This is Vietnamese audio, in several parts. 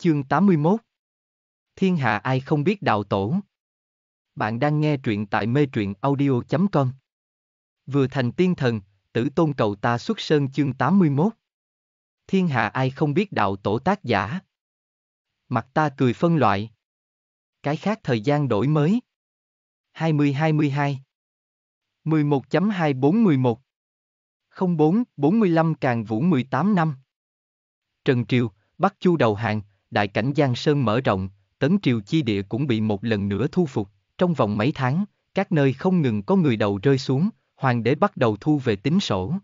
Chương 81 Thiên hạ ai không biết đạo tổ Bạn đang nghe truyện tại mê truyện audio.com Vừa thành tiên thần, tử tôn cầu ta xuất sơn chương 81 Thiên hạ ai không biết đạo tổ tác giả Mặt ta cười phân loại Cái khác thời gian đổi mới 20 11.2411 04-45 càng vũ 18 năm Trần Triều, Bắc Chu đầu hàng đại cảnh Giang Sơn mở rộng, tấn triều chi địa cũng bị một lần nữa thu phục, trong vòng mấy tháng, các nơi không ngừng có người đầu rơi xuống, hoàng đế bắt đầu thu về tính sổ.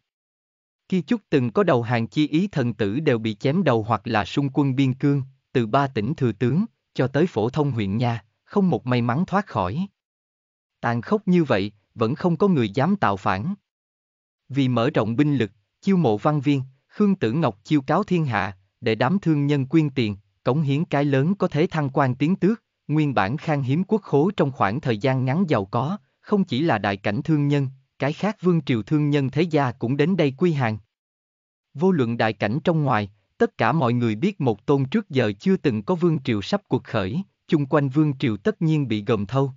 Khi chúc từng có đầu hàng chi ý thần tử đều bị chém đầu hoặc là xung quân biên cương, từ ba tỉnh thừa tướng, cho tới phổ thông huyện nha, không một may mắn thoát khỏi. Tàn khốc như vậy, vẫn không có người dám tạo phản. Vì mở rộng binh lực, chiêu mộ văn viên, Khương Tử Ngọc chiêu cáo thiên hạ, để đám thương nhân quyên tiền, cống hiến cái lớn có thể thăng quan tiến tước, nguyên bản khang hiếm quốc khố trong khoảng thời gian ngắn giàu có, không chỉ là đại cảnh thương nhân, cái khác vương triều thương nhân thế gia cũng đến đây quy hàng. Vô luận đại cảnh trong ngoài, tất cả mọi người biết một tôn trước giờ chưa từng có vương triều sắp cuộc khởi, chung quanh vương triều tất nhiên bị gồm thâu.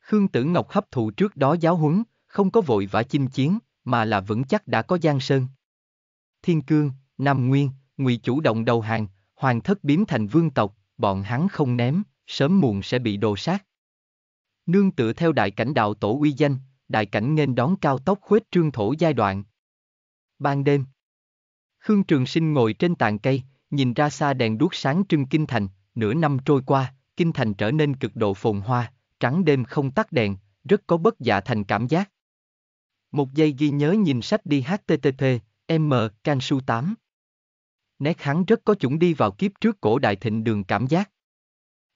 Khương Tử Ngọc hấp thụ trước đó giáo huấn, không có vội vã chinh chiến, mà là vững chắc đã có giang sơn. Thiên Cương, Nam Nguyên, ngụy chủ động đầu hàng, hoàng thất biến thành vương tộc, bọn hắn không ném, sớm muộn sẽ bị đồ sát. Nương tựa theo đại cảnh đạo tổ uy danh, đại cảnh nên đón cao tốc khuếch trương thổ giai đoạn. Ban đêm, Khương Trường Sinh ngồi trên tàn cây, nhìn ra xa đèn đuốc sáng trưng kinh thành, nửa năm trôi qua, kinh thành trở nên cực độ phồn hoa, trắng đêm không tắt đèn, rất có bất dạ thành cảm giác. Một giây ghi nhớ nhìn sách đi http, m, can su 8 nét hắn rất có chủng đi vào kiếp trước cổ đại thịnh đường cảm giác.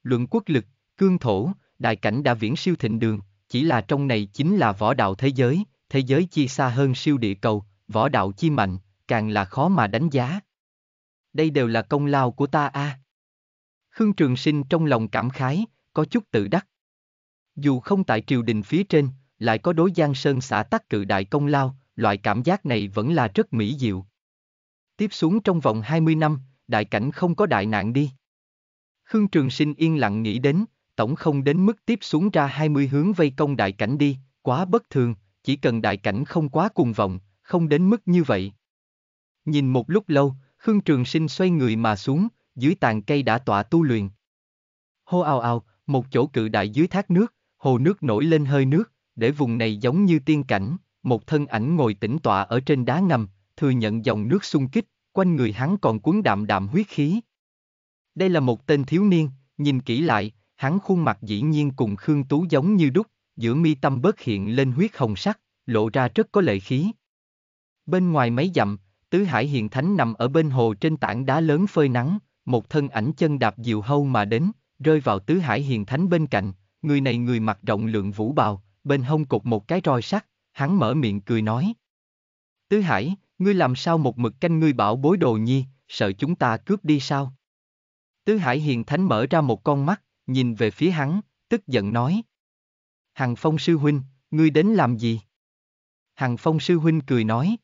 Luận quốc lực, cương thổ, đại cảnh đã viễn siêu thịnh đường, chỉ là trong này chính là võ đạo thế giới, thế giới chi xa hơn siêu địa cầu, võ đạo chi mạnh, càng là khó mà đánh giá. Đây đều là công lao của ta a. À. Khương Trường Sinh trong lòng cảm khái, có chút tự đắc. Dù không tại triều đình phía trên, lại có đối Giang Sơn xã tắc cự đại công lao, loại cảm giác này vẫn là rất mỹ diệu. Tiếp xuống trong vòng 20 năm, đại cảnh không có đại nạn đi. Khương Trường Sinh yên lặng nghĩ đến, tổng không đến mức tiếp xuống ra 20 hướng vây công đại cảnh đi, quá bất thường, chỉ cần đại cảnh không quá cùng vọng, không đến mức như vậy. Nhìn một lúc lâu, Khương Trường Sinh xoay người mà xuống, dưới tàn cây đã tọa tu luyện. Hô ào ào, một chỗ cự đại dưới thác nước, hồ nước nổi lên hơi nước, để vùng này giống như tiên cảnh, một thân ảnh ngồi tĩnh tọa ở trên đá ngầm, thừa nhận dòng nước sung kích, quanh người hắn còn cuốn đạm đạm huyết khí. Đây là một tên thiếu niên, nhìn kỹ lại, hắn khuôn mặt dĩ nhiên cùng Khương Tú giống như đúc, giữa mi tâm bớt hiện lên huyết hồng sắc, lộ ra rất có lợi khí. Bên ngoài mấy dặm, Tứ Hải Hiền Thánh nằm ở bên hồ trên tảng đá lớn phơi nắng, một thân ảnh chân đạp diều hâu mà đến, rơi vào Tứ Hải Hiền Thánh bên cạnh, người này người mặc rộng lượng vũ bào, bên hông cột một cái roi sắt, hắn mở miệng cười nói. Tứ Hải, ngươi làm sao một mực canh ngươi bảo bối đồ nhi, sợ chúng ta cướp đi sao? Tứ Hải Hiền Thánh mở ra một con mắt, nhìn về phía hắn, tức giận nói. Hằng Phong Sư Huynh, ngươi đến làm gì? Hằng Phong Sư Huynh cười nói.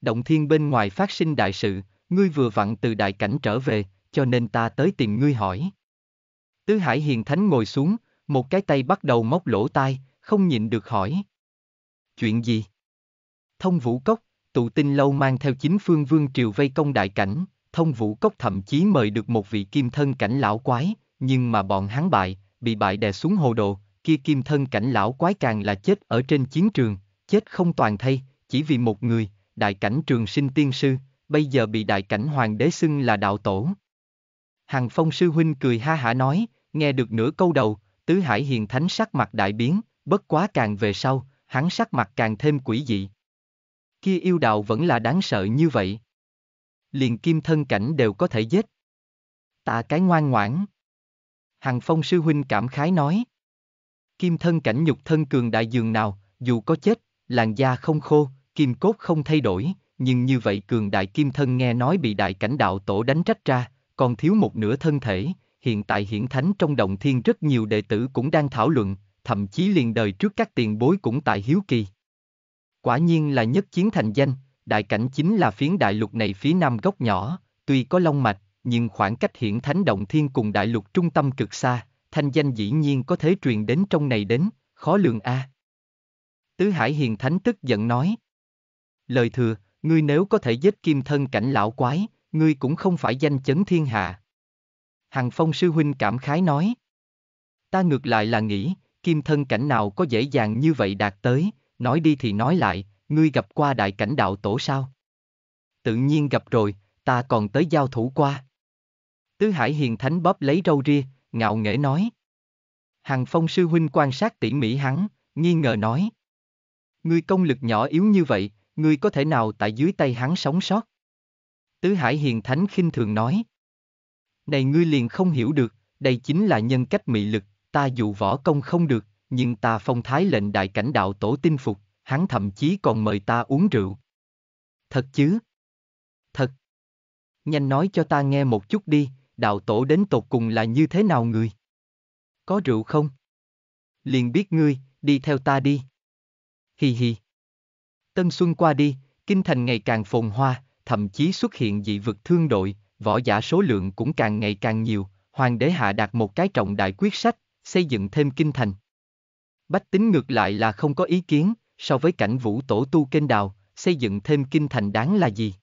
Động thiên bên ngoài phát sinh đại sự, ngươi vừa vặn từ đại cảnh trở về, cho nên ta tới tìm ngươi hỏi. Tứ Hải Hiền Thánh ngồi xuống, một cái tay bắt đầu móc lỗ tai, không nhịn được hỏi. Chuyện gì? Thông Vũ Cốc. Tụ tinh lâu mang theo chính phương vương triều vây công đại cảnh, thông vũ cốc thậm chí mời được một vị kim thân cảnh lão quái, nhưng mà bọn hắn bại, bị bại đè xuống hồ đồ, kia kim thân cảnh lão quái càng là chết ở trên chiến trường, chết không toàn thây, chỉ vì một người, đại cảnh trường sinh tiên sư, bây giờ bị đại cảnh hoàng đế xưng là đạo tổ. Hàng Phong sư huynh cười ha hả nói, nghe được nửa câu đầu, tứ hải hiền thánh sắc mặt đại biến, bất quá càng về sau, hắn sắc mặt càng thêm quỷ dị, kia yêu đạo vẫn là đáng sợ như vậy. Liền kim thân cảnh đều có thể giết. Tạ cái ngoan ngoãn. hằng phong sư huynh cảm khái nói. Kim thân cảnh nhục thân cường đại dường nào, dù có chết, làn da không khô, kim cốt không thay đổi, nhưng như vậy cường đại kim thân nghe nói bị đại cảnh đạo tổ đánh trách ra, còn thiếu một nửa thân thể, hiện tại hiển thánh trong động thiên rất nhiều đệ tử cũng đang thảo luận, thậm chí liền đời trước các tiền bối cũng tại hiếu kỳ. Quả nhiên là nhất chiến thành danh, đại cảnh chính là phiến đại lục này phía nam góc nhỏ, tuy có long mạch, nhưng khoảng cách hiện thánh động thiên cùng đại lục trung tâm cực xa, thanh danh dĩ nhiên có thể truyền đến trong này đến, khó lường a. À. Tứ Hải Hiền Thánh tức giận nói. Lời thừa, ngươi nếu có thể giết kim thân cảnh lão quái, ngươi cũng không phải danh chấn thiên hạ. Hằng Phong sư huynh cảm khái nói. Ta ngược lại là nghĩ, kim thân cảnh nào có dễ dàng như vậy đạt tới, nói đi thì nói lại, ngươi gặp qua đại cảnh đạo tổ sao? Tự nhiên gặp rồi, ta còn tới giao thủ qua. Tứ Hải Hiền Thánh bóp lấy râu ria, ngạo nghễ nói. Hằng Phong sư huynh quan sát tỉ mỉ hắn, nghi ngờ nói. Ngươi công lực nhỏ yếu như vậy, ngươi có thể nào tại dưới tay hắn sống sót? Tứ Hải Hiền Thánh khinh thường nói. Này ngươi liền không hiểu được, đây chính là nhân cách mị lực, ta dụ võ công không được, nhưng ta phong thái lệnh đại cảnh đạo tổ tin phục, hắn thậm chí còn mời ta uống rượu. Thật chứ? Thật. Nhanh nói cho ta nghe một chút đi, đạo tổ đến tột cùng là như thế nào người? Có rượu không? Liền biết ngươi, đi theo ta đi. Hi hi. Tân xuân qua đi, kinh thành ngày càng phồn hoa, thậm chí xuất hiện dị vực thương đội, võ giả số lượng cũng càng ngày càng nhiều, hoàng đế hạ đạt một cái trọng đại quyết sách, xây dựng thêm kinh thành. Bách tính ngược lại là không có ý kiến, so với cảnh vũ tổ tu kênh đào, xây dựng thêm kinh thành đáng là gì?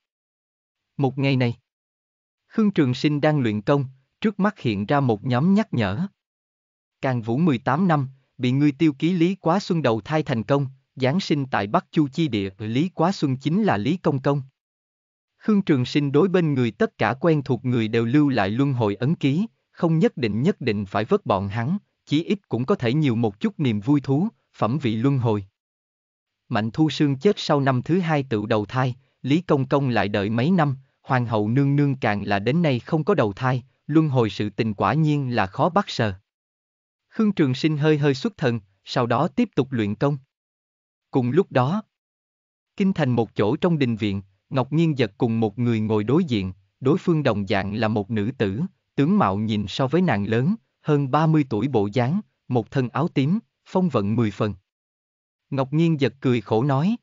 Một ngày này, Khương Trường Sinh đang luyện công, trước mắt hiện ra một nhóm nhắc nhở. Càng vũ 18 năm, bị người tiêu ký Lý Quá Xuân đầu thai thành công, Giáng sinh tại Bắc Chu Chi Địa Lý Quá Xuân chính là Lý Công Công. Khương Trường Sinh đối bên người tất cả quen thuộc người đều lưu lại luân hồi ấn ký, không nhất định nhất định phải vớt bọn hắn, chí ít cũng có thể nhiều một chút niềm vui thú, phẩm vị luân hồi. Mạnh Thu Sương chết sau năm thứ hai tự đầu thai, Lý Công Công lại đợi mấy năm, Hoàng hậu nương nương càng là đến nay không có đầu thai, luân hồi sự tình quả nhiên là khó bắt sờ. Khương Trường Sinh hơi hơi xuất thần, sau đó tiếp tục luyện công. Cùng lúc đó, kinh thành một chỗ trong đình viện, Ngọc Nhiên giật cùng một người ngồi đối diện, đối phương đồng dạng là một nữ tử, tướng mạo nhìn so với nàng lớn, hơn 30 tuổi bộ dáng, một thân áo tím, phong vận mười phần. Ngọc Nhiên giật cười khổ nói.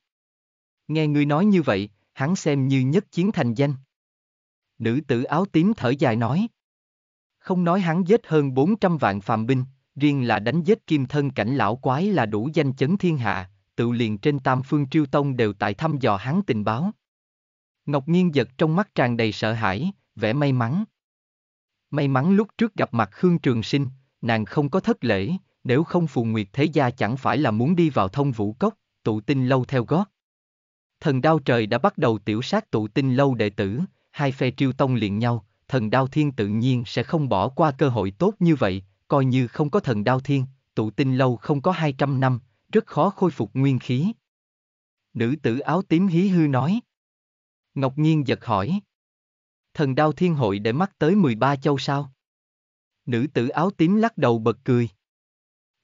Nghe ngươi nói như vậy, hắn xem như nhất chiến thành danh. Nữ tử áo tím thở dài nói. Không nói hắn giết hơn 400 vạn phàm binh, riêng là đánh giết kim thân cảnh lão quái là đủ danh chấn thiên hạ, tự liền trên tam phương triêu tông đều tại thăm dò hắn tình báo. Ngọc Nhiên giật trong mắt tràn đầy sợ hãi, vẻ may mắn. May mắn lúc trước gặp mặt Khương Trường Sinh, nàng không có thất lễ, nếu không phù nguyệt thế gia chẳng phải là muốn đi vào thông vũ cốc, tụ tinh lâu theo gót. Thần đao trời đã bắt đầu tiểu sát tụ tinh lâu đệ tử, hai phe triêu tông liền nhau, thần đao thiên tự nhiên sẽ không bỏ qua cơ hội tốt như vậy, coi như không có thần đao thiên, tụ tinh lâu không có 200 năm, rất khó khôi phục nguyên khí. Nữ tử áo tím hí hư nói. Ngọc Nhiên giật hỏi thần đao thiên hội để mắt tới 13 châu sao? Nữ tử áo tím lắc đầu bật cười.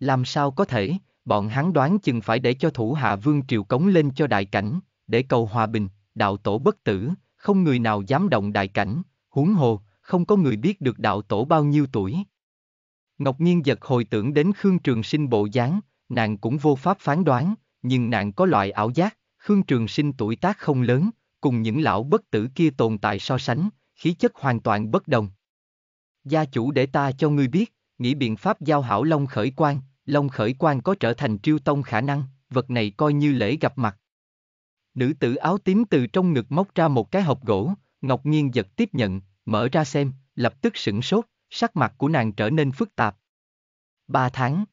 Làm sao có thể, bọn hắn đoán chừng phải để cho thủ hạ vương triều cống lên cho đại cảnh, để cầu hòa bình, đạo tổ bất tử, không người nào dám động đại cảnh, huống hồ, không có người biết được đạo tổ bao nhiêu tuổi. Ngọc Nhiên giật hồi tưởng đến Khương Trường Sinh bộ dáng, nàng cũng vô pháp phán đoán, nhưng nàng có loại ảo giác, Khương Trường Sinh tuổi tác không lớn, cùng những lão bất tử kia tồn tại so sánh, khí chất hoàn toàn bất đồng. Gia chủ để ta cho ngươi biết, nghĩ biện pháp giao hảo Long Khởi Quan, Long Khởi Quan có trở thành triêu tông khả năng, vật này coi như lễ gặp mặt. Nữ tử áo tím từ trong ngực móc ra một cái hộp gỗ, Ngọc Nhiên giật tiếp nhận, mở ra xem, lập tức sửng sốt, sắc mặt của nàng trở nên phức tạp. Ba tháng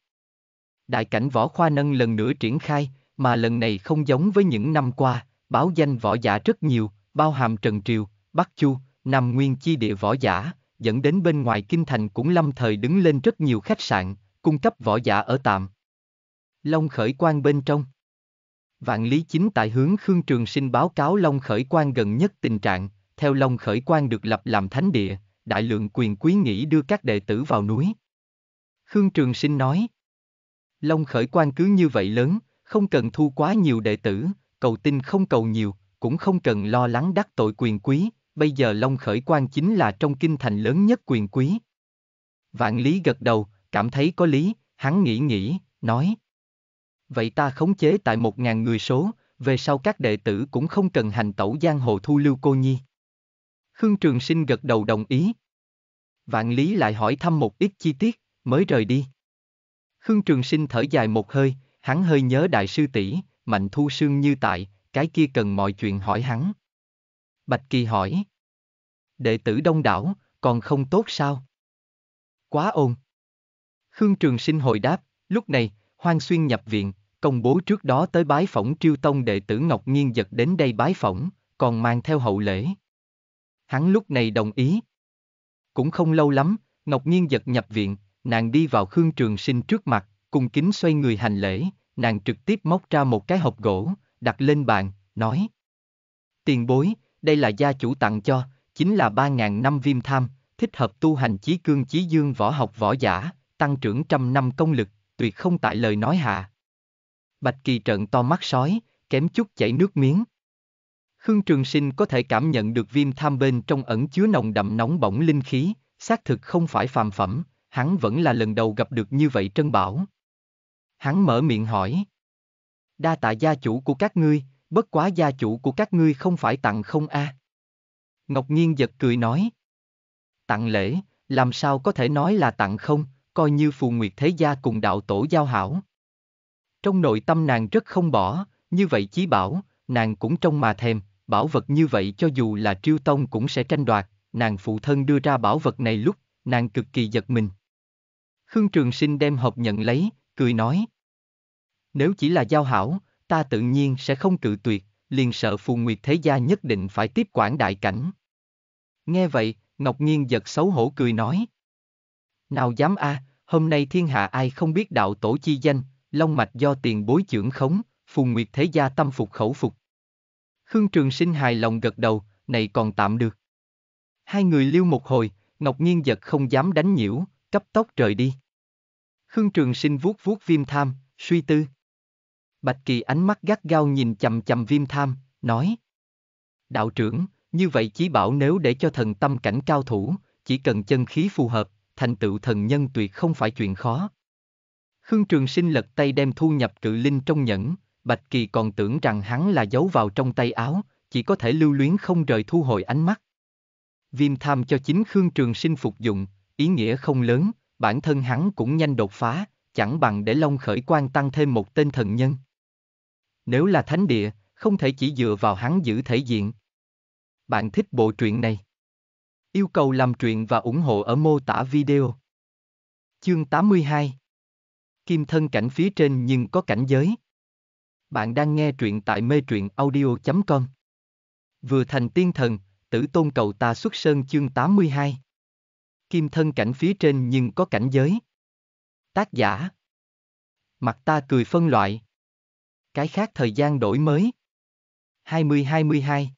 Đại cảnh võ khoa nâng lần nữa triển khai, mà lần này không giống với những năm qua, báo danh võ giả rất nhiều, bao hàm Trần Triều, Bắc Chu, Nam Nguyên chi địa võ giả, dẫn đến bên ngoài kinh thành cũng lâm thời đứng lên rất nhiều khách sạn, cung cấp võ giả ở tạm. Long khởi quan bên trong Vạn Lý Chính tại hướng Khương Trường Sinh báo cáo Long khởi quan gần nhất tình trạng, theo Long khởi quan được lập làm thánh địa, đại lượng quyền quý nghĩ đưa các đệ tử vào núi. Khương Trường Sinh nói Long khởi quan cứ như vậy lớn, không cần thu quá nhiều đệ tử, cầu tin không cầu nhiều, cũng không cần lo lắng đắc tội quyền quý, bây giờ Long Khởi Quan chính là trong kinh thành lớn nhất quyền quý. Vạn Lý gật đầu, cảm thấy có lý, hắn nghĩ nghĩ, nói. Vậy ta khống chế tại một ngàn người số, về sau các đệ tử cũng không cần hành tẩu giang hồ thu lưu cô nhi. Khương Trường Sinh gật đầu đồng ý. Vạn Lý lại hỏi thăm một ít chi tiết, mới rời đi. Khương Trường Sinh thở dài một hơi, hắn hơi nhớ đại sư tỷ, Mạnh Thu Sương như tại, cái kia cần mọi chuyện hỏi hắn. Bạch Kỳ hỏi. Đệ tử đông đảo, còn không tốt sao? Quá ôn. Khương Trường Sinh hồi đáp, lúc này, Hoang Xuyên nhập viện, công bố trước đó tới bái phỏng triêu tông đệ tử Ngọc Nhiên giật đến đây bái phỏng, còn mang theo hậu lễ. Hắn lúc này đồng ý. Cũng không lâu lắm, Ngọc Nhiên giật nhập viện, nàng đi vào Khương Trường Sinh trước mặt, cùng kính xoay người hành lễ, nàng trực tiếp móc ra một cái hộp gỗ, đặt lên bàn, nói. Tiền bối, đây là gia chủ tặng cho, chính là ba ngàn năm viêm tham, thích hợp tu hành chí cương chí dương võ học võ giả, tăng trưởng trăm năm công lực, tuyệt không tại lời nói hạ. Bạch Kỳ trận to mắt sói, kém chút chảy nước miếng. Khương Trường Sinh có thể cảm nhận được viêm tham bên trong ẩn chứa nồng đậm nóng bỏng linh khí, xác thực không phải phàm phẩm, hắn vẫn là lần đầu gặp được như vậy trân bảo hắn mở miệng hỏi. Đa tạ gia chủ của các ngươi, bất quá gia chủ của các ngươi không phải tặng không a à? Ngọc Nhiên giật cười nói. Tặng lễ, làm sao có thể nói là tặng không, coi như phù nguyệt thế gia cùng đạo tổ giao hảo. Trong nội tâm nàng rất không bỏ, như vậy chí bảo, nàng cũng trông mà thèm, bảo vật như vậy cho dù là triêu tông cũng sẽ tranh đoạt, nàng phụ thân đưa ra bảo vật này lúc, nàng cực kỳ giật mình. Khương Trường Sinh đem hộp nhận lấy, cười nói, nếu chỉ là giao hảo, ta tự nhiên sẽ không cự tuyệt, liền sợ phù nguyệt thế gia nhất định phải tiếp quản đại cảnh. Nghe vậy, Ngọc Nhiên giật xấu hổ cười nói. Nào dám a, à, hôm nay thiên hạ ai không biết đạo tổ chi danh, long mạch do tiền bối trưởng khống, phù nguyệt thế gia tâm phục khẩu phục. Khương Trường Sinh hài lòng gật đầu, này còn tạm được. Hai người lưu một hồi, Ngọc Nhiên giật không dám đánh nhiễu, cấp tốc rời đi. Khương Trường Sinh vuốt vuốt viêm tham, suy tư. Bạch Kỳ ánh mắt gắt gao nhìn chầm chầm viêm tham, nói. Đạo trưởng, như vậy chí bảo nếu để cho thần tâm cảnh cao thủ, chỉ cần chân khí phù hợp, thành tựu thần nhân tuyệt không phải chuyện khó. Khương Trường Sinh lật tay đem thu nhập cự linh trong nhẫn, Bạch Kỳ còn tưởng rằng hắn là giấu vào trong tay áo, chỉ có thể lưu luyến không rời thu hồi ánh mắt. Viêm tham cho chính Khương Trường Sinh phục dụng, ý nghĩa không lớn, bản thân hắn cũng nhanh đột phá, chẳng bằng để Long Khởi Quan tăng thêm một tên thần nhân. Nếu là thánh địa, không thể chỉ dựa vào hắn giữ thể diện. Bạn thích bộ truyện này? Yêu cầu làm truyện và ủng hộ ở mô tả video. Chương 82 Kim thân cảnh phía trên nhưng có cảnh giới. Bạn đang nghe truyện tại mê truyện audio.com Vừa thành tiên thần, tử tôn cầu ta xuất sơn chương 82 Kim thân cảnh phía trên nhưng có cảnh giới. Tác giả Mặt ta cười phân loại cái khác thời gian đổi mới. 2022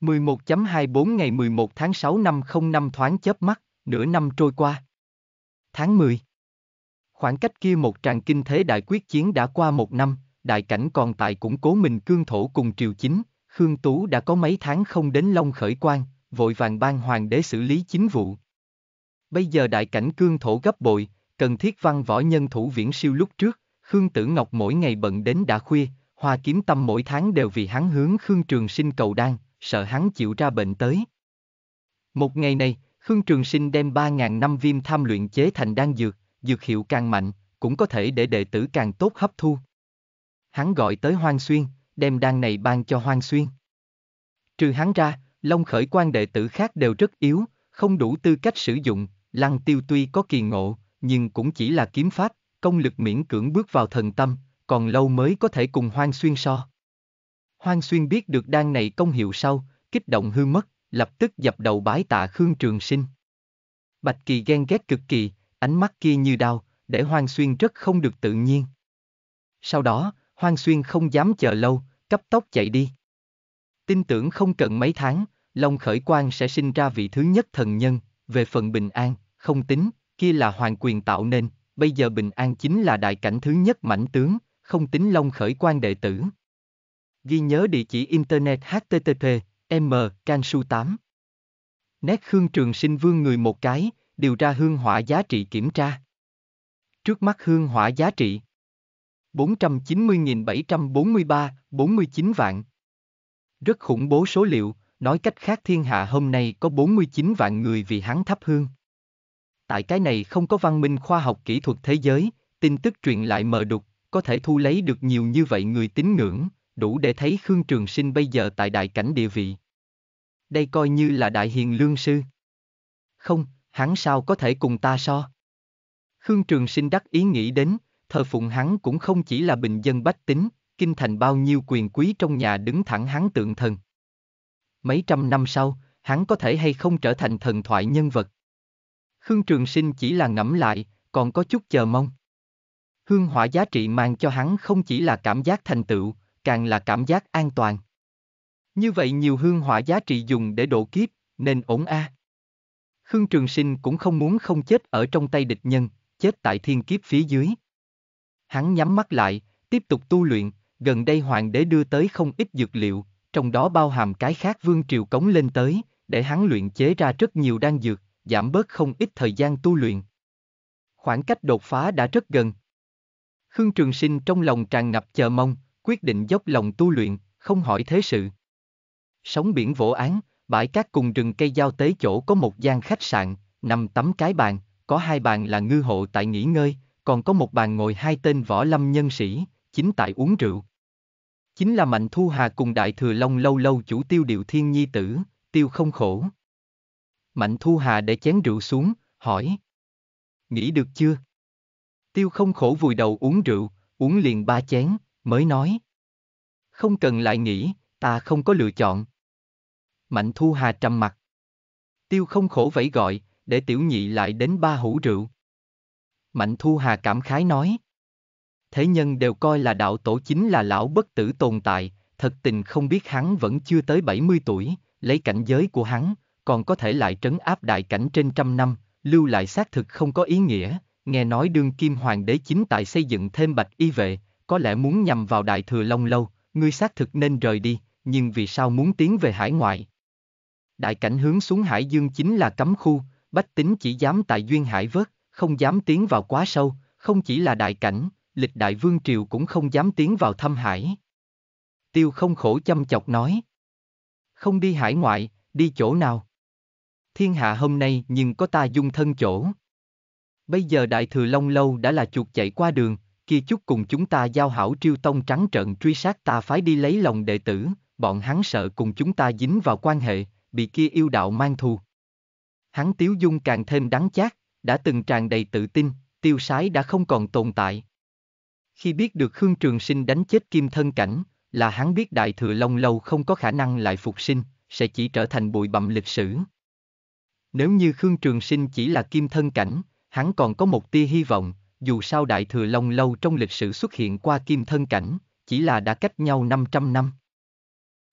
11.24 ngày 11 tháng 6 năm 05 thoáng chớp mắt, nửa năm trôi qua. Tháng 10 Khoảng cách kia một tràng kinh thế đại quyết chiến đã qua một năm, đại cảnh còn tại củng cố mình cương thổ cùng triều chính, Khương Tú đã có mấy tháng không đến Long khởi quan, vội vàng ban hoàng đế xử lý chính vụ. Bây giờ đại cảnh cương thổ gấp bội, cần thiết văn võ nhân thủ viễn siêu lúc trước, Khương Tử Ngọc mỗi ngày bận đến đã khuya, Hoa Kiếm Tâm mỗi tháng đều vì hắn hướng Khương Trường Sinh cầu đan, sợ hắn chịu ra bệnh tới. Một ngày này, Khương Trường Sinh đem 3.000 năm viêm tham luyện chế thành đan dược, dược hiệu càng mạnh, cũng có thể để đệ tử càng tốt hấp thu. Hắn gọi tới Hoang Xuyên, đem đan này ban cho Hoang Xuyên. Trừ hắn ra, Long khởi quan đệ tử khác đều rất yếu, không đủ tư cách sử dụng, Lăng Tiêu tuy có kỳ ngộ, nhưng cũng chỉ là kiếm pháp, công lực miễn cưỡng bước vào thần tâm, còn lâu mới có thể cùng Hoang Xuyên so. Hoang Xuyên biết được đan này công hiệu sau, kích động hư mất, lập tức dập đầu bái tạ Khương Trường Sinh. Bạch Kỳ ghen ghét cực kỳ, ánh mắt kia như đau, để Hoang Xuyên rất không được tự nhiên. Sau đó, Hoang Xuyên không dám chờ lâu, cấp tốc chạy đi. Tin tưởng không cần mấy tháng, Long Khởi Quang sẽ sinh ra vị thứ nhất thần nhân, về phần bình an, không tính, kia là hoàng quyền tạo nên, bây giờ Bình An chính là đại cảnh thứ nhất mãnh tướng, không tính Long khởi quan đệ tử. Ghi nhớ địa chỉ Internet http m can su 8 Nét Khương Trường Sinh Vương người một cái, điều ra hương hỏa giá trị kiểm tra. Trước mắt hương hỏa giá trị 490.743, 49 vạn. Rất khủng bố số liệu, nói cách khác thiên hạ hôm nay có 49 vạn người vì hắn thắp hương. Tại cái này không có văn minh khoa học kỹ thuật thế giới, tin tức truyền lại mờ đục, có thể thu lấy được nhiều như vậy người tín ngưỡng, đủ để thấy Khương Trường Sinh bây giờ tại đại cảnh địa vị. Đây coi như là đại hiền lương sư. Không, hắn sao có thể cùng ta so? Khương Trường Sinh đắc ý nghĩ đến, thờ phụng hắn cũng không chỉ là bình dân bách tính, kinh thành bao nhiêu quyền quý trong nhà đứng thẳng hắn tượng thần. Mấy trăm năm sau, hắn có thể hay không trở thành thần thoại nhân vật. Khương Trường Sinh chỉ là ngẫm lại, còn có chút chờ mong. Hương hỏa giá trị mang cho hắn không chỉ là cảm giác thành tựu, càng là cảm giác an toàn. Như vậy nhiều hương hỏa giá trị dùng để độ kiếp, nên ổn a. À. Khương Trường Sinh cũng không muốn không chết ở trong tay địch nhân, chết tại thiên kiếp phía dưới. Hắn nhắm mắt lại, tiếp tục tu luyện, gần đây hoàng đế đưa tới không ít dược liệu, trong đó bao hàm cái khác vương triều cống lên tới, để hắn luyện chế ra rất nhiều đan dược, giảm bớt không ít thời gian tu luyện. Khoảng cách đột phá đã rất gần. Khương Trường Sinh trong lòng tràn ngập chờ mong, quyết định dốc lòng tu luyện, không hỏi thế sự. Sóng biển vỗ án, bãi cát cùng rừng cây giao tế chỗ có một gian khách sạn, nằm tấm cái bàn, có hai bàn là ngư hộ tại nghỉ ngơi, còn có một bàn ngồi hai tên võ lâm nhân sĩ, chính tại uống rượu. Chính là Mạnh Thu Hà cùng Đại Thừa Long lâu lâu chủ tiêu điệu thiên nhi tử, tiêu không khổ. Mạnh Thu Hà để chén rượu xuống, hỏi. Nghĩ được chưa? Tiêu không khổ vùi đầu uống rượu, uống liền ba chén, mới nói. Không cần lại nghĩ, ta không có lựa chọn. Mạnh Thu Hà trầm mặt. Tiêu không khổ vẫy gọi, để tiểu nhị lại đến ba hũ rượu. Mạnh Thu Hà cảm khái nói. Thế nhân đều coi là đạo tổ chính là lão bất tử tồn tại, thật tình không biết hắn vẫn chưa tới 70 tuổi, lấy cảnh giới của hắn, còn có thể lại trấn áp đại cảnh trên trăm năm, lưu lại xác thực không có ý nghĩa, nghe nói đương kim hoàng đế chính tại xây dựng thêm bạch y vệ, có lẽ muốn nhằm vào đại thừa long lâu, ngươi xác thực nên rời đi, nhưng vì sao muốn tiến về hải ngoại? Đại cảnh hướng xuống hải dương chính là cấm khu, bách tính chỉ dám tại duyên hải vớt, không dám tiến vào quá sâu, không chỉ là đại cảnh, lịch đại vương triều cũng không dám tiến vào thăm hải. Tiêu không khổ chăm chọc nói. Không đi hải ngoại, đi chỗ nào? Thiên hạ hôm nay nhưng có ta dung thân chỗ. Bây giờ Đại Thừa Long Lâu đã là chuột chạy qua đường, kia chút cùng chúng ta giao hảo triêu tông trắng trợn truy sát ta phái đi lấy lòng đệ tử, bọn hắn sợ cùng chúng ta dính vào quan hệ, bị kia yêu đạo mang thù. Hắn Tiếu Dung càng thêm đắng chát, đã từng tràn đầy tự tin, tiêu sái đã không còn tồn tại. Khi biết được Khương Trường Sinh đánh chết kim thân cảnh, là hắn biết Đại Thừa Long Lâu không có khả năng lại phục sinh, sẽ chỉ trở thành bụi bặm lịch sử. Nếu như Khương Trường Sinh chỉ là kim thân cảnh, hắn còn có một tia hy vọng, dù sao Đại Thừa Long lâu trong lịch sử xuất hiện qua kim thân cảnh, chỉ là đã cách nhau 500 năm.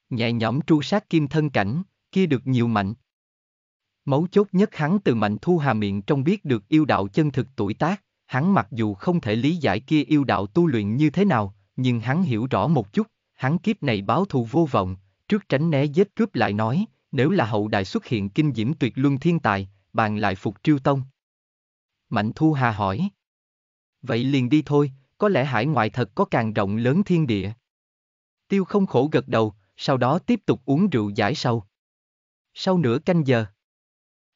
Nhẹ nhõm tru sát kim thân cảnh, kia được nhiều mạnh. Mấu chốt nhất hắn từ mạnh thu hà miệng trong biết được yêu đạo chân thực tuổi tác, hắn mặc dù không thể lý giải kia yêu đạo tu luyện như thế nào, nhưng hắn hiểu rõ một chút, hắn kiếp này báo thù vô vọng, trước tránh né giết cướp lại nói, nếu là hậu đại xuất hiện kinh diễm tuyệt luân thiên tài, bàn lại phục triêu tông. Mạnh Thu Hà hỏi. Vậy liền đi thôi, có lẽ hải ngoại thật có càng rộng lớn thiên địa. Tiêu không khổ gật đầu, sau đó tiếp tục uống rượu giải sâu. Sau nửa canh giờ,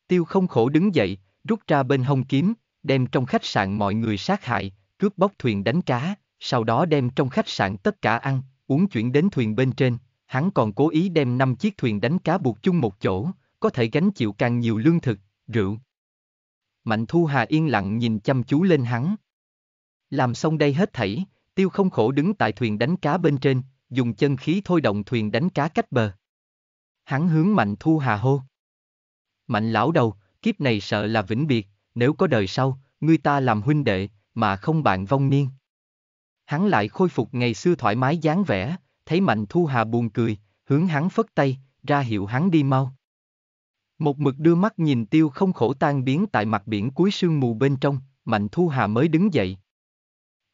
tiêu không khổ đứng dậy, rút ra bên hông kiếm, đem trong khách sạn mọi người sát hại, cướp bóc thuyền đánh cá, sau đó đem trong khách sạn tất cả ăn, uống chuyển đến thuyền bên trên, hắn còn cố ý đem năm chiếc thuyền đánh cá buộc chung một chỗ, có thể gánh chịu càng nhiều lương thực, rượu. Mạnh Thu Hà yên lặng nhìn chăm chú lên hắn. Làm xong đây hết thảy, tiêu không khổ đứng tại thuyền đánh cá bên trên, dùng chân khí thôi động thuyền đánh cá cách bờ. Hắn hướng Mạnh Thu Hà hô. Mạnh lão đầu, kiếp này sợ là vĩnh biệt, nếu có đời sau, người ta làm huynh đệ, mà không bạn vong niên. Hắn lại khôi phục ngày xưa thoải mái dáng vẻ, thấy Mạnh Thu Hà buồn cười, hướng hắn phất tay, ra hiệu hắn đi mau. Một mực đưa mắt nhìn tiêu không khổ tan biến tại mặt biển cuối sương mù bên trong, Mạnh Thu Hà mới đứng dậy.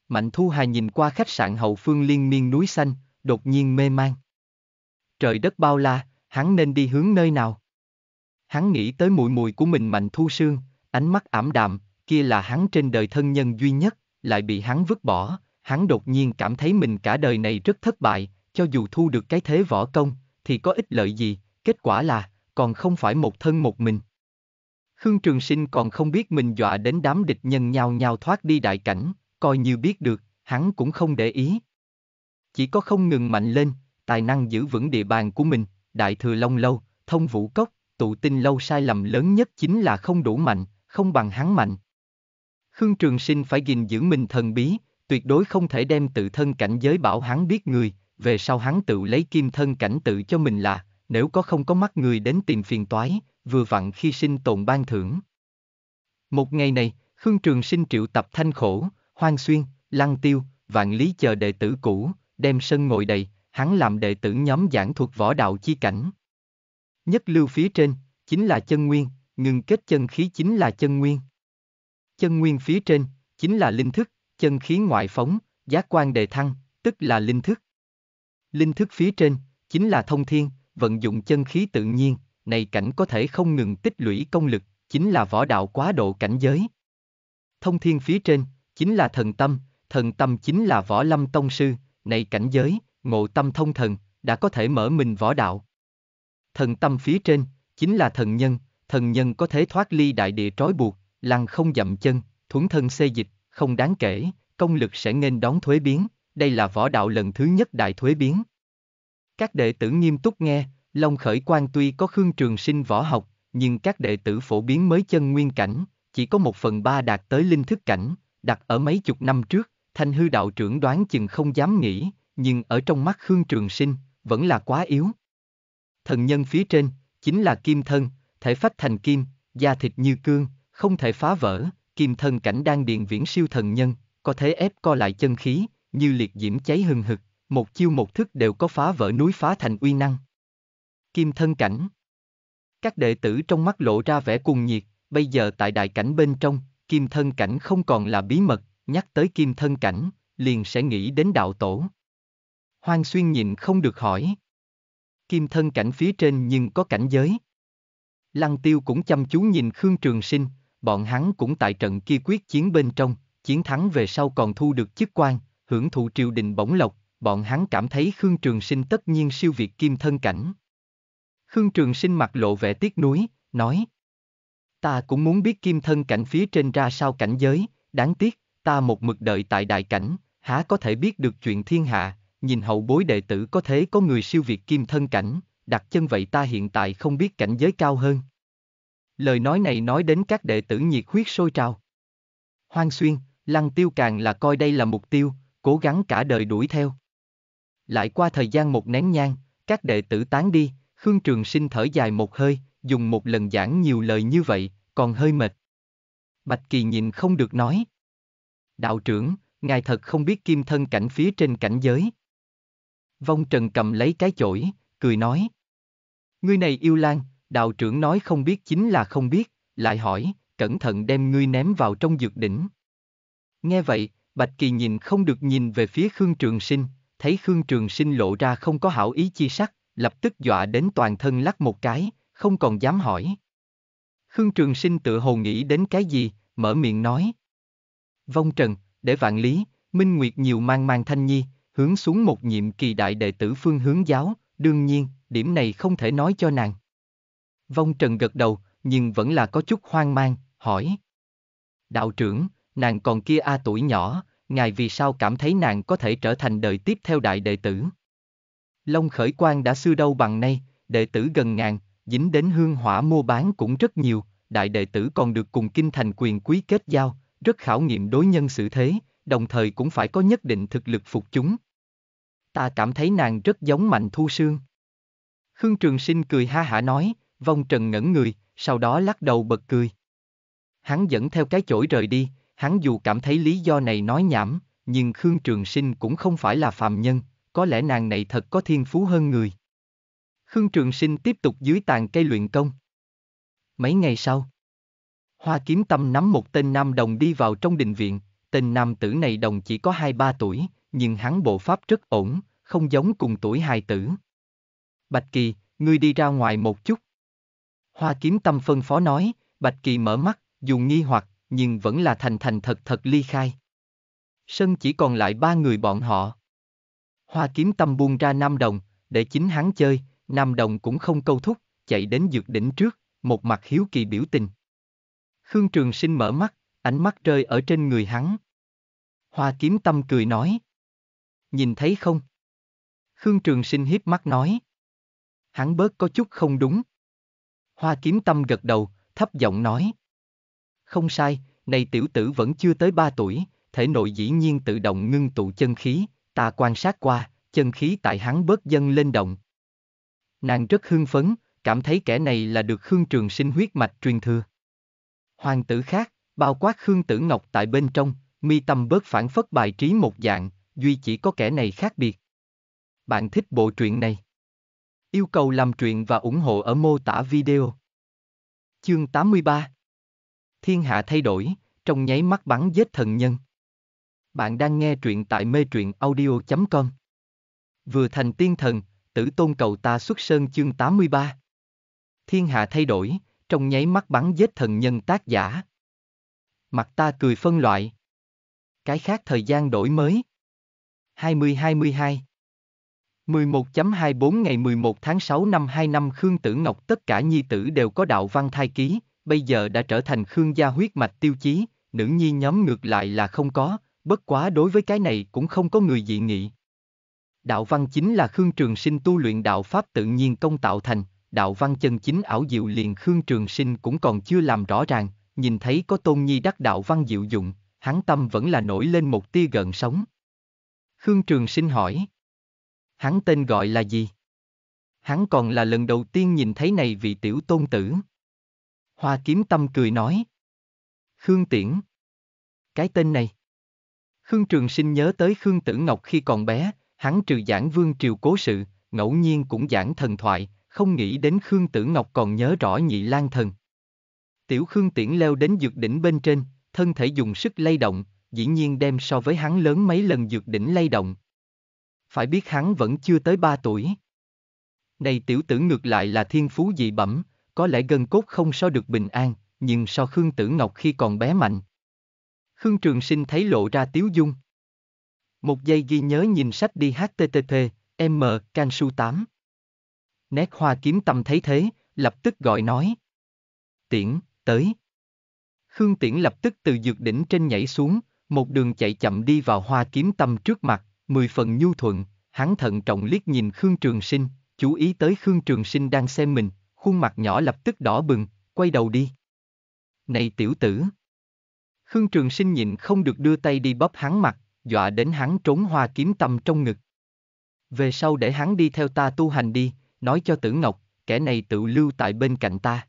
Mạnh Thu Hà nhìn qua khách sạn hậu phương liên miên núi xanh, đột nhiên mê man. Trời đất bao la, hắn nên đi hướng nơi nào? Hắn nghĩ tới mùi mùi của mình Mạnh Thu Sương, ánh mắt ảm đạm, kia là hắn trên đời thân nhân duy nhất, lại bị hắn vứt bỏ, hắn đột nhiên cảm thấy mình cả đời này rất thất bại, cho dù thu được cái thế võ công, thì có ích lợi gì, kết quả là, còn không phải một thân một mình. Khương Trường Sinh còn không biết mình dọa đến đám địch nhân nhau nhau thoát đi đại cảnh, coi như biết được, hắn cũng không để ý. Chỉ có không ngừng mạnh lên, tài năng giữ vững địa bàn của mình, đại thừa long lâu, thông vũ cốc, tụ tinh lâu sai lầm lớn nhất chính là không đủ mạnh, không bằng hắn mạnh. Khương Trường Sinh phải gìn giữ mình thần bí, tuyệt đối không thể đem tự thân cảnh giới bảo hắn biết người, về sau hắn tự lấy kim thân cảnh tự cho mình là, nếu có không có mắt người đến tìm phiền toái, vừa vặn khi sinh tồn ban thưởng. Một ngày này, Khương Trường Sinh triệu tập thanh khổ, hoang xuyên, lăng tiêu, vạn lý chờ đệ tử cũ, đem sân ngồi đầy, hắn làm đệ tử nhóm giảng thuộc võ đạo chi cảnh. Nhất lưu phía trên, chính là chân nguyên, ngừng kết chân khí chính là chân nguyên. Chân nguyên phía trên, chính là linh thức, chân khí ngoại phóng, giác quan đề thăng, tức là linh thức. Linh thức phía trên, chính là thông thiên, vận dụng chân khí tự nhiên, này cảnh có thể không ngừng tích lũy công lực, chính là võ đạo quá độ cảnh giới. Thông thiên phía trên, chính là thần tâm, thần tâm chính là võ lâm tông sư, này cảnh giới, ngộ tâm thông thần, đã có thể mở mình võ đạo. Thần tâm phía trên, chính là thần nhân, thần nhân có thể thoát ly đại địa trói buộc, lăng không dậm chân, thuấn thân xê dịch, không đáng kể, công lực sẽ nên đón thuế biến đây là võ đạo lần thứ nhất đại thuế biến. Các đệ tử nghiêm túc nghe, Long Khởi Quan tuy có Khương Trường Sinh võ học, nhưng các đệ tử phổ biến mới chân nguyên cảnh, chỉ có một phần ba đạt tới linh thức cảnh, đặt ở mấy chục năm trước, thanh hư đạo trưởng đoán chừng không dám nghĩ, nhưng ở trong mắt Khương Trường Sinh, vẫn là quá yếu. Thần nhân phía trên, chính là kim thân, thể phách thành kim, da thịt như cương, không thể phá vỡ, kim thân cảnh đang điền viễn siêu thần nhân, có thể ép co lại chân khí, như liệt diễm cháy hừng hực, một chiêu một thức đều có phá vỡ núi phá thành uy năng. Kim thân cảnh Các đệ tử trong mắt lộ ra vẻ cùng nhiệt, bây giờ tại đại cảnh bên trong, kim thân cảnh không còn là bí mật, nhắc tới kim thân cảnh, liền sẽ nghĩ đến đạo tổ. Hoang xuyên nhìn không được hỏi. Kim thân cảnh phía trên nhưng có cảnh giới. Lăng tiêu cũng chăm chú nhìn Khương Trường Sinh, bọn hắn cũng tại trận kia quyết chiến bên trong, chiến thắng về sau còn thu được chức quan, hưởng thụ triều đình bổng lộc, bọn hắn cảm thấy Khương Trường Sinh tất nhiên siêu việt kim thân cảnh. Khương Trường Sinh mặt lộ vẻ tiếc nuối, nói Ta cũng muốn biết kim thân cảnh phía trên ra sao cảnh giới, đáng tiếc, ta một mực đợi tại đại cảnh, há có thể biết được chuyện thiên hạ, nhìn hậu bối đệ tử có thế có người siêu việt kim thân cảnh, đặt chân vậy ta hiện tại không biết cảnh giới cao hơn. Lời nói này nói đến các đệ tử nhiệt huyết sôi trào. Hoang xuyên, lăng tiêu càng là coi đây là mục tiêu, cố gắng cả đời đuổi theo. Lại qua thời gian một nén nhang, các đệ tử tán đi, Khương Trường Sinh thở dài một hơi, dùng một lần giảng nhiều lời như vậy, còn hơi mệt. Bạch Kỳ nhìn không được nói. Đạo trưởng, ngài thật không biết kim thân cảnh phía trên cảnh giới. Vong Trần cầm lấy cái chổi, cười nói. Ngươi này yêu lan, đạo trưởng nói không biết chính là không biết, lại hỏi, cẩn thận đem ngươi ném vào trong dược đỉnh. Nghe vậy, Bạch Kỳ nhìn không được nhìn về phía Khương Trường Sinh, thấy Khương Trường Sinh lộ ra không có hảo ý chi sắc, lập tức dọa đến toàn thân lắc một cái, không còn dám hỏi. Khương Trường Sinh tự hồ nghĩ đến cái gì, mở miệng nói. Vong Trần, để vạn lý, Minh Nguyệt nhiều mang mang thanh nhi, hướng xuống một nhiệm kỳ đại đệ tử phương hướng giáo, đương nhiên, điểm này không thể nói cho nàng. Vong Trần gật đầu, nhưng vẫn là có chút hoang mang, hỏi. Đạo trưởng, nàng còn kia A tuổi nhỏ, ngài vì sao cảm thấy nàng có thể trở thành đời tiếp theo đại đệ tử? Long khởi quan đã xưa đâu bằng nay, đệ tử gần ngàn, dính đến hương hỏa mua bán cũng rất nhiều, đại đệ tử còn được cùng kinh thành quyền quý kết giao, rất khảo nghiệm đối nhân xử thế, đồng thời cũng phải có nhất định thực lực phục chúng. Ta cảm thấy nàng rất giống Mạnh Thu Sương. Khương Trường Sinh cười ha hả nói, vong trần ngẩn người, sau đó lắc đầu bật cười. Hắn dẫn theo cái chổi rời đi, Hắn dù cảm thấy lý do này nói nhảm, nhưng Khương Trường Sinh cũng không phải là phàm nhân, có lẽ nàng này thật có thiên phú hơn người. Khương Trường Sinh tiếp tục dưới tàn cây luyện công. Mấy ngày sau, Hoa Kiếm Tâm nắm một tên nam đồng đi vào trong đình viện, tên nam tử này đồng chỉ có 2-3 tuổi, nhưng hắn bộ pháp rất ổn, không giống cùng tuổi hài tử. Bạch Kỳ, ngươi đi ra ngoài một chút. Hoa Kiếm Tâm phân phó nói, Bạch Kỳ mở mắt, dù nghi hoặc, nhưng vẫn là thành thành thật thật ly khai. Sân chỉ còn lại ba người bọn họ. Hoa kiếm tâm buông ra Nam Đồng, để chính hắn chơi, Nam Đồng cũng không câu thúc, chạy đến dược đỉnh trước, một mặt hiếu kỳ biểu tình. Khương Trường Sinh mở mắt, ánh mắt rơi ở trên người hắn. Hoa kiếm tâm cười nói. Nhìn thấy không? Khương Trường Sinh hiếp mắt nói. Hắn bớt có chút không đúng. Hoa kiếm tâm gật đầu, thấp giọng nói. Không sai, này tiểu tử vẫn chưa tới 3 tuổi, thể nội dĩ nhiên tự động ngưng tụ chân khí, ta quan sát qua, chân khí tại hắn bớt dâng lên động. Nàng rất hưng phấn, cảm thấy kẻ này là được Khương Trường sinh huyết mạch truyền thừa. Hoàng tử khác, bao quát Khương Tử Ngọc tại bên trong, mi tâm bớt phản phất bài trí một dạng, duy chỉ có kẻ này khác biệt. Bạn thích bộ truyện này? Yêu cầu làm truyện và ủng hộ ở mô tả video. Chương 83 Thiên hạ thay đổi, trong nháy mắt bắn giết thần nhân. Bạn đang nghe truyện tại mê truyện audio.com. Vừa thành tiên thần, tử tôn cầu ta xuất sơn chương 83. Thiên hạ thay đổi, trong nháy mắt bắn giết thần nhân tác giả. Mặt ta cười phân loại. Cái khác thời gian đổi mới. 2022 11.24 ngày 11 tháng 6 năm 2 năm Khương Tử Ngọc tất cả nhi tử đều có đạo văn thai ký, bây giờ đã trở thành Khương gia huyết mạch tiêu chí, nữ nhi nhóm ngược lại là không có, bất quá đối với cái này cũng không có người dị nghị. Đạo văn chính là Khương Trường Sinh tu luyện đạo pháp tự nhiên công tạo thành, đạo văn chân chính ảo diệu liền Khương Trường Sinh cũng còn chưa làm rõ ràng, nhìn thấy có tôn nhi đắc đạo văn diệu dụng, hắn tâm vẫn là nổi lên một tia gợn sóng. Khương Trường Sinh hỏi. Hắn tên gọi là gì? Hắn còn là lần đầu tiên nhìn thấy này vị tiểu tôn tử. Hoa kiếm tâm cười nói. Khương Tiễn. Cái tên này. Khương Trường Sinh nhớ tới Khương Tử Ngọc khi còn bé, hắn trừ giảng vương triều cố sự, ngẫu nhiên cũng giảng thần thoại, không nghĩ đến Khương Tử Ngọc còn nhớ rõ nhị lan thần. Tiểu Khương Tiễn leo đến dược đỉnh bên trên, thân thể dùng sức lay động, dĩ nhiên đem so với hắn lớn mấy lần dược đỉnh lay động. Phải biết hắn vẫn chưa tới ba tuổi. Này tiểu tử ngược lại là thiên phú dị bẩm, có lẽ gân cốt không so được bình an, nhưng so Khương Tử Ngọc khi còn bé mạnh. Khương Trường Sinh thấy lộ ra tiếu dung. Một giây ghi nhớ nhìn sách đi HTTP, M, Can Su 8. Nét hoa kiếm tâm thấy thế, lập tức gọi nói. Tiễn, tới. Khương Tiễn lập tức từ dược đỉnh trên nhảy xuống, một đường chạy chậm đi vào hoa kiếm tâm trước mặt, mười phần nhu thuận, hắn thận trọng liếc nhìn Khương Trường Sinh, chú ý tới Khương Trường Sinh đang xem mình, khuôn mặt nhỏ lập tức đỏ bừng, quay đầu đi. Này tiểu tử! Khương Trường Sinh nhịn không được đưa tay đi bóp hắn mặt, dọa đến hắn trốn hoa kiếm tâm trong ngực. Về sau để hắn đi theo ta tu hành đi, nói cho tử ngọc, kẻ này tự lưu tại bên cạnh ta.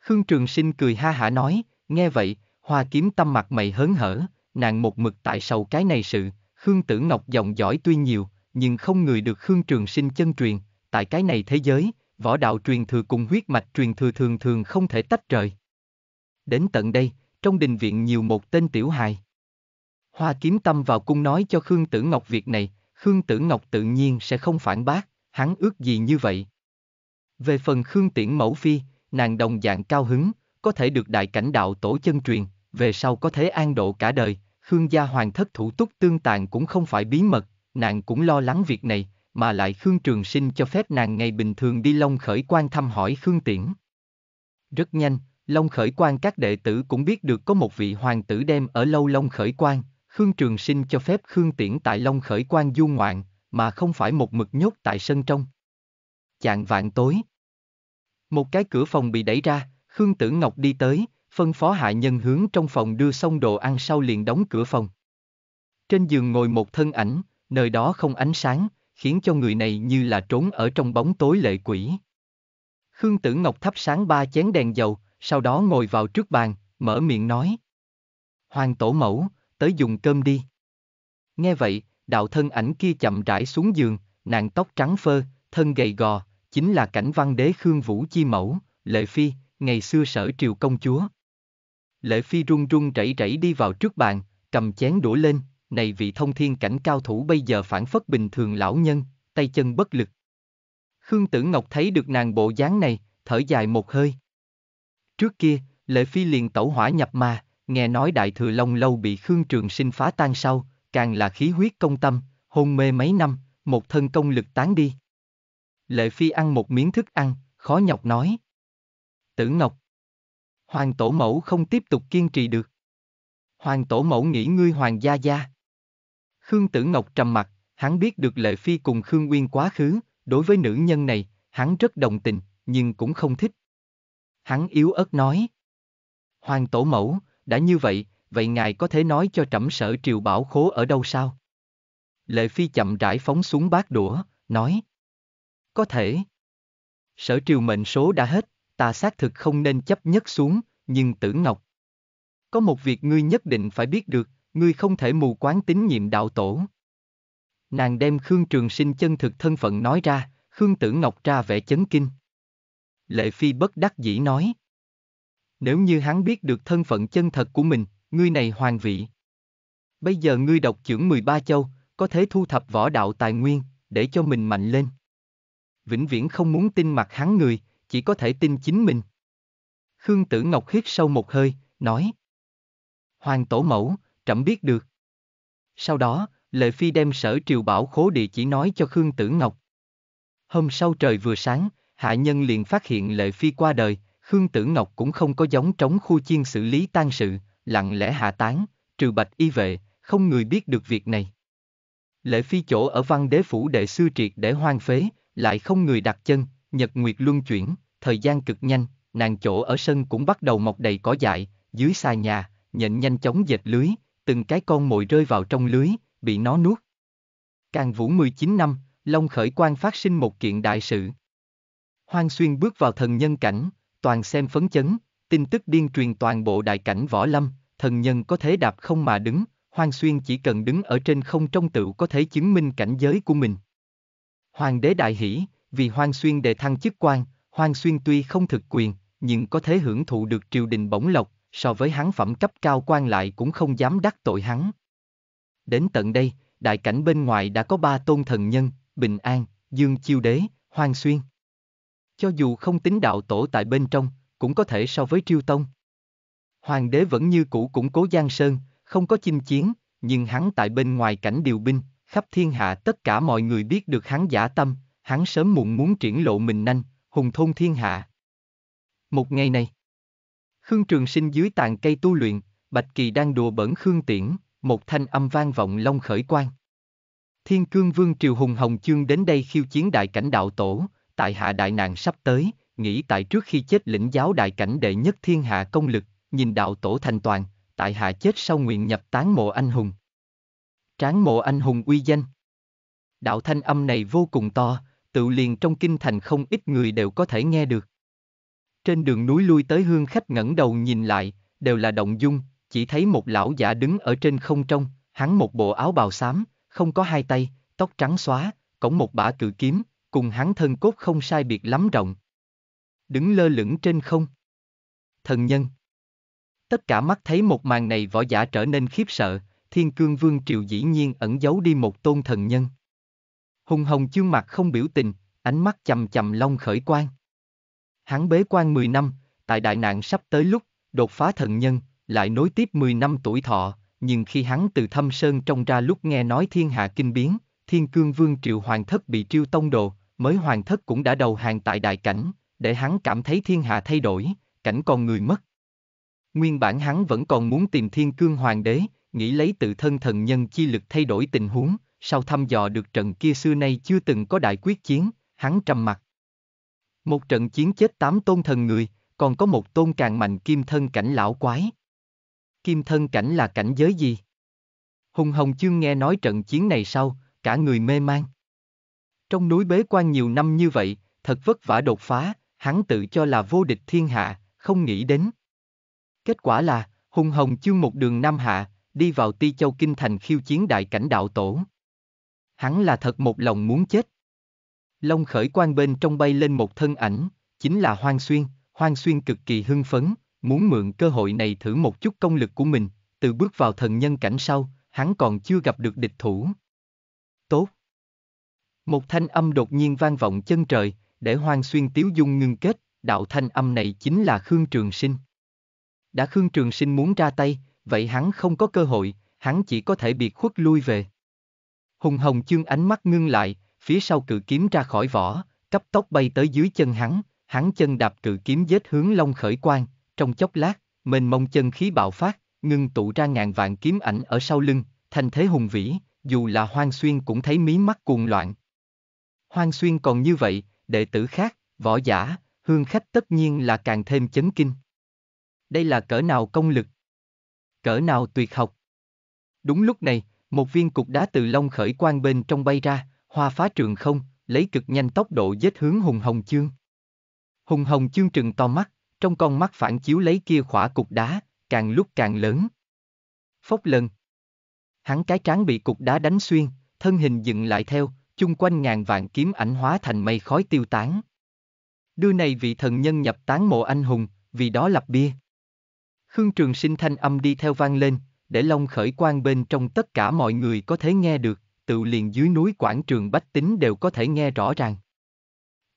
Khương Trường Sinh cười ha hả nói, nghe vậy, hoa kiếm tâm mặt mày hớn hở, nàng một mực tại sau cái này sự, Khương Tử Ngọc giọng giỏi tuy nhiều, nhưng không người được Khương Trường Sinh chân truyền, tại cái này thế giới, võ đạo truyền thừa cùng huyết mạch truyền thừa thường thường không thể tách rời. Đến tận đây, trong đình viện nhiều một tên tiểu hài. Hoa kiếm tâm vào cung nói cho Khương Tử Ngọc việc này, Khương Tử Ngọc tự nhiên sẽ không phản bác, hắn ước gì như vậy. Về phần Khương Tiễn Mẫu Phi, nàng đồng dạng cao hứng, có thể được đại cảnh đạo tổ chân truyền, về sau có thể an độ cả đời, Khương gia hoàng thất thủ túc tương tàn cũng không phải bí mật, nàng cũng lo lắng việc này, mà lại Khương Trường Sinh cho phép nàng ngày bình thường đi Long Khởi Quan thăm hỏi Khương Tiễn. Rất nhanh, Long Khởi Quan các đệ tử cũng biết được có một vị hoàng tử đem ở lâu Long Khởi Quan, Khương Trường Sinh cho phép Khương Tiễn tại Long Khởi Quan du ngoạn, mà không phải một mực nhốt tại sân trong. Chạng vạn tối. Một cái cửa phòng bị đẩy ra, Khương Tử Ngọc đi tới, phân phó hạ nhân hướng trong phòng đưa xong đồ ăn sau liền đóng cửa phòng. Trên giường ngồi một thân ảnh, nơi đó không ánh sáng, khiến cho người này như là trốn ở trong bóng tối lệ quỷ. Khương Tử Ngọc thắp sáng ba chén đèn dầu, sau đó ngồi vào trước bàn, mở miệng nói. Hoàng tổ mẫu, tới dùng cơm đi. Nghe vậy, đạo thân ảnh kia chậm rãi xuống giường, nàng tóc trắng phơ, thân gầy gò, chính là cảnh văn đế Khương Vũ Chi Mẫu, Lệ Phi, ngày xưa sở triều công chúa. Lệ Phi run run rẩy rẩy đi vào trước bàn, cầm chén đũa lên, này vị thông thiên cảnh cao thủ bây giờ phản phất bình thường lão nhân, tay chân bất lực. Khương Tử Ngọc thấy được nàng bộ dáng này, thở dài một hơi. Trước kia, Lệ Phi liền tẩu hỏa nhập ma, nghe nói Đại Thừa Long Lâu bị Khương Trường Sinh phá tan sau, càng là khí huyết công tâm, hôn mê mấy năm, một thân công lực tán đi. Lệ Phi ăn một miếng thức ăn, khó nhọc nói. Tử Ngọc Hoàng tổ mẫu không tiếp tục kiên trì được. Hoàng tổ mẫu nghĩ ngươi hoàng gia gia. Khương Tử Ngọc trầm mặt, hắn biết được Lệ Phi cùng Khương Nguyên quá khứ, đối với nữ nhân này, hắn rất đồng tình, nhưng cũng không thích. Hắn yếu ớt nói. Hoàng tổ mẫu, đã như vậy, vậy ngài có thể nói cho trẫm sở triều bảo khố ở đâu sao? Lệ Phi chậm rãi phóng xuống bát đũa, nói. Có thể. Sở triều mệnh số đã hết, ta xác thực không nên chấp nhất xuống, nhưng tử ngọc. Có một việc ngươi nhất định phải biết được, ngươi không thể mù quáng tín nhiệm đạo tổ. Nàng đem Khương Trường Sinh chân thực thân phận nói ra, Khương Tử Ngọc ra vẻ chấn kinh. Lệ Phi bất đắc dĩ nói. Nếu như hắn biết được thân phận chân thật của mình, ngươi này hoàng vị. Bây giờ ngươi độc trưởng 13 châu, có thể thu thập võ đạo tài nguyên, để cho mình mạnh lên. Vĩnh viễn không muốn tin mặt hắn người, chỉ có thể tin chính mình. Khương Tử Ngọc hít sâu một hơi, nói. Hoàng tổ mẫu, trẫm biết được. Sau đó, Lệ Phi đem sở triều bảo khố địa chỉ nói cho Khương Tử Ngọc. Hôm sau trời vừa sáng, hạ nhân liền phát hiện Lệ Phi qua đời, Khương Tử Ngọc cũng không có giống trống khu chiên xử lý tang sự, lặng lẽ hạ tán, trừ bạch y vệ, không người biết được việc này. Lệ Phi chỗ ở văn đế phủ đệ sư triệt để hoang phế, lại không người đặt chân, nhật nguyệt luân chuyển, thời gian cực nhanh, nàng chỗ ở sân cũng bắt đầu mọc đầy cỏ dại, dưới xa nhà, nhện nhanh chóng dệt lưới, từng cái con mồi rơi vào trong lưới, bị nó nuốt. Càng vũ 19 năm, Long Khởi Quan phát sinh một kiện đại sự. Hoang Xuyên bước vào thần nhân cảnh, toàn xem phấn chấn, tin tức điên truyền toàn bộ đại cảnh võ lâm, thần nhân có thế đạp không mà đứng, Hoang Xuyên chỉ cần đứng ở trên không trong tựu có thể chứng minh cảnh giới của mình. Hoàng đế đại hỷ, vì Hoang Xuyên đề thăng chức quan, Hoang Xuyên tuy không thực quyền, nhưng có thể hưởng thụ được triều đình bổng lộc, so với hắn phẩm cấp cao quan lại cũng không dám đắc tội hắn. Đến tận đây, đại cảnh bên ngoài đã có ba tôn thần nhân, Bình An, Dương Chiêu Đế, Hoang Xuyên. Cho dù không tính đạo tổ tại bên trong, cũng có thể so với Triêu Tông. Hoàng đế vẫn như cũ củng cố Giang Sơn, không có chinh chiến, nhưng hắn tại bên ngoài cảnh điều binh, khắp thiên hạ tất cả mọi người biết được hắn giả tâm, hắn sớm muộn muốn triển lộ mình nhanh, hùng thôn thiên hạ. Một ngày này, Khương Trường Sinh dưới tàn cây tu luyện, Bạch Kỳ đang đùa bẩn Khương Tiễn, một thanh âm vang vọng long khởi quan. Thiên Cương Vương Triều Hùng Hồng Chương đến đây khiêu chiến đại cảnh đạo tổ, tại hạ đại nạn sắp tới, nghĩ tại trước khi chết lĩnh giáo đại cảnh đệ nhất thiên hạ công lực, nhìn đạo tổ thành toàn, tại hạ chết sau nguyện nhập tán mộ anh hùng. Tráng mộ anh hùng uy danh. Đạo thanh âm này vô cùng to, tự liền trong kinh thành không ít người đều có thể nghe được. Trên đường núi lui tới hương khách ngẩng đầu nhìn lại, đều là động dung, chỉ thấy một lão giả đứng ở trên không trong, hắn một bộ áo bào xám, không có hai tay, tóc trắng xóa, cổng một bả cự kiếm, cùng hắn thân cốt không sai biệt lắm rộng. Đứng lơ lửng trên không. Thần nhân. Tất cả mắt thấy một màn này võ giả trở nên khiếp sợ, thiên cương vương triều dĩ nhiên ẩn giấu đi một tôn thần nhân. Hùng hồng chương mặt không biểu tình, ánh mắt chầm chầm long khởi quan hắn bế quan 10 năm, tại đại nạn sắp tới lúc, đột phá thần nhân, lại nối tiếp 10 năm tuổi thọ, nhưng khi hắn từ thâm sơn trong ra lúc nghe nói thiên hạ kinh biến, thiên cương vương triệu hoàng thất bị triêu tông đồ, mới hoàng thất cũng đã đầu hàng tại đại cảnh, để hắn cảm thấy thiên hạ thay đổi, cảnh còn người mất. Nguyên bản hắn vẫn còn muốn tìm thiên cương hoàng đế, nghĩ lấy tự thân thần nhân chi lực thay đổi tình huống, sau thăm dò được trận kia xưa nay chưa từng có đại quyết chiến, hắn trầm mặt. Một trận chiến chết tám tôn thần người, còn có một tôn càng mạnh kim thân cảnh lão quái. Kim thân cảnh là cảnh giới gì? Hùng Hồng Chương nghe nói trận chiến này sau, cả người mê man. Trong núi bế quan nhiều năm như vậy, thật vất vả đột phá, hắn tự cho là vô địch thiên hạ, không nghĩ đến. Kết quả là, Hùng Hồng Chương một đường Nam Hạ, đi vào Ti Châu Kinh Thành khiêu chiến đại cảnh đạo tổ. Hắn là thật một lòng muốn chết. Long khởi quan bên trong bay lên một thân ảnh, chính là Hoang Xuyên, Hoang Xuyên cực kỳ hưng phấn, muốn mượn cơ hội này thử một chút công lực của mình, từ bước vào thần nhân cảnh sau, hắn còn chưa gặp được địch thủ. Tốt! Một thanh âm đột nhiên vang vọng chân trời, để Hoang Xuyên tiếu dung ngưng kết, đạo thanh âm này chính là Khương Trường Sinh. Đã Khương Trường Sinh muốn ra tay, vậy hắn không có cơ hội, hắn chỉ có thể bị khuất lui về. Hùng Hồng chương ánh mắt ngưng lại, phía sau cự kiếm ra khỏi vỏ, cấp tốc bay tới dưới chân hắn, hắn chân đạp cự kiếm giết hướng long khởi quan, trong chốc lát, mênh mông chân khí bạo phát, ngưng tụ ra ngàn vạn kiếm ảnh ở sau lưng, thành thế hùng vĩ, dù là Hoang Xuyên cũng thấy mí mắt cuồng loạn. Hoang Xuyên còn như vậy, đệ tử khác, võ giả, hương khách tất nhiên là càng thêm chấn kinh. Đây là cỡ nào công lực? Cỡ nào tuyệt học? Đúng lúc này, một viên cục đá từ long khởi quan bên trong bay ra, hoa phá trường không, lấy cực nhanh tốc độ giết hướng Hùng Hồng Chương. Hùng Hồng Chương trừng to mắt, trong con mắt phản chiếu lấy kia khỏa cục đá, càng lúc càng lớn. Phốc lần. Hắn cái trán bị cục đá đánh xuyên, thân hình dựng lại theo, chung quanh ngàn vạn kiếm ảnh hóa thành mây khói tiêu tán. Đưa này vị thần nhân nhập tán mộ anh hùng, vì đó lập bia. Khương Trường Sinh thanh âm đi theo vang lên, để Long khởi quan bên trong tất cả mọi người có thể nghe được tự liền dưới núi quảng trường bách tính đều có thể nghe rõ ràng.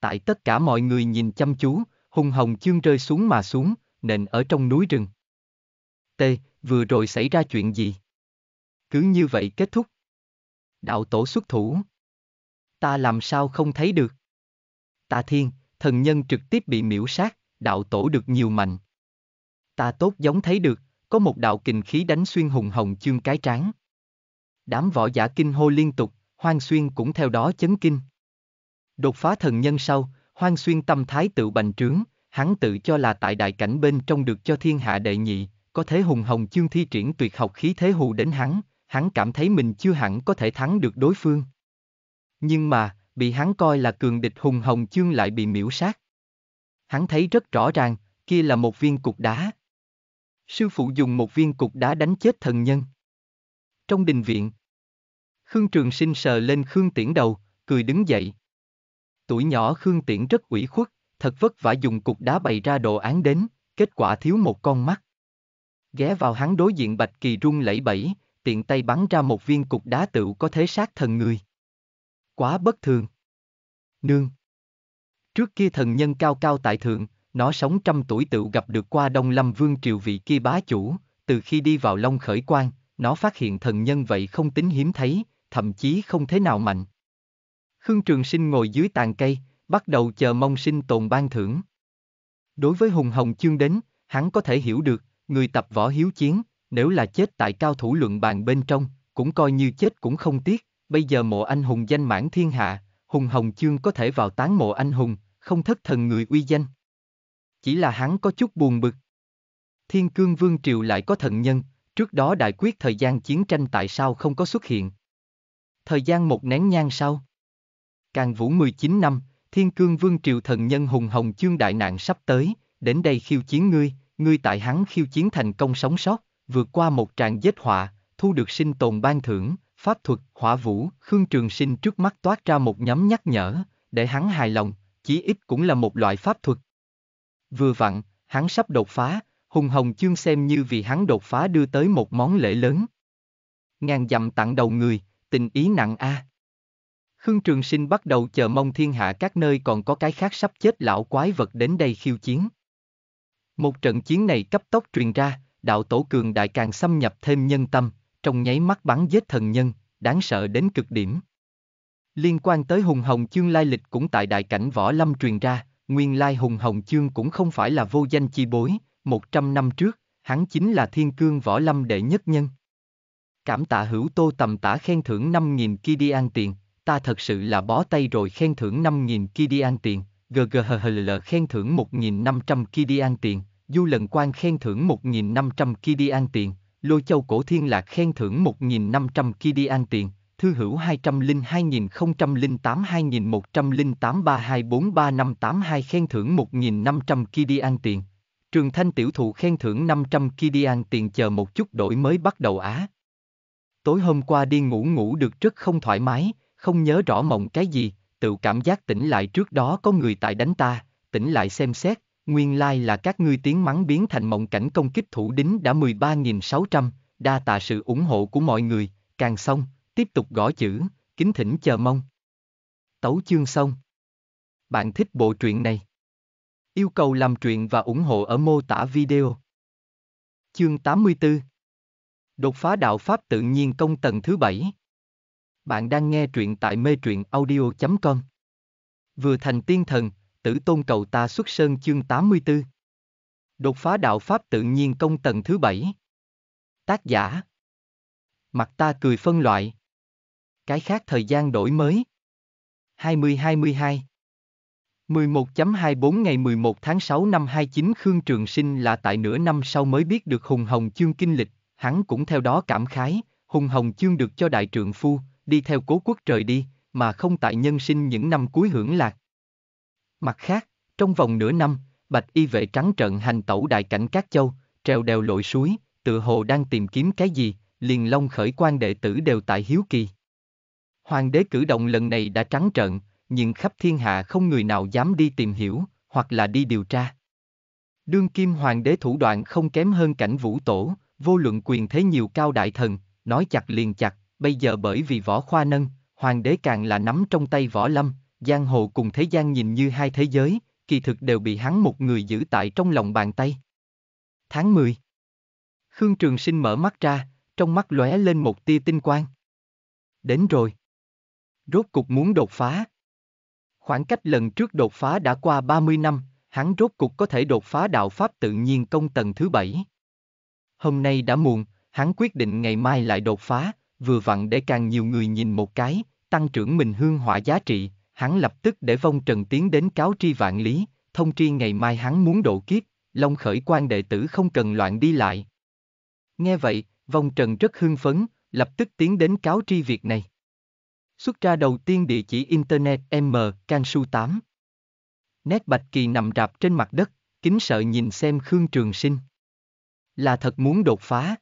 Tại tất cả mọi người nhìn chăm chú, hùng hồng chương rơi xuống mà xuống, nền ở trong núi rừng. T. Vừa rồi xảy ra chuyện gì? Cứ như vậy kết thúc. Đạo tổ xuất thủ. Ta làm sao không thấy được? Ta thiên, thần nhân trực tiếp bị miễu sát, đạo tổ được nhiều mạnh. Ta tốt giống thấy được, có một đạo kình khí đánh xuyên hùng hồng chương cái tráng. Đám võ giả kinh hô liên tục, Hoang Xuyên cũng theo đó chấn kinh. Đột phá thần nhân sau, Hoang Xuyên tâm thái tự bành trướng, hắn tự cho là tại đại cảnh bên trong được cho thiên hạ đệ nhị, có thế hùng hồng chương thi triển tuyệt học khí thế hù đến hắn, hắn cảm thấy mình chưa hẳn có thể thắng được đối phương. Nhưng mà, bị hắn coi là cường địch hùng hồng chương lại bị miễu sát. Hắn thấy rất rõ ràng, kia là một viên cục đá. Sư phụ dùng một viên cục đá đánh chết thần nhân trong đình viện. Khương Trường Sinh sờ lên Khương Tiễn đầu, cười đứng dậy. Tuổi nhỏ Khương Tiễn rất ủy khuất, thật vất vả dùng cục đá bày ra đồ án đến, kết quả thiếu một con mắt. Ghé vào hắn đối diện Bạch Kỳ run lẩy bẩy, tiện tay bắn ra một viên cục đá tựu có thế sát thần người. Quá bất thường. Nương. Trước kia thần nhân cao cao tại thượng, nó sống trăm tuổi tựu gặp được qua Đông Lâm Vương triều vị kia bá chủ, từ khi đi vào Long Khởi Quan, nó phát hiện thần nhân vậy không tính hiếm thấy, thậm chí không thế nào mạnh. Khương Trường Sinh ngồi dưới tàn cây, bắt đầu chờ mong sinh tồn ban thưởng. Đối với Hùng Hồng Chương đến, hắn có thể hiểu được, người tập võ hiếu chiến, nếu là chết tại cao thủ luận bàn bên trong, cũng coi như chết cũng không tiếc, bây giờ mộ anh hùng danh mãn thiên hạ, Hùng Hồng Chương có thể vào tán mộ anh hùng, không thất thần người uy danh. Chỉ là hắn có chút buồn bực. Thiên cương vương triều lại có thần nhân, Trước đó đại quyết thời gian chiến tranh tại sao không có xuất hiện? Thời gian một nén nhang sau. Càng vũ 19 năm, thiên cương vương triều thần nhân hùng hồng chương đại nạn sắp tới, đến đây khiêu chiến ngươi, ngươi tại hắn khiêu chiến thành công sống sót, vượt qua một tràng giết họa, thu được sinh tồn ban thưởng, pháp thuật, hỏa vũ, Khương Trường Sinh trước mắt toát ra một nhóm nhắc nhở, để hắn hài lòng, chí ít cũng là một loại pháp thuật. Vừa vặn, hắn sắp đột phá, Hùng Hồng Chương xem như vì hắn đột phá đưa tới một món lễ lớn. Ngàn dặm tặng đầu người, tình ý nặng a. À. Khương Trường Sinh bắt đầu chờ mong thiên hạ các nơi còn có cái khác sắp chết lão quái vật đến đây khiêu chiến. Một trận chiến này cấp tốc truyền ra, đạo tổ cường đại càng xâm nhập thêm nhân tâm, trong nháy mắt bắn giết thần nhân, đáng sợ đến cực điểm. Liên quan tới Hùng Hồng Chương lai lịch cũng tại đại cảnh võ lâm truyền ra, nguyên lai Hùng Hồng Chương cũng không phải là vô danh chi bối, một trăm năm trước, hắn chính là thiên cương võ lâm đệ nhất nhân. Cảm tạ hữu tô tầm tả khen thưởng 5.000 an tiền, ta thật sự là bó tay rồi khen thưởng 5.000 an tiền, GGHL khen thưởng 1.500 an tiền, Du Lần Quan khen thưởng 1.500 an tiền, Lôi Châu Cổ Thiên Lạc khen thưởng 1.500 an tiền, Thư hữu 202.008-2108-324345352 khen thưởng 1.500 an tiền. Trường Thanh tiểu thụ khen thưởng 500 Kidian tiền chờ một chút đổi mới bắt đầu á. Tối hôm qua đi ngủ ngủ được rất không thoải mái, không nhớ rõ mộng cái gì, tự cảm giác tỉnh lại trước đó có người tại đánh ta, tỉnh lại xem xét, nguyên lai là các ngươi tiếng mắng biến thành mộng cảnh công kích thủ đính đã 13.600, đa tạ sự ủng hộ của mọi người, càng xong, tiếp tục gõ chữ, kính thỉnh chờ mong. Tấu chương xong. Bạn thích bộ truyện này? Yêu cầu làm truyện và ủng hộ ở mô tả video. Chương 84 Đột phá đạo Pháp tự nhiên công tầng thứ bảy. Bạn đang nghe truyện tại mê truyện audio.com Vừa thành tiên thần, tử tôn cầu ta xuất sơn chương 84 Đột phá đạo Pháp tự nhiên công tầng thứ bảy. Tác giả Mặt ta cười phân loại Cái khác thời gian đổi mới 2022 11.24 ngày 11 tháng 6 năm 29 Khương Trường Sinh là tại nửa năm sau mới biết được Hùng Hồng Chương kinh lịch, hắn cũng theo đó cảm khái, Hùng Hồng Chương được cho đại trượng phu, đi theo cố quốc trời đi, mà không tại nhân sinh những năm cuối hưởng lạc. Mặt khác, trong vòng nửa năm, Bạch Y vệ trắng trận hành tẩu đại cảnh các châu, trèo đèo lội suối, tựa hồ đang tìm kiếm cái gì, liền long khởi quan đệ tử đều tại hiếu kỳ. Hoàng đế cử động lần này đã trắng trận nhưng khắp thiên hạ không người nào dám đi tìm hiểu, hoặc là đi điều tra. Đương kim hoàng đế thủ đoạn không kém hơn cảnh vũ tổ, vô luận quyền thế nhiều cao đại thần, nói chặt liền chặt, bây giờ bởi vì võ khoa nâng, hoàng đế càng là nắm trong tay võ lâm, giang hồ cùng thế gian nhìn như hai thế giới, kỳ thực đều bị hắn một người giữ tại trong lòng bàn tay. Tháng 10 Khương Trường Sinh mở mắt ra, trong mắt lóe lên một tia tinh quang. Đến rồi. Rốt cục muốn đột phá, Khoảng cách lần trước đột phá đã qua 30 năm, hắn rốt cục có thể đột phá đạo pháp tự nhiên công tầng thứ bảy. Hôm nay đã muộn, hắn quyết định ngày mai lại đột phá, vừa vặn để càng nhiều người nhìn một cái, tăng trưởng mình hương hỏa giá trị, hắn lập tức để vong trần tiến đến cáo tri vạn lý, thông tri ngày mai hắn muốn độ kiếp, long khởi quan đệ tử không cần loạn đi lại. Nghe vậy, vong trần rất hưng phấn, lập tức tiến đến cáo tri việc này. Xuất ra đầu tiên địa chỉ Internet M, can su 8. Nét bạch kỳ nằm rạp trên mặt đất, kính sợ nhìn xem Khương Trường Sinh. Là thật muốn đột phá.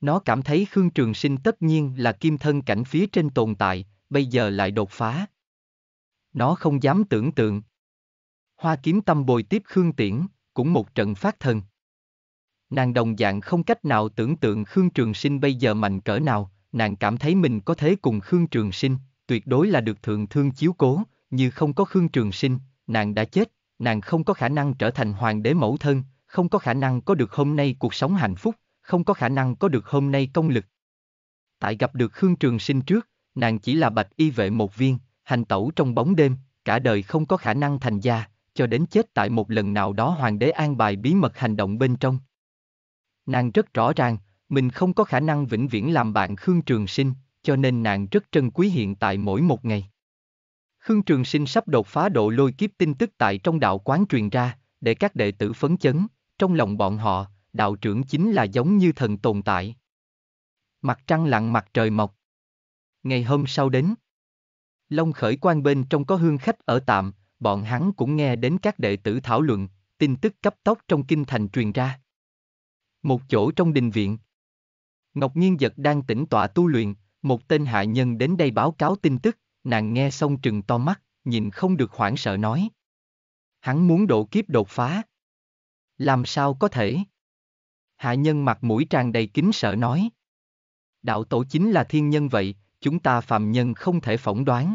Nó cảm thấy Khương Trường Sinh tất nhiên là kim thân cảnh phía trên tồn tại, bây giờ lại đột phá. Nó không dám tưởng tượng. Hoa kiếm tâm bồi tiếp Khương Tiễn, cũng một trận phát thần. Nàng đồng dạng không cách nào tưởng tượng Khương Trường Sinh bây giờ mạnh cỡ nào, nàng cảm thấy mình có thế cùng Khương Trường Sinh, tuyệt đối là được thượng thương chiếu cố, như không có Khương Trường Sinh, nàng đã chết, nàng không có khả năng trở thành hoàng đế mẫu thân, không có khả năng có được hôm nay cuộc sống hạnh phúc, không có khả năng có được hôm nay công lực. Tại gặp được Khương Trường Sinh trước, nàng chỉ là bạch y vệ một viên, hành tẩu trong bóng đêm, cả đời không có khả năng thành gia, cho đến chết tại một lần nào đó hoàng đế an bài bí mật hành động bên trong. Nàng rất rõ ràng, mình không có khả năng vĩnh viễn làm bạn Khương Trường Sinh, cho nên nàng rất trân quý hiện tại mỗi một ngày. Khương Trường Sinh sắp đột phá độ lôi kiếp tin tức tại trong đạo quán truyền ra, để các đệ tử phấn chấn, trong lòng bọn họ, đạo trưởng chính là giống như thần tồn tại. Mặt trăng lặng mặt trời mọc. Ngày hôm sau đến, Long khởi quan bên trong có hương khách ở tạm, bọn hắn cũng nghe đến các đệ tử thảo luận, tin tức cấp tốc trong kinh thành truyền ra. Một chỗ trong đình viện. Ngọc Nhiên Giật đang tĩnh tọa tu luyện, một tên hạ nhân đến đây báo cáo tin tức, nàng nghe xong trừng to mắt, nhìn không được hoảng sợ nói. Hắn muốn độ kiếp đột phá. Làm sao có thể? Hạ nhân mặt mũi tràn đầy kính sợ nói. Đạo tổ chính là thiên nhân vậy, chúng ta phàm nhân không thể phỏng đoán.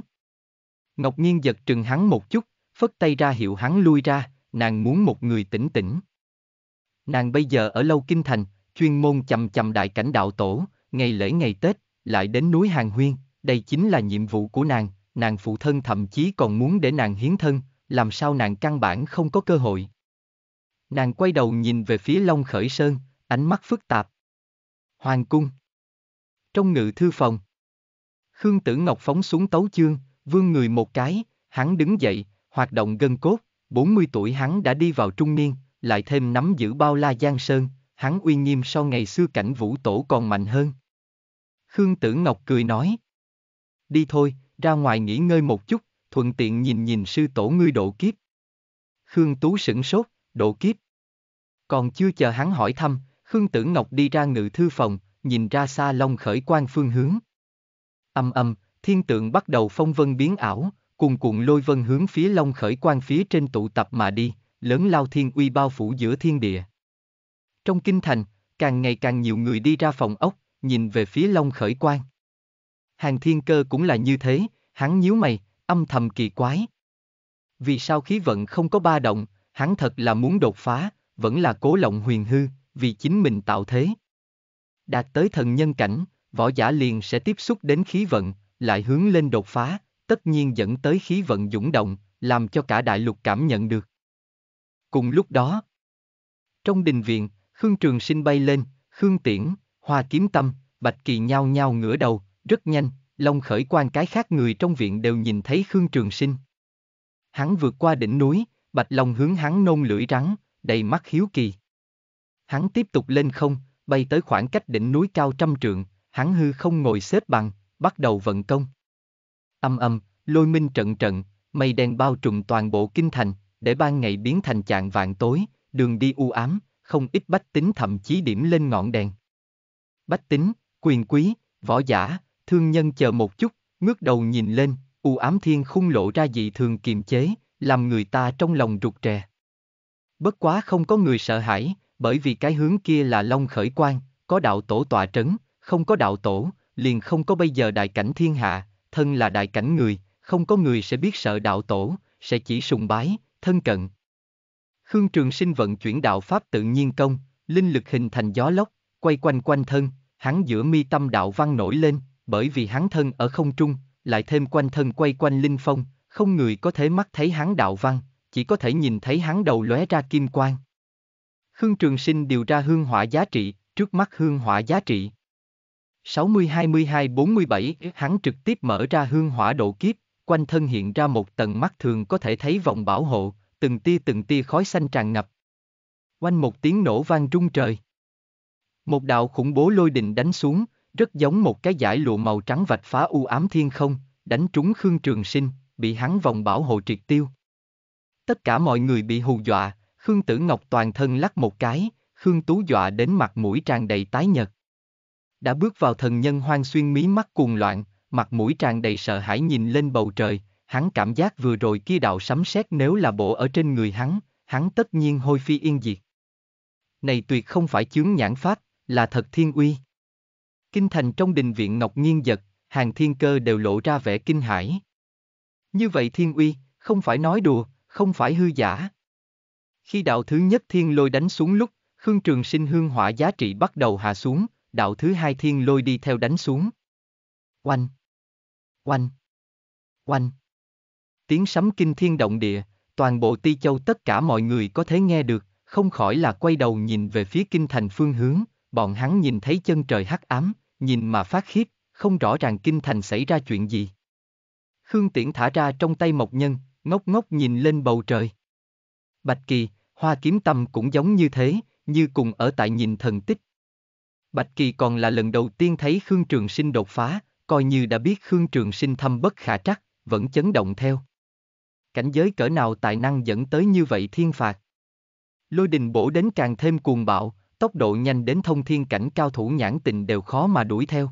Ngọc Nhiên giật trừng hắn một chút, phất tay ra hiệu hắn lui ra, nàng muốn một người tỉnh tỉnh. Nàng bây giờ ở lâu kinh thành, chuyên môn chầm chầm đại cảnh đạo tổ, ngày lễ ngày Tết, lại đến núi Hàng Huyên, đây chính là nhiệm vụ của nàng, nàng phụ thân thậm chí còn muốn để nàng hiến thân, làm sao nàng căn bản không có cơ hội. Nàng quay đầu nhìn về phía Long Khởi Sơn, ánh mắt phức tạp. Hoàng cung. Trong ngự thư phòng. Khương Tử Ngọc phóng xuống tấu chương, vương người một cái, hắn đứng dậy, hoạt động gân cốt, 40 tuổi hắn đã đi vào trung niên, lại thêm nắm giữ bao la giang sơn, hắn uy nghiêm so ngày xưa cảnh vũ tổ còn mạnh hơn. Khương Tử Ngọc cười nói. Đi thôi, ra ngoài nghỉ ngơi một chút, thuận tiện nhìn nhìn sư tổ ngươi độ kiếp. Khương Tú sửng sốt, độ kiếp. Còn chưa chờ hắn hỏi thăm, Khương Tử Ngọc đi ra ngự thư phòng, nhìn ra xa long khởi quan phương hướng. Âm âm, thiên tượng bắt đầu phong vân biến ảo, cuồn cuộn lôi vân hướng phía long khởi quan phía trên tụ tập mà đi, lớn lao thiên uy bao phủ giữa thiên địa. Trong kinh thành, càng ngày càng nhiều người đi ra phòng ốc, nhìn về phía Long khởi quan. Hàng thiên cơ cũng là như thế, hắn nhíu mày, âm thầm kỳ quái. Vì sao khí vận không có ba động, hắn thật là muốn đột phá, vẫn là cố lộng huyền hư, vì chính mình tạo thế. Đạt tới thần nhân cảnh, võ giả liền sẽ tiếp xúc đến khí vận, lại hướng lên đột phá, tất nhiên dẫn tới khí vận dũng động, làm cho cả đại lục cảm nhận được. Cùng lúc đó, trong đình viện, Khương Trường Sinh bay lên, Khương Tiễn, Hoa Kiếm Tâm, Bạch Kỳ nhao nhao ngửa đầu, rất nhanh, Long khởi quan cái khác người trong viện đều nhìn thấy Khương Trường Sinh. Hắn vượt qua đỉnh núi, Bạch Long hướng hắn nôn lưỡi rắn, đầy mắt hiếu kỳ. Hắn tiếp tục lên không, bay tới khoảng cách đỉnh núi cao trăm trượng, hắn hư không ngồi xếp bằng, bắt đầu vận công. Âm âm, lôi minh trận trận, mây đen bao trùm toàn bộ kinh thành, để ban ngày biến thành chạng vạn tối, đường đi u ám, không ít bách tính thậm chí điểm lên ngọn đèn. Bách tính, quyền quý, võ giả, thương nhân chờ một chút, ngước đầu nhìn lên, u ám thiên khung lộ ra dị thường kiềm chế, làm người ta trong lòng rụt rè. Bất quá không có người sợ hãi, bởi vì cái hướng kia là long khởi quan, có đạo tổ tọa trấn, không có đạo tổ, liền không có bây giờ đại cảnh thiên hạ, thân là đại cảnh người, không có người sẽ biết sợ đạo tổ, sẽ chỉ sùng bái, thân cận, Khương Trường Sinh vận chuyển đạo Pháp tự nhiên công, linh lực hình thành gió lốc, quay quanh quanh thân, hắn giữa mi tâm đạo văn nổi lên, bởi vì hắn thân ở không trung, lại thêm quanh thân quay quanh linh phong, không người có thể mắt thấy hắn đạo văn, chỉ có thể nhìn thấy hắn đầu lóe ra kim quang. Khương Trường Sinh điều ra hương hỏa giá trị, trước mắt hương hỏa giá trị. 60-22-47 hắn trực tiếp mở ra hương hỏa độ kiếp, quanh thân hiện ra một tầng mắt thường có thể thấy vòng bảo hộ, từng tia từng tia khói xanh tràn ngập. Quanh một tiếng nổ vang trung trời. Một đạo khủng bố lôi đình đánh xuống, rất giống một cái giải lụa màu trắng vạch phá u ám thiên không, đánh trúng Khương Trường Sinh, bị hắn vòng bảo hộ triệt tiêu. Tất cả mọi người bị hù dọa, Khương Tử Ngọc toàn thân lắc một cái, Khương Tú dọa đến mặt mũi tràn đầy tái nhật. Đã bước vào thần nhân hoang xuyên mí mắt cuồng loạn, mặt mũi tràn đầy sợ hãi nhìn lên bầu trời, hắn cảm giác vừa rồi kia đạo sấm sét nếu là bộ ở trên người hắn, hắn tất nhiên hôi phi yên diệt. Này tuyệt không phải chướng nhãn pháp, là thật thiên uy. Kinh thành trong đình viện Ngọc nghiêng giật, hàng thiên cơ đều lộ ra vẻ kinh hãi. Như vậy thiên uy, không phải nói đùa, không phải hư giả. Khi đạo thứ nhất thiên lôi đánh xuống lúc, Khương Trường Sinh hương hỏa giá trị bắt đầu hạ xuống, đạo thứ hai thiên lôi đi theo đánh xuống. Oanh! Oanh! Oanh! Tiếng sấm kinh thiên động địa, toàn bộ ti châu tất cả mọi người có thể nghe được, không khỏi là quay đầu nhìn về phía kinh thành phương hướng, bọn hắn nhìn thấy chân trời hắc ám, nhìn mà phát khiếp, không rõ ràng kinh thành xảy ra chuyện gì. Khương Tiễn thả ra trong tay Mộc Nhân, ngốc ngốc nhìn lên bầu trời. Bạch Kỳ, Hoa Kiếm Tâm cũng giống như thế, như cùng ở tại nhìn thần tích. Bạch Kỳ còn là lần đầu tiên thấy Khương Trường Sinh đột phá, coi như đã biết Khương Trường Sinh thâm bất khả trắc, vẫn chấn động theo cảnh giới cỡ nào tài năng dẫn tới như vậy thiên phạt. Lôi đình bổ đến càng thêm cuồng bạo, tốc độ nhanh đến thông thiên cảnh cao thủ nhãn tình đều khó mà đuổi theo.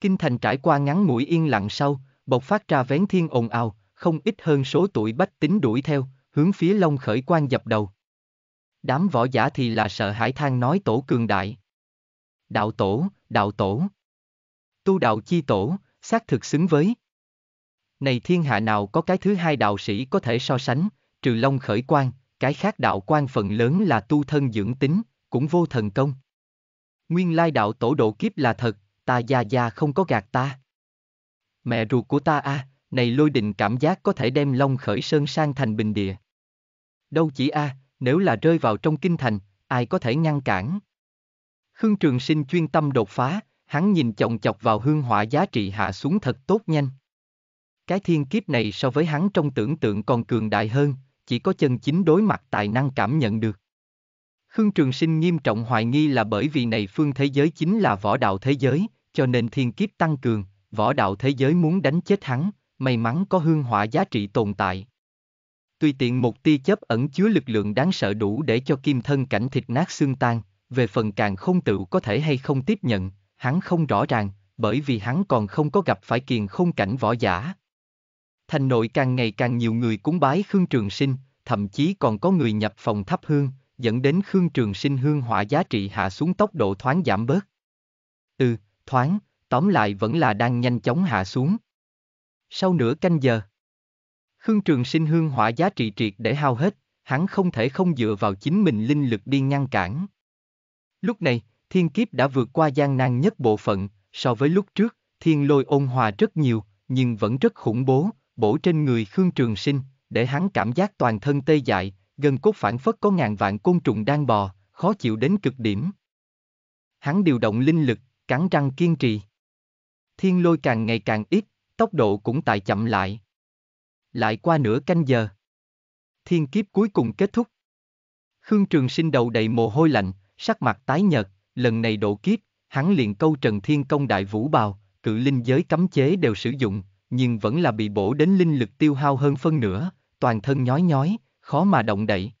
Kinh thành trải qua ngắn mũi yên lặng sau, bộc phát ra vén thiên ồn ào, không ít hơn số tuổi bách tính đuổi theo, hướng phía lông khởi quan dập đầu. Đám võ giả thì là sợ hãi than nói tổ cường đại. Đạo tổ, đạo tổ. Tu đạo chi tổ, xác thực xứng với này thiên hạ nào có cái thứ hai đạo sĩ có thể so sánh, trừ long khởi quan, cái khác đạo quan phần lớn là tu thân dưỡng tính, cũng vô thần công. Nguyên lai đạo tổ độ kiếp là thật, ta già già không có gạt ta. Mẹ ruột của ta a, à, này lôi đình cảm giác có thể đem long khởi sơn sang thành bình địa. Đâu chỉ a, à, nếu là rơi vào trong kinh thành, ai có thể ngăn cản. Khương Trường Sinh chuyên tâm đột phá, hắn nhìn chồng chọc vào hương hỏa giá trị hạ xuống thật tốt nhanh. Cái thiên kiếp này so với hắn trong tưởng tượng còn cường đại hơn, chỉ có chân chính đối mặt tài năng cảm nhận được. Khương Trường Sinh nghiêm trọng hoài nghi là bởi vì này phương thế giới chính là võ đạo thế giới, cho nên thiên kiếp tăng cường, võ đạo thế giới muốn đánh chết hắn, may mắn có hương hỏa giá trị tồn tại. Tuy tiện một tia chớp ẩn chứa lực lượng đáng sợ đủ để cho kim thân cảnh thịt nát xương tan, về phần càng không tự có thể hay không tiếp nhận, hắn không rõ ràng, bởi vì hắn còn không có gặp phải kiền không cảnh võ giả, thành nội càng ngày càng nhiều người cúng bái Khương Trường Sinh, thậm chí còn có người nhập phòng thắp hương, dẫn đến Khương Trường Sinh hương hỏa giá trị hạ xuống tốc độ thoáng giảm bớt. Ừ, thoáng, tóm lại vẫn là đang nhanh chóng hạ xuống. Sau nửa canh giờ, Khương Trường Sinh hương hỏa giá trị triệt để hao hết, hắn không thể không dựa vào chính mình linh lực đi ngăn cản. Lúc này, thiên kiếp đã vượt qua gian nan nhất bộ phận, so với lúc trước, thiên lôi ôn hòa rất nhiều, nhưng vẫn rất khủng bố, bổ trên người Khương Trường Sinh, để hắn cảm giác toàn thân tê dại, gần cốt phản phất có ngàn vạn côn trùng đang bò, khó chịu đến cực điểm. Hắn điều động linh lực, cắn răng kiên trì. Thiên lôi càng ngày càng ít, tốc độ cũng tại chậm lại. Lại qua nửa canh giờ. Thiên kiếp cuối cùng kết thúc. Khương Trường Sinh đầu đầy mồ hôi lạnh, sắc mặt tái nhợt, lần này độ kiếp, hắn liền câu Trần Thiên Công đại vũ bào, cự linh giới cấm chế đều sử dụng, nhưng vẫn là bị bổ đến linh lực tiêu hao hơn phân nửa, toàn thân nhói nhói, khó mà động đậy.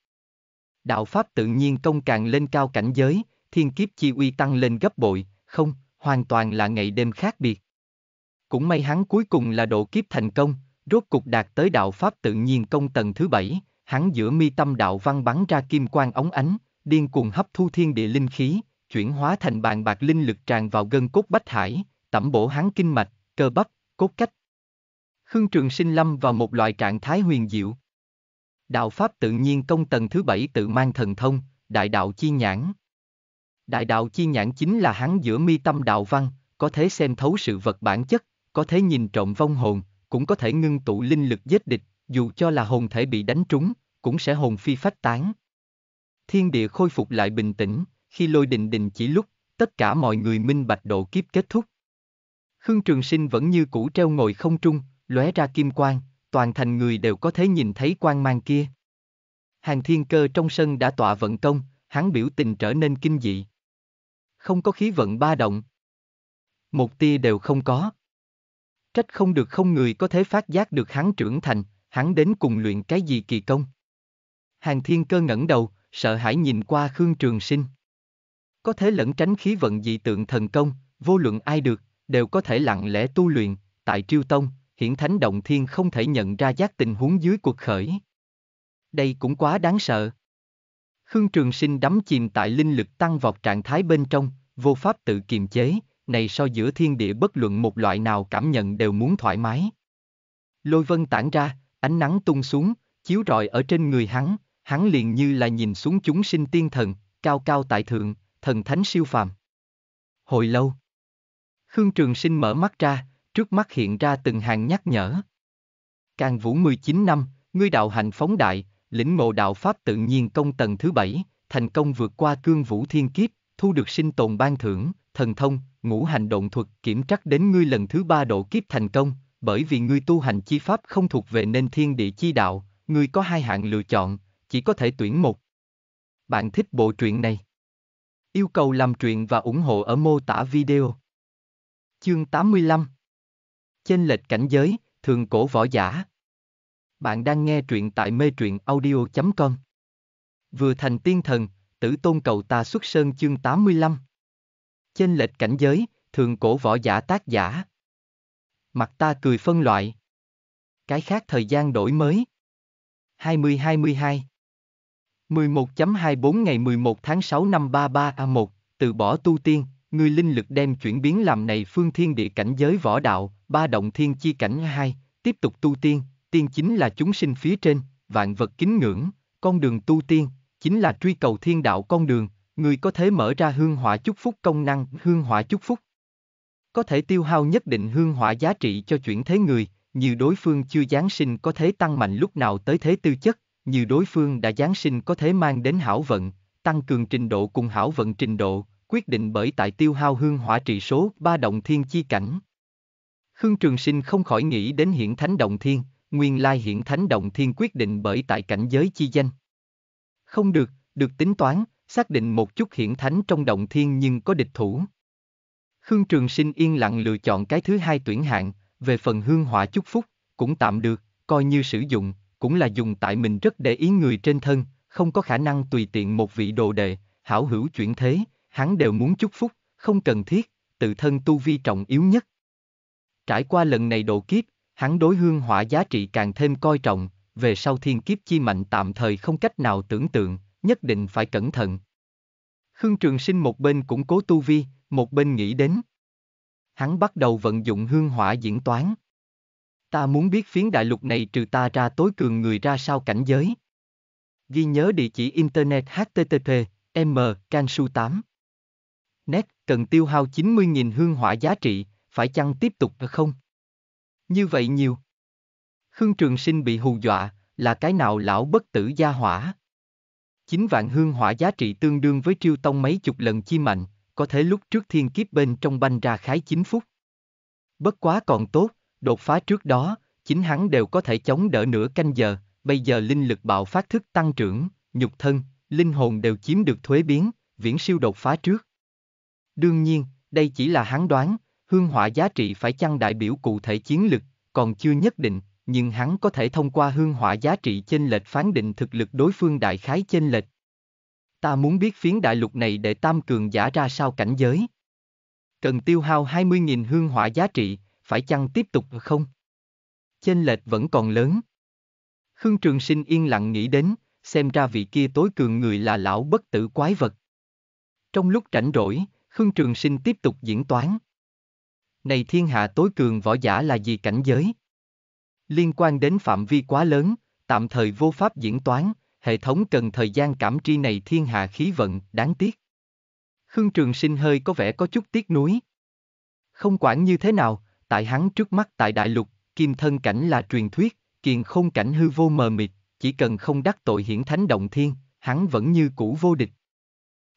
Đạo Pháp tự nhiên công càng lên cao cảnh giới, thiên kiếp chi uy tăng lên gấp bội, không, hoàn toàn là ngày đêm khác biệt. Cũng may hắn cuối cùng là độ kiếp thành công, rốt cục đạt tới đạo Pháp tự nhiên công tầng thứ bảy, hắn giữa mi tâm đạo văn bắn ra kim quang ống ánh, điên cuồng hấp thu thiên địa linh khí, chuyển hóa thành bàn bạc linh lực tràn vào gân cốt bách hải, tẩm bổ hắn kinh mạch, cơ bắp, cốt cách, Khương Trường Sinh lâm vào một loại trạng thái huyền diệu. Đạo Pháp tự nhiên công tầng thứ bảy tự mang thần thông, đại đạo chi nhãn. Đại đạo chi nhãn chính là hắn giữa mi tâm đạo văn, có thể xem thấu sự vật bản chất, có thể nhìn trộm vong hồn, cũng có thể ngưng tụ linh lực giết địch, dù cho là hồn thể bị đánh trúng, cũng sẽ hồn phi phách tán. Thiên địa khôi phục lại bình tĩnh, khi lôi đình đình chỉ lúc, tất cả mọi người minh bạch độ kiếp kết thúc. Khương Trường Sinh vẫn như cũ treo ngồi không trung, lóe ra kim quang, toàn thành người đều có thể nhìn thấy quang mang kia. Hàng thiên cơ trong sân đã tọa vận công, hắn biểu tình trở nên kinh dị. Không có khí vận ba động. Một tia đều không có. Trách không được không người có thể phát giác được hắn trưởng thành, hắn đến cùng luyện cái gì kỳ công. Hàng thiên cơ ngẩng đầu, sợ hãi nhìn qua Khương Trường Sinh. Có thể lẫn tránh khí vận dị tượng thần công, vô luận ai được, đều có thể lặng lẽ tu luyện, tại triêu tông, hiển thánh động thiên không thể nhận ra giác tình huống dưới cuộc khởi. Đây cũng quá đáng sợ. Khương Trường Sinh đắm chìm tại linh lực tăng vọt trạng thái bên trong, vô pháp tự kiềm chế, này so giữa thiên địa bất luận một loại nào cảm nhận đều muốn thoải mái. Lôi vân tản ra, ánh nắng tung xuống, chiếu rọi ở trên người hắn, hắn liền như là nhìn xuống chúng sinh tiên thần, cao cao tại thượng, thần thánh siêu phàm. Hồi lâu, Khương Trường Sinh mở mắt ra, trước mắt hiện ra từng hàng nhắc nhở. Càng Vũ 19 năm, ngươi đạo hành phóng đại, lĩnh ngộ đạo Pháp tự nhiên công tầng thứ bảy, thành công vượt qua cương vũ thiên kiếp, thu được sinh tồn ban thưởng, thần thông, ngũ hành động thuật kiểm trắc đến ngươi lần thứ ba độ kiếp thành công, bởi vì ngươi tu hành chi pháp không thuộc về nên thiên địa chi đạo, ngươi có hai hạng lựa chọn, chỉ có thể tuyển một. Bạn thích bộ truyện này? Yêu cầu làm truyện và ủng hộ ở mô tả video. Chương 85 Chênh lệch cảnh giới, thường cổ võ giả. Bạn đang nghe truyện tại mê truyện audio.com. Vừa thành tiên thần, tử tôn cầu ta xuất sơn chương 85. Chênh lệch cảnh giới, thường cổ võ giả tác giả. Mặt ta cười phân loại. Cái khác thời gian đổi mới. 2022 11.24 ngày 11 tháng 6 năm 33A1, từ bỏ tu tiên, người linh lực đem chuyển biến làm này phương thiên địa cảnh giới võ đạo, ba động thiên chi cảnh hai, tiếp tục tu tiên, tiên chính là chúng sinh phía trên, vạn vật kính ngưỡng, con đường tu tiên, chính là truy cầu thiên đạo con đường, người có thể mở ra hương hỏa chúc phúc công năng, hương hỏa chúc phúc. Có thể tiêu hao nhất định hương hỏa giá trị cho chuyển thế người, như đối phương chưa Giáng sinh có thể tăng mạnh lúc nào tới thế tư chất, như đối phương đã Giáng sinh có thể mang đến hảo vận, tăng cường trình độ cùng hảo vận trình độ, quyết định bởi tại tiêu hao hương hỏa trị số ba động thiên chi cảnh. Khương Trường Sinh không khỏi nghĩ đến hiển thánh động thiên, nguyên lai hiển thánh động thiên quyết định bởi tại cảnh giới chi danh. Không được, được tính toán, xác định một chút hiển thánh trong động thiên nhưng có địch thủ. Khương Trường Sinh yên lặng lựa chọn cái thứ hai tuyển hạng, về phần hương hỏa chúc phúc, cũng tạm được, coi như sử dụng, cũng là dùng tại mình rất để ý người trên thân, không có khả năng tùy tiện một vị đồ đệ, hảo hữu chuyển thế, hắn đều muốn chúc phúc, không cần thiết, tự thân tu vi trọng yếu nhất, Trải qua lần này độ kiếp, hắn đối hương hỏa giá trị càng thêm coi trọng, về sau thiên kiếp chi mạnh tạm thời không cách nào tưởng tượng, nhất định phải cẩn thận. Khương Trường Sinh một bên củng cố tu vi, một bên nghĩ đến. Hắn bắt đầu vận dụng hương hỏa diễn toán. Ta muốn biết phiến đại lục này trừ ta ra tối cường người ra sao cảnh giới. Ghi nhớ địa chỉ internet http m can su 8 net cần tiêu hao 90.000 hương hỏa giá trị, phải chăng tiếp tục không? Như vậy nhiều. Khương Trường Sinh bị hù dọa, là cái nào lão bất tử gia hỏa? Chín vạn hương hỏa giá trị tương đương với triêu tông mấy chục lần chi mạnh, có thể lúc trước thiên kiếp bên trong banh ra khái 9 phút. Bất quá còn tốt, đột phá trước đó, chính hắn đều có thể chống đỡ nửa canh giờ, bây giờ linh lực bạo phát thức tăng trưởng, nhục thân, linh hồn đều chiếm được thuế biến, viễn siêu đột phá trước. Đương nhiên, đây chỉ là hắn đoán, hương hỏa giá trị phải chăng đại biểu cụ thể chiến lực, còn chưa nhất định, nhưng hắn có thể thông qua hương hỏa giá trị chênh lệch phán định thực lực đối phương đại khái chênh lệch. Ta muốn biết phiến đại lục này để tam cường giả ra sao cảnh giới. Cần tiêu hao 20.000 hương hỏa giá trị, phải chăng tiếp tục không? Chênh lệch vẫn còn lớn. Khương Trường Sinh yên lặng nghĩ đến, xem ra vị kia tối cường người là lão bất tử quái vật. Trong lúc rảnh rỗi, Khương Trường Sinh tiếp tục diễn toán này thiên hạ tối cường võ giả là gì cảnh giới? Liên quan đến phạm vi quá lớn, tạm thời vô pháp diễn toán, hệ thống cần thời gian cảm tri này thiên hạ khí vận, đáng tiếc. Khương Trường Sinh hơi có vẻ có chút tiếc nuối. Không quản như thế nào, tại hắn trước mắt tại đại lục, kim thân cảnh là truyền thuyết, kiền không cảnh hư vô mờ mịt, chỉ cần không đắc tội hiển thánh động thiên, hắn vẫn như cũ vô địch.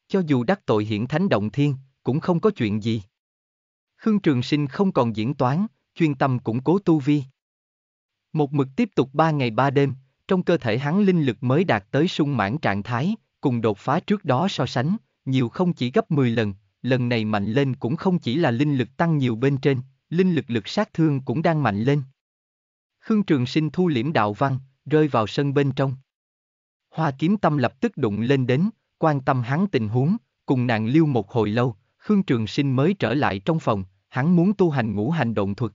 Cho dù đắc tội hiển thánh động thiên, cũng không có chuyện gì. Khương Trường Sinh không còn diễn toán, chuyên tâm củng cố tu vi. Một mực tiếp tục ba ngày ba đêm, trong cơ thể hắn linh lực mới đạt tới sung mãn trạng thái, cùng đột phá trước đó so sánh, nhiều không chỉ gấp 10 lần, lần này mạnh lên cũng không chỉ là linh lực tăng nhiều bên trên, linh lực lực sát thương cũng đang mạnh lên. Khương Trường Sinh thu liễm đạo văn, rơi vào sân bên trong. Hoa kiếm tâm lập tức đụng lên đến, quan tâm hắn tình huống, cùng nàng lưu một hồi lâu, Khương Trường Sinh mới trở lại trong phòng, hắn muốn tu hành ngũ hành động thuật.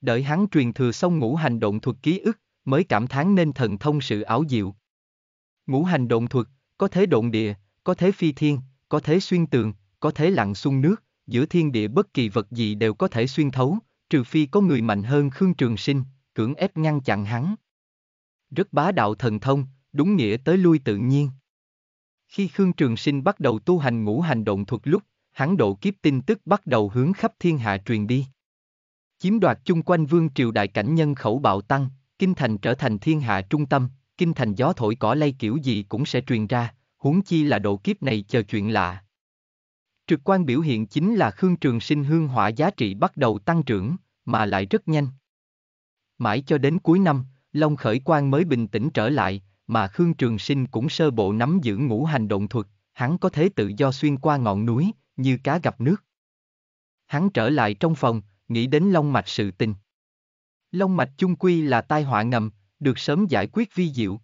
Đợi hắn truyền thừa xong ngũ hành động thuật ký ức, mới cảm thán nên thần thông sự ảo diệu. Ngũ hành động thuật, có thế động địa, có thế phi thiên, có thế xuyên tường, có thế lặn xung nước, giữa thiên địa bất kỳ vật gì đều có thể xuyên thấu, trừ phi có người mạnh hơn Khương Trường Sinh, cưỡng ép ngăn chặn hắn. Rất bá đạo thần thông, đúng nghĩa tới lui tự nhiên. Khi Khương Trường Sinh bắt đầu tu hành ngũ hành động thuật lúc, hắn độ kiếp tin tức bắt đầu hướng khắp thiên hạ truyền đi. Chiếm đoạt chung quanh vương triều đại cảnh nhân khẩu bạo tăng, kinh thành trở thành thiên hạ trung tâm, kinh thành gió thổi cỏ lay kiểu gì cũng sẽ truyền ra, huống chi là độ kiếp này chờ chuyện lạ. Trực quan biểu hiện chính là Khương Trường Sinh hương hỏa giá trị bắt đầu tăng trưởng, mà lại rất nhanh. Mãi cho đến cuối năm, Long Khởi Quan mới bình tĩnh trở lại, mà Khương Trường Sinh cũng sơ bộ nắm giữ ngũ hành động thuật, hắn có thế tự do xuyên qua ngọn núi, như cá gặp nước. Hắn trở lại trong phòng, nghĩ đến Long Mạch sự tình. Long Mạch chung quy là tai họa ngầm, được sớm giải quyết vi diệu.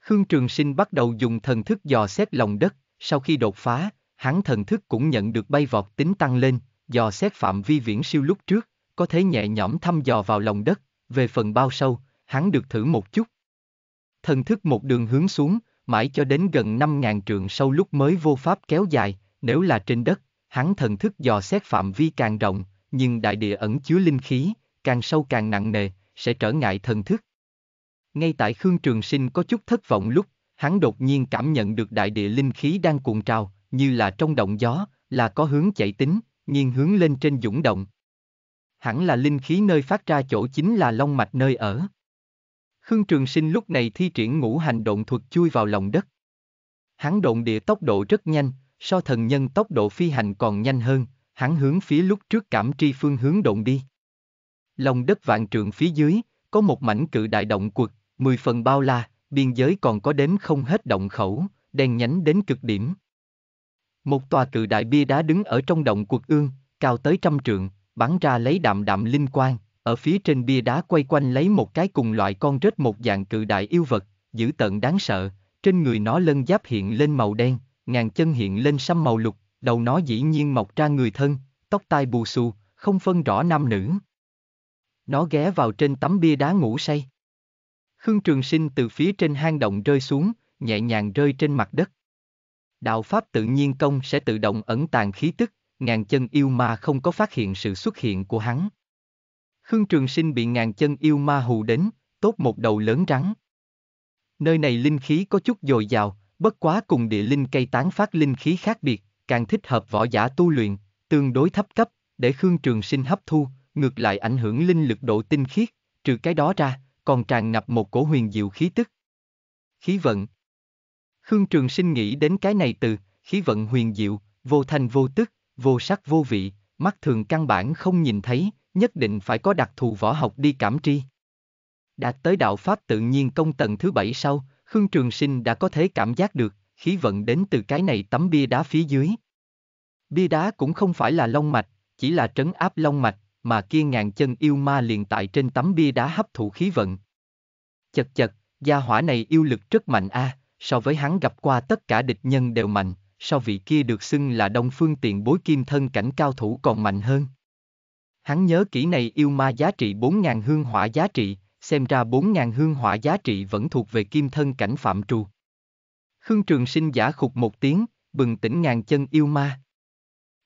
Khương Trường Sinh bắt đầu dùng thần thức dò xét lòng đất, sau khi đột phá, hắn thần thức cũng nhận được bay vọt tính tăng lên, dò xét phạm vi viễn siêu lúc trước, có thể nhẹ nhõm thăm dò vào lòng đất, về phần bao sâu, hắn được thử một chút. Thần thức một đường hướng xuống, mãi cho đến gần 5.000 trượng sâu lúc mới vô pháp kéo dài, nếu là trên đất, hắn thần thức dò xét phạm vi càng rộng, nhưng đại địa ẩn chứa linh khí, càng sâu càng nặng nề, sẽ trở ngại thần thức. Ngay tại Khương Trường Sinh có chút thất vọng lúc, hắn đột nhiên cảm nhận được đại địa linh khí đang cuồn trào, như là trong động gió, là có hướng chạy tính, nghiêng hướng lên trên dũng động. Hẳn là linh khí nơi phát ra chỗ chính là long mạch nơi ở. Khương Trường Sinh lúc này thi triển ngũ hành động thuật chui vào lòng đất. Hắn độn địa tốc độ rất nhanh, so thần nhân tốc độ phi hành còn nhanh hơn, hắn hướng phía lúc trước cảm tri phương hướng động đi. Lòng đất vạn trượng phía dưới, có một mảnh cự đại động quật, mười phần bao la, biên giới còn có đếm không hết động khẩu, đen nhánh đến cực điểm. Một tòa cự đại bia đá đứng ở trong động quật ương, cao tới trăm trượng, bắn ra lấy đạm đạm linh quang, ở phía trên bia đá quay quanh lấy một cái cùng loại con rết một dạng cự đại yêu vật, dữ tận đáng sợ, trên người nó lân giáp hiện lên màu đen, ngàn chân hiện lên sâm màu lục, đầu nó dĩ nhiên mọc ra người thân, tóc tai bù xù, không phân rõ nam nữ. Nó ghé vào trên tấm bia đá ngủ say. Khương Trường Sinh từ phía trên hang động rơi xuống, nhẹ nhàng rơi trên mặt đất. Đạo Pháp tự nhiên công sẽ tự động ẩn tàng khí tức, ngàn chân yêu ma không có phát hiện sự xuất hiện của hắn. Khương Trường Sinh bị ngàn chân yêu ma hù đến, tốt một đầu lớn rắn. Nơi này linh khí có chút dồi dào, Bất quá cùng địa linh cây tán phát linh khí khác biệt, càng thích hợp võ giả tu luyện, tương đối thấp cấp, để Khương Trường Sinh hấp thu, ngược lại ảnh hưởng linh lực độ tinh khiết, trừ cái đó ra, còn tràn ngập một cổ huyền diệu khí tức. Khí vận Khương Trường Sinh nghĩ đến cái này từ, khí vận huyền diệu, vô thanh vô tức, vô sắc vô vị, mắt thường căn bản không nhìn thấy, nhất định phải có đặc thù võ học đi cảm tri. Đạt tới đạo Pháp tự nhiên công tầng thứ bảy sau, Khương Trường Sinh đã có thể cảm giác được khí vận đến từ cái này tấm bia đá phía dưới. Bia đá cũng không phải là long mạch, chỉ là trấn áp long mạch, mà kia ngàn chân yêu ma liền tại trên tấm bia đá hấp thụ khí vận. Chật chật, gia hỏa này yêu lực rất mạnh a, à, so với hắn gặp qua tất cả địch nhân đều mạnh, so vị kia được xưng là đông phương tiền bối kim thân cảnh cao thủ còn mạnh hơn. Hắn nhớ kỹ này yêu ma giá trị 4.000 hương hỏa giá trị, xem ra 4.000 hương hỏa giá trị vẫn thuộc về kim thân cảnh phạm trù. Khương Trường Sinh giả khục một tiếng, bừng tỉnh ngàn chân yêu ma.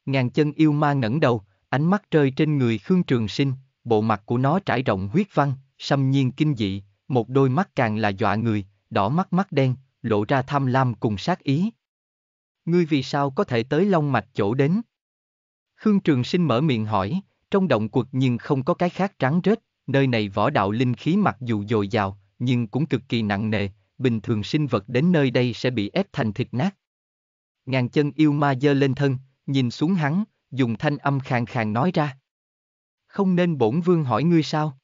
Ngàn chân yêu ma ngẩng đầu, ánh mắt rơi trên người Khương Trường Sinh, bộ mặt của nó trải rộng huyết văn, xâm nhiên kinh dị, một đôi mắt càng là dọa người, đỏ mắt mắt đen, lộ ra tham lam cùng sát ý. Ngươi vì sao có thể tới Long Mạch chỗ đến? Khương Trường Sinh mở miệng hỏi, trong động quật nhưng không có cái khác trắng rết, nơi này võ đạo linh khí mặc dù dồi dào, nhưng cũng cực kỳ nặng nề, bình thường sinh vật đến nơi đây sẽ bị ép thành thịt nát. Ngàn chân yêu ma dơ lên thân, nhìn xuống hắn, dùng thanh âm khàn khàn nói ra. Không nên bổn vương hỏi ngươi sao?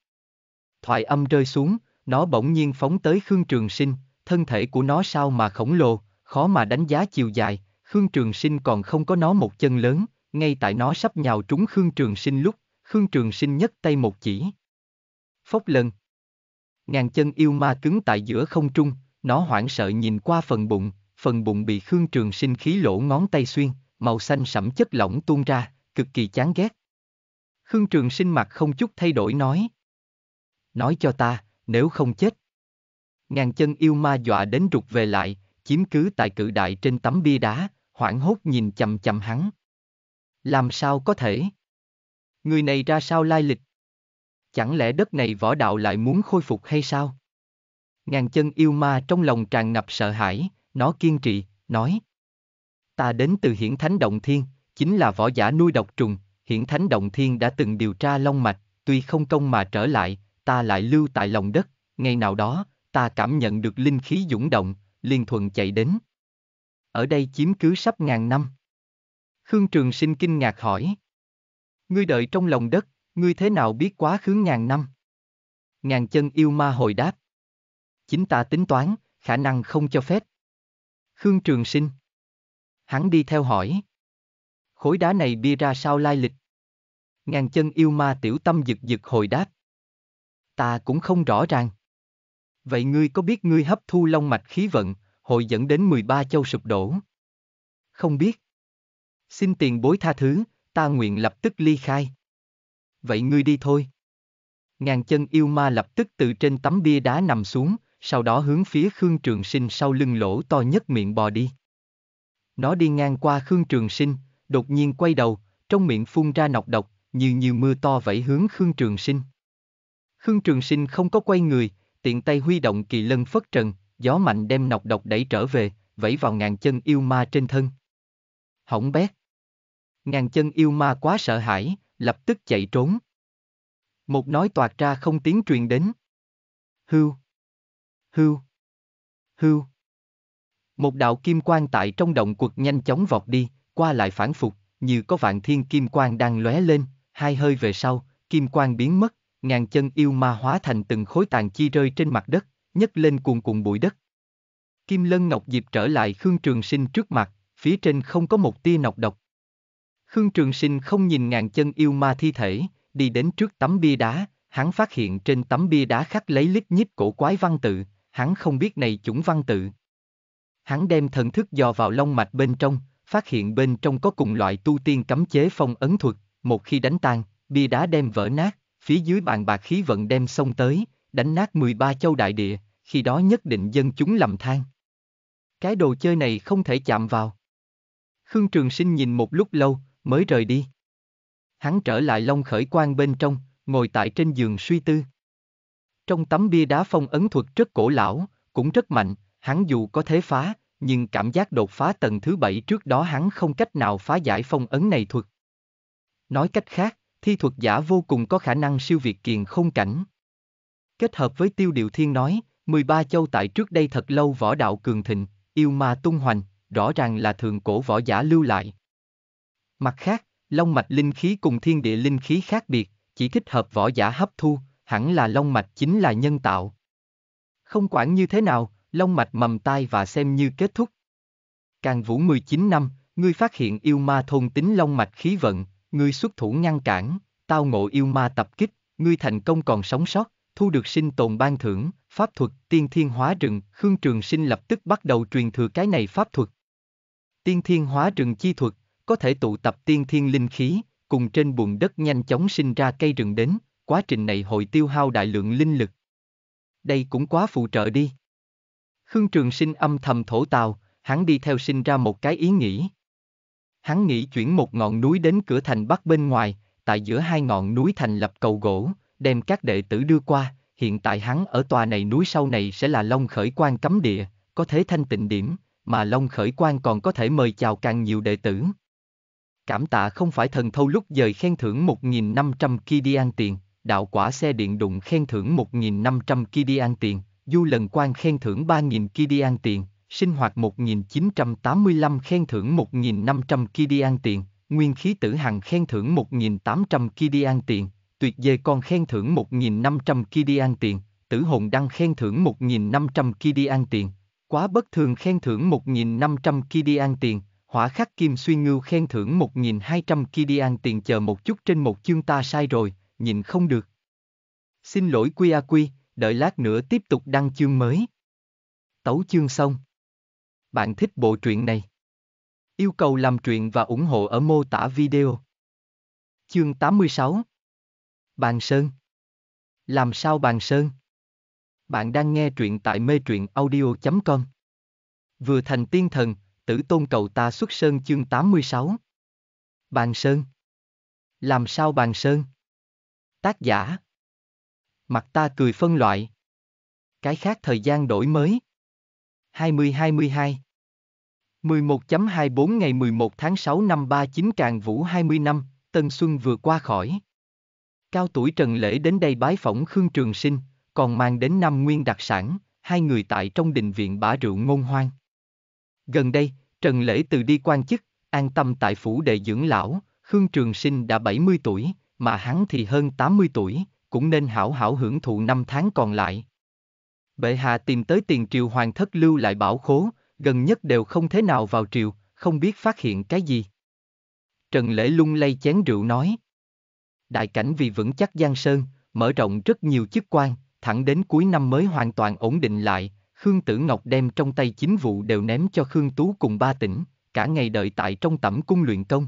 Thoại âm rơi xuống, nó bỗng nhiên phóng tới Khương Trường Sinh, thân thể của nó sao mà khổng lồ, khó mà đánh giá chiều dài, Khương Trường Sinh còn không có nó một chân lớn, ngay tại nó sắp nhào trúng Khương Trường Sinh lúc, Khương Trường Sinh nhấc tay một chỉ phốc lần. Ngàn chân yêu ma cứng tại giữa không trung, nó hoảng sợ nhìn qua phần bụng, phần bụng bị Khương Trường Sinh khí lỗ ngón tay xuyên, màu xanh sẫm chất lỏng tuôn ra, cực kỳ chán ghét. Khương Trường Sinh mặt không chút thay đổi nói. Nói cho ta, nếu không chết. Ngàn chân yêu ma dọa đến rụt về lại, chiếm cứ tại cự đại trên tấm bia đá, hoảng hốt nhìn chầm chầm hắn. Làm sao có thể? Người này ra sao lai lịch? Chẳng lẽ đất này võ đạo lại muốn khôi phục hay sao? Ngàn chân yêu ma trong lòng tràn ngập sợ hãi, nó kiên trì, nói. Ta đến từ hiển thánh động thiên, chính là võ giả nuôi độc trùng, hiển thánh động thiên đã từng điều tra long mạch, tuy không công mà trở lại, ta lại lưu tại lòng đất, ngày nào đó, ta cảm nhận được linh khí dũng động, liền thuận chạy đến. Ở đây chiếm cứ sắp ngàn năm. Khương Trường Sinh kinh ngạc hỏi. Ngươi đợi trong lòng đất, Ngươi thế nào biết quá khứ ngàn năm? Ngàn chân yêu ma hồi đáp. Chính ta tính toán, khả năng không cho phép. Khương Trường Sinh. Hắn đi theo hỏi. Khối đá này bia ra sao lai lịch? Ngàn chân yêu ma tiểu tâm giật giật hồi đáp. Ta cũng không rõ ràng. Vậy ngươi có biết ngươi hấp thu long mạch khí vận, hội dẫn đến 13 châu sụp đổ? Không biết. Xin tiền bối tha thứ, ta nguyện lập tức ly khai vậy ngươi đi thôi. Ngàn chân yêu ma lập tức từ trên tấm bia đá nằm xuống, sau đó hướng phía Khương Trường Sinh sau lưng lỗ to nhất miệng bò đi. Nó đi ngang qua Khương Trường Sinh, đột nhiên quay đầu, trong miệng phun ra nọc độc, như như mưa to vẫy hướng Khương Trường Sinh. Khương Trường Sinh không có quay người, tiện tay huy động kỳ lân phất trần, gió mạnh đem nọc độc đẩy trở về, vẫy vào ngàn chân yêu ma trên thân. Hỏng bét. Ngàn chân yêu ma quá sợ hãi, lập tức chạy trốn. Một nói toạt ra không tiếng truyền đến. Hưu. Hưu. Hưu. Một đạo kim quang tại trong động quật nhanh chóng vọt đi, qua lại phản phục, như có vạn thiên kim quang đang lóe lên, hai hơi về sau, kim quang biến mất, ngàn chân yêu ma hóa thành từng khối tàn chi rơi trên mặt đất, nhấc lên cuồn cuộn bụi đất. Kim Lân Ngọc Diệp trở lại Khương Trường Sinh trước mặt, phía trên không có một tia nọc độc, Khương Trường Sinh không nhìn ngàn chân yêu ma thi thể, đi đến trước tấm bia đá, hắn phát hiện trên tấm bia đá khắc lấy lít nhít cổ quái văn tự, hắn không biết này chủng văn tự. Hắn đem thần thức dò vào long mạch bên trong, phát hiện bên trong có cùng loại tu tiên cấm chế phong ấn thuật, một khi đánh tan, bia đá đem vỡ nát, phía dưới bàn bạc khí vận đem xông tới, đánh nát 13 châu đại địa, khi đó nhất định dân chúng lầm than. Cái đồ chơi này không thể chạm vào. Khương Trường Sinh nhìn một lúc lâu, mới rời đi. Hắn trở lại Long Khởi Quan bên trong, ngồi tại trên giường suy tư. Trong tấm bia đá phong ấn thuật rất cổ lão, cũng rất mạnh, hắn dù có thế phá, nhưng cảm giác đột phá tầng thứ bảy trước đó hắn không cách nào phá giải phong ấn này thuật. Nói cách khác, thi thuật giả vô cùng có khả năng siêu việt kiền không cảnh. Kết hợp với tiêu điệu thiên nói, 13 châu tại trước đây thật lâu võ đạo cường thịnh, yêu ma tung hoành, rõ ràng là thường cổ võ giả lưu lại, Mặt khác, long mạch linh khí cùng thiên địa linh khí khác biệt, chỉ thích hợp võ giả hấp thu, hẳn là long mạch chính là nhân tạo. Không quản như thế nào, long mạch mầm tai và xem như kết thúc. Càng vũ 19 năm, ngươi phát hiện yêu ma thôn tính long mạch khí vận, ngươi xuất thủ ngăn cản, tao ngộ yêu ma tập kích, ngươi thành công còn sống sót, thu được sinh tồn ban thưởng, pháp thuật tiên thiên hóa rừng, Khương Trường Sinh lập tức bắt đầu truyền thừa cái này pháp thuật. Tiên thiên hóa rừng chi thuật, có thể tụ tập tiên thiên linh khí, cùng trên bùn đất nhanh chóng sinh ra cây rừng đến, quá trình này hội tiêu hao đại lượng linh lực. Đây cũng quá phụ trợ đi. Khương Trường Sinh âm thầm thổ tào, hắn đi theo sinh ra một cái ý nghĩ. Hắn nghĩ chuyển một ngọn núi đến cửa thành bắc bên ngoài, tại giữa hai ngọn núi thành lập cầu gỗ, đem các đệ tử đưa qua, hiện tại hắn ở tòa này núi sau này sẽ là Long Khởi Quan cấm địa, có thế thanh tịnh điểm, mà Long Khởi Quan còn có thể mời chào càng nhiều đệ tử cảm tạ không phải thần thâu lúc dời khen thưởng 1.500 Kidian tiền, đạo quả xe điện đụng khen thưởng 1.500 Kidian tiền, du lần quan khen thưởng 3.000 Kidian tiền, sinh hoạt 1985 khen thưởng 1.500 Kidian tiền, nguyên khí tử hằng khen thưởng 1.800 Kidian tiền, tuyệt dê con khen thưởng 1.500 Kidian tiền, tử hồn đăng khen thưởng 1.500 Kidian tiền, quá bất thường khen thưởng 1.500 Kidian tiền, Hỏa khắc kim suy ngưu khen thưởng 1.200 Kidian tiền chờ một chút trên một chương ta sai rồi, nhìn không được. Xin lỗi quy a quy, đợi lát nữa tiếp tục đăng chương mới. Tấu chương xong. Bạn thích bộ truyện này? Yêu cầu làm truyện và ủng hộ ở mô tả video. Chương 86 Bàn Sơn Làm sao Bàn Sơn? Bạn đang nghe truyện tại mê truyện audio.com Vừa thành tiên thần, tử tôn cầu ta xuất sơn chương 86. Bàn Sơn Làm sao bàn Sơn? Tác giả Mặt ta cười phân loại Cái khác thời gian đổi mới 2022 11.24 ngày 11 tháng 6 năm 39 Càng Vũ 20 năm, Tân Xuân vừa qua khỏi. Cao tuổi Trần Lễ đến đây bái phỏng Khương Trường Sinh, còn mang đến năm nguyên đặc sản, hai người tại trong đình viện bả rượu ngôn hoang. Gần đây, Trần Lễ từ đi quan chức, an tâm tại phủ đệ dưỡng lão, Khương Trường Sinh đã 70 tuổi, mà hắn thì hơn 80 tuổi, cũng nên hảo hảo hưởng thụ năm tháng còn lại. Bệ hạ tìm tới tiền triều hoàng thất lưu lại bảo khố, gần nhất đều không thế nào vào triều, không biết phát hiện cái gì. Trần Lễ lung lay chén rượu nói. Đại cảnh vì vững chắc Giang Sơn, mở rộng rất nhiều chức quan, thẳng đến cuối năm mới hoàn toàn ổn định lại, Khương Tử Ngọc đem trong tay chính vụ đều ném cho Khương Tú cùng ba tỉnh, cả ngày đợi tại trong tẩm cung luyện công.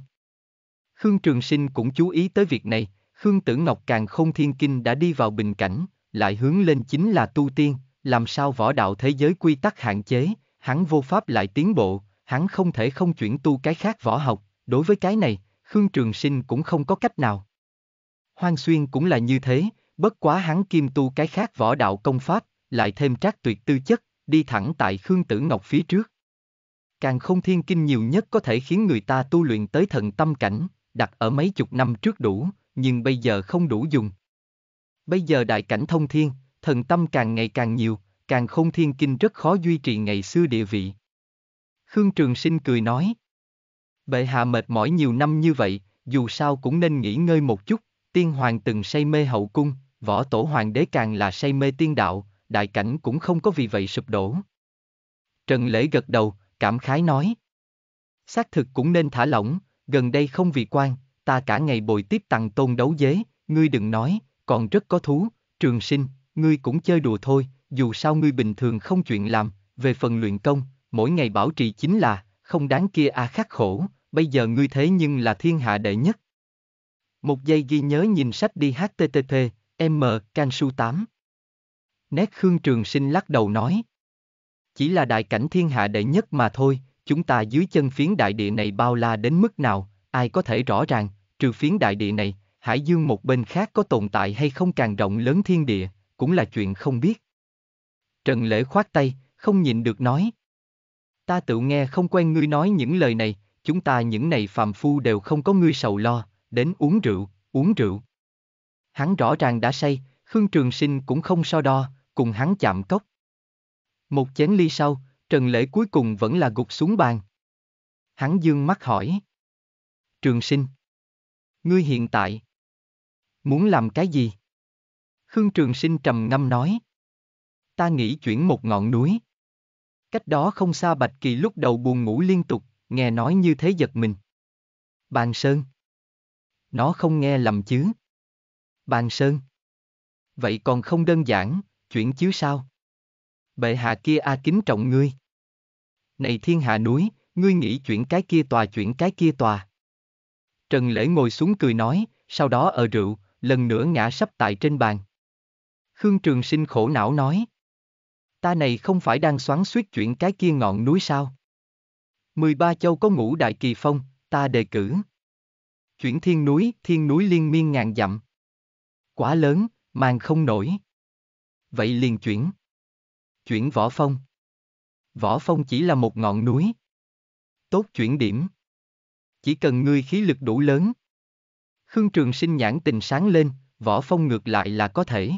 Khương Trường Sinh cũng chú ý tới việc này, Khương Tử Ngọc càng không thiên kinh đã đi vào bình cảnh, lại hướng lên chính là tu tiên, làm sao võ đạo thế giới quy tắc hạn chế, hắn vô pháp lại tiến bộ, hắn không thể không chuyển tu cái khác võ học, đối với cái này, Khương Trường Sinh cũng không có cách nào. Hoang Xuyên cũng là như thế, bất quá hắn kim tu cái khác võ đạo công pháp, lại thêm trác tuyệt tư chất, đi thẳng tại Khương Tử Ngọc phía trước. Càng không thiên kinh nhiều nhất có thể khiến người ta tu luyện tới thần tâm cảnh, đặt ở mấy chục năm trước đủ, nhưng bây giờ không đủ dùng. Bây giờ đại cảnh thông thiên, thần tâm càng ngày càng nhiều, càng không thiên kinh rất khó duy trì ngày xưa địa vị. Khương Trường Sinh cười nói. Bệ hạ mệt mỏi nhiều năm như vậy, dù sao cũng nên nghỉ ngơi một chút, tiên hoàng từng say mê hậu cung, võ tổ hoàng đế càng là say mê tiên đạo, đại cảnh cũng không có vì vậy sụp đổ. Trần Lễ gật đầu, cảm khái nói. Xác thực cũng nên thả lỏng, gần đây không vì quan, ta cả ngày bồi tiếp tặng tôn đấu dế, ngươi đừng nói, còn rất có thú, trường sinh, ngươi cũng chơi đùa thôi, dù sao ngươi bình thường không chuyện làm, về phần luyện công, mỗi ngày bảo trì chính là, không đáng kia a à khắc khổ, bây giờ ngươi thế nhưng là thiên hạ đệ nhất. Một giây ghi nhớ nhìn sách đi http, m, su 8. Nét Khương Trường Sinh lắc đầu nói. Chỉ là đại cảnh thiên hạ đệ nhất mà thôi, chúng ta dưới chân phiến đại địa này bao la đến mức nào, ai có thể rõ ràng, trừ phiến đại địa này, hải dương một bên khác có tồn tại hay không càng rộng lớn thiên địa, cũng là chuyện không biết. Trần Lễ khoát tay, không nhịn được nói. Ta tự nghe không quen ngươi nói những lời này, chúng ta những này phàm phu đều không có ngươi sầu lo, đến uống rượu, uống rượu. Hắn rõ ràng đã say, Khương Trường Sinh cũng không so đo, cùng hắn chạm cốc. Một chén ly sau, Trần Lễ cuối cùng vẫn là gục xuống bàn. Hắn dương mắt hỏi. Trường Sinh. Ngươi hiện tại. Muốn làm cái gì? Khương Trường Sinh trầm ngâm nói. Ta nghĩ chuyển một ngọn núi. Cách đó không xa Bạch Kỳ lúc đầu buồn ngủ liên tục, nghe nói như thế giật mình. Bàn Sơn. Nó không nghe lầm chứ. Bàn Sơn. Vậy còn không đơn giản, chuyển chứ sao? Bệ hạ kia a à kính trọng ngươi. Này thiên hạ núi, ngươi nghĩ chuyển cái kia tòa chuyển cái kia tòa. Trần Lễ ngồi xuống cười nói, sau đó ở rượu, lần nữa ngã sắp tại trên bàn. Khương Trường Sinh khổ não nói. Ta này không phải đang xoắn suýt chuyển cái kia ngọn núi sao? mười ba châu có ngũ đại kỳ phong, ta đề cử. Chuyển thiên núi, thiên núi liên miên ngàn dặm. Quá lớn, Mang không nổi. Vậy liền chuyển. Chuyển võ phong. Võ phong chỉ là một ngọn núi. Tốt chuyển điểm. Chỉ cần ngươi khí lực đủ lớn. Khương Trường sinh nhãn tình sáng lên, võ phong ngược lại là có thể.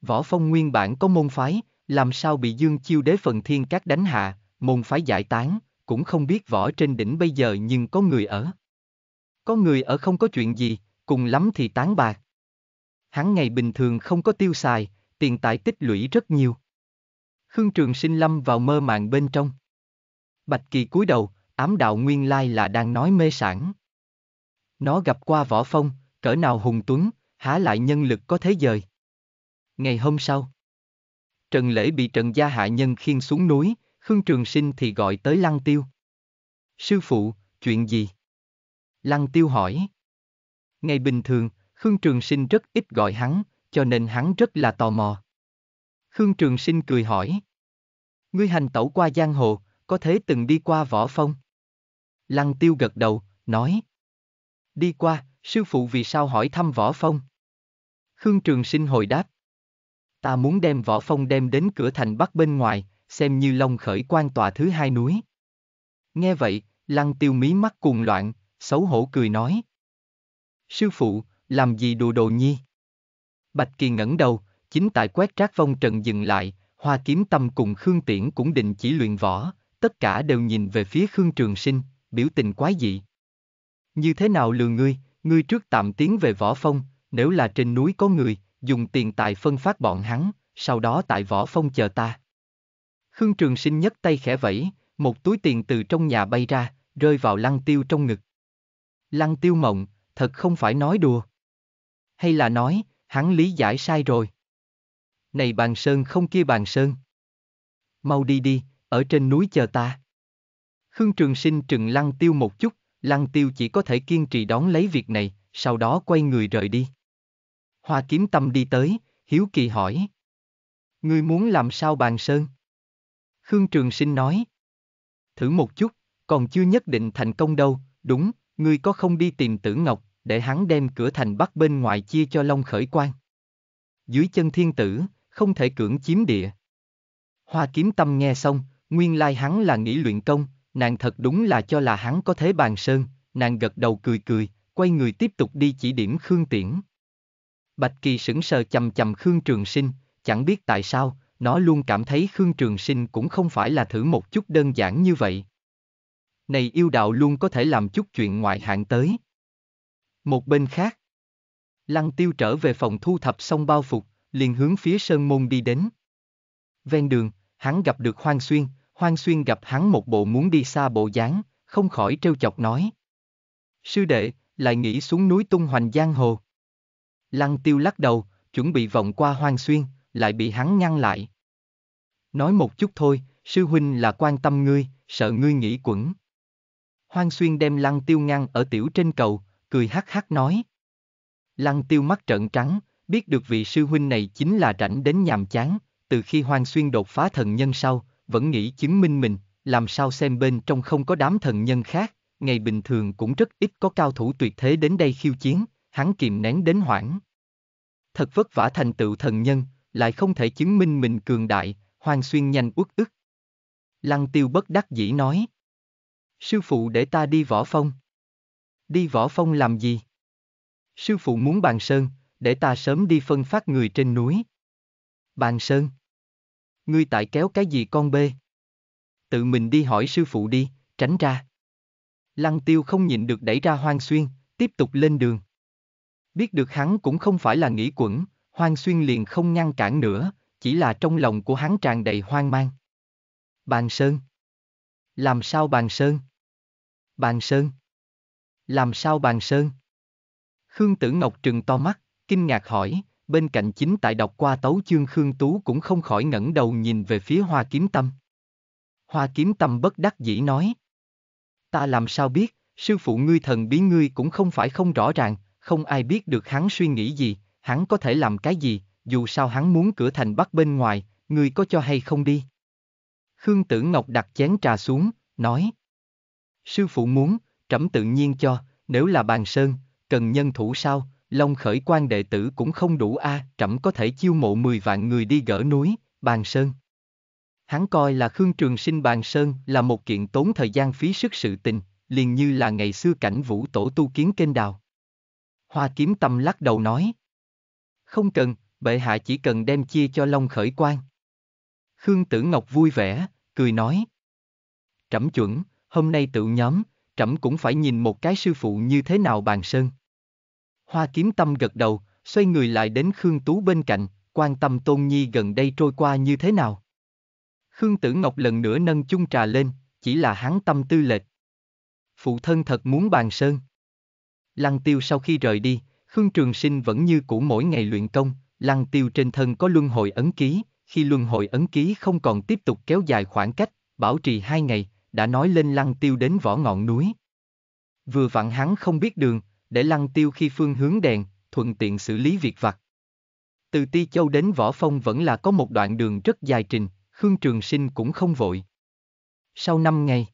Võ phong nguyên bản có môn phái, làm sao bị dương chiêu đế phần thiên các đánh hạ, môn phái giải tán, cũng không biết võ trên đỉnh bây giờ nhưng có người ở. Có người ở không có chuyện gì, cùng lắm thì tán bạc, hắn ngày bình thường không có tiêu xài, tiền tài tích lũy rất nhiều. Khương Trường Sinh lâm vào mơ màng bên trong. Bạch Kỳ cúi đầu, ám đạo nguyên lai là đang nói mê sản. Nó gặp qua võ phong, cỡ nào hùng tuấn, há lại nhân lực có thế dời. Ngày hôm sau, Trần Lễ bị Trần Gia Hạ Nhân khiêng xuống núi, Khương Trường Sinh thì gọi tới Lăng Tiêu. Sư phụ, chuyện gì? Lăng Tiêu hỏi. Ngày bình thường, Khương Trường Sinh rất ít gọi hắn, cho nên hắn rất là tò mò. Khương Trường Sinh cười hỏi. Ngươi hành tẩu qua giang hồ, có thế từng đi qua võ phong? Lăng tiêu gật đầu, nói. Đi qua, sư phụ vì sao hỏi thăm võ phong? Khương Trường Sinh hồi đáp. Ta muốn đem võ phong đem đến cửa thành bắc bên ngoài, xem như long khởi quan tòa thứ hai núi. Nghe vậy, lăng tiêu mí mắt cuồng loạn, xấu hổ cười nói. Sư phụ, làm gì đùa đồ nhi? Bạch Kỳ ngẩng đầu, chính tại quét trác vong trần dừng lại, hoa kiếm tâm cùng Khương Tiễn cũng định chỉ luyện võ, tất cả đều nhìn về phía Khương Trường Sinh, biểu tình quái dị. Như thế nào lừa ngươi, ngươi trước tạm tiến về võ phong, nếu là trên núi có người, dùng tiền tài phân phát bọn hắn, sau đó tại võ phong chờ ta. Khương Trường Sinh nhấc tay khẽ vẫy, một túi tiền từ trong nhà bay ra, rơi vào lăng tiêu trong ngực. Lăng tiêu mộng, thật không phải nói đùa hay là nói, hắn lý giải sai rồi. Này bàn sơn không kia bàn sơn. Mau đi đi, ở trên núi chờ ta. Khương Trường Sinh trừng Lăng Tiêu một chút, Lăng Tiêu chỉ có thể kiên trì đón lấy việc này, sau đó quay người rời đi. Hoa kiếm tâm đi tới, hiếu kỳ hỏi. Ngươi muốn làm sao bàn sơn? Khương Trường Sinh nói. Thử một chút, còn chưa nhất định thành công đâu, đúng, ngươi có không đi tìm tử ngọc, để hắn đem cửa thành bắc bên ngoài chia cho Long Khởi Quan. Dưới chân thiên tử, không thể cưỡng chiếm địa. Hoa kiếm tâm nghe xong, nguyên lai hắn là nghĩ luyện công, nàng thật đúng là cho là hắn có thế bàn sơn, nàng gật đầu cười cười, quay người tiếp tục đi chỉ điểm Khương Tiễn. Bạch Kỳ sững sờ chầm chầm Khương Trường Sinh, chẳng biết tại sao, nó luôn cảm thấy Khương Trường Sinh cũng không phải là thử một chút đơn giản như vậy. Này yêu đạo luôn có thể làm chút chuyện ngoại hạng tới, một bên khác, Lăng Tiêu trở về phòng thu thập xong bao phục, liền hướng phía Sơn Môn đi đến. Ven đường, hắn gặp được Hoang Xuyên, Hoang Xuyên gặp hắn một bộ muốn đi xa bộ dáng, không khỏi trêu chọc nói. Sư đệ, lại nghĩ xuống núi tung hoành giang hồ. Lăng Tiêu lắc đầu, chuẩn bị vòng qua Hoang Xuyên, lại bị hắn ngăn lại. Nói một chút thôi, sư huynh là quan tâm ngươi, sợ ngươi nghĩ quẩn. Hoang Xuyên đem Lăng Tiêu ngăn ở tiểu trên cầu, cười hắc hắc nói. Lăng tiêu mắt trợn trắng, biết được vị sư huynh này chính là rảnh đến nhàm chán, từ khi Hoang Xuyên đột phá thần nhân sau, vẫn nghĩ chứng minh mình, làm sao xem bên trong không có đám thần nhân khác, ngày bình thường cũng rất ít có cao thủ tuyệt thế đến đây khiêu chiến, hắn kìm nén đến hoảng. Thật vất vả thành tựu thần nhân, lại không thể chứng minh mình cường đại, Hoang Xuyên nhanh uất ức. Lăng tiêu bất đắc dĩ nói. Sư phụ để ta đi võ phong đi võ phong làm gì? Sư phụ muốn bàn sơn, để ta sớm đi phân phát người trên núi. Bàn sơn? Ngươi tại kéo cái gì con bê? Tự mình đi hỏi sư phụ đi, tránh ra. Lăng tiêu không nhịn được đẩy ra hoang xuyên, tiếp tục lên đường. Biết được hắn cũng không phải là nghĩ quẩn, hoang xuyên liền không ngăn cản nữa, chỉ là trong lòng của hắn tràn đầy hoang mang. Bàn sơn? Làm sao bàn sơn? Bàn sơn? Làm sao bàn sơn? Khương Tử Ngọc trừng to mắt, kinh ngạc hỏi, bên cạnh chính tại đọc qua tấu chương Khương Tú cũng không khỏi ngẩng đầu nhìn về phía Hoa Kiếm Tâm. Hoa Kiếm Tâm bất đắc dĩ nói. Ta làm sao biết, sư phụ ngươi thần bí ngươi cũng không phải không rõ ràng, không ai biết được hắn suy nghĩ gì, hắn có thể làm cái gì, dù sao hắn muốn cửa thành bắt bên ngoài, ngươi có cho hay không đi. Khương Tử Ngọc đặt chén trà xuống, nói. Sư phụ muốn, trẫm tự nhiên cho, nếu là bàn sơn, cần nhân thủ sao, Long khởi quan đệ tử cũng không đủ a, à, trẫm có thể chiêu mộ 10 vạn người đi gỡ núi, bàn sơn. Hắn coi là Khương Trường Sinh bàn sơn là một kiện tốn thời gian phí sức sự tình, liền như là ngày xưa cảnh vũ tổ tu kiến kênh đào. Hoa kiếm tâm lắc đầu nói. Không cần, bệ hạ chỉ cần đem chia cho Long khởi quan. Khương Tử Ngọc vui vẻ, cười nói. Trẫm chuẩn, hôm nay tự nhóm, trẫm cũng phải nhìn một cái sư phụ như thế nào bàn sơn. Hoa kiếm tâm gật đầu, xoay người lại đến Khương Tú bên cạnh, quan tâm Tôn Nhi gần đây trôi qua như thế nào. Khương Tử Ngọc lần nữa nâng chung trà lên, chỉ là hắn tâm tư lệch. Phụ thân thật muốn bàn sơn. Lăng tiêu sau khi rời đi, Khương Trường Sinh vẫn như cũ mỗi ngày luyện công, lăng tiêu trên thân có luân hồi ấn ký, khi luân hồi ấn ký không còn tiếp tục kéo dài khoảng cách, bảo trì hai ngày, đã nói lên lăng tiêu đến vỏ ngọn núi. Vừa vặn hắn không biết đường, để lăng tiêu khi phương hướng đèn, thuận tiện xử lý việc vặt. Từ Ti Châu đến Võ Phong vẫn là có một đoạn đường rất dài trình, Khương Trường Sinh cũng không vội. Sau năm ngày,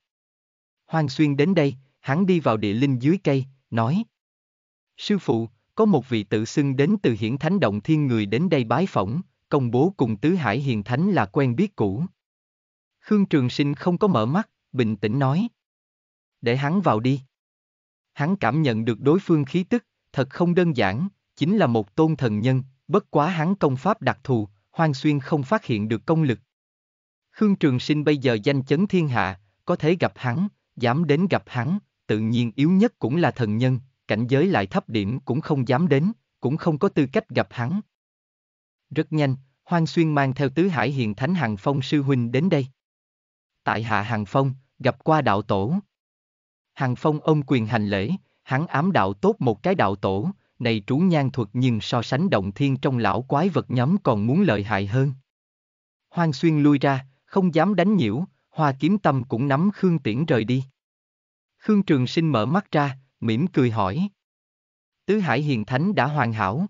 Hoàng Xuyên đến đây, hắn đi vào địa linh dưới cây, nói. Sư phụ, có một vị tự xưng đến từ hiển thánh động thiên người đến đây bái phỏng, công bố cùng Tứ Hải Hiền Thánh là quen biết cũ. Khương Trường Sinh không có mở mắt, bình tĩnh nói. Để hắn vào đi. Hắn cảm nhận được đối phương khí tức, thật không đơn giản, chính là một tôn thần nhân, bất quá hắn công pháp đặc thù, Hoang Xuyên không phát hiện được công lực. Khương Trường Sinh bây giờ danh chấn thiên hạ, có thể gặp hắn, dám đến gặp hắn, tự nhiên yếu nhất cũng là thần nhân, cảnh giới lại thấp điểm cũng không dám đến, cũng không có tư cách gặp hắn. Rất nhanh, Hoang Xuyên mang theo tứ hải hiền thánh Hàng Phong sư huynh đến đây. Tại hạ Hàng Phong, gặp qua đạo tổ. hằng Phong ôm quyền hành lễ, hắn ám đạo tốt một cái đạo tổ, này trú nhan thuật nhưng so sánh động thiên trong lão quái vật nhóm còn muốn lợi hại hơn. Hoang xuyên lui ra, không dám đánh nhiễu, hoa kiếm tâm cũng nắm Khương Tiễn rời đi. Khương Trường Sinh mở mắt ra, mỉm cười hỏi. Tứ Hải Hiền Thánh đã hoàn hảo.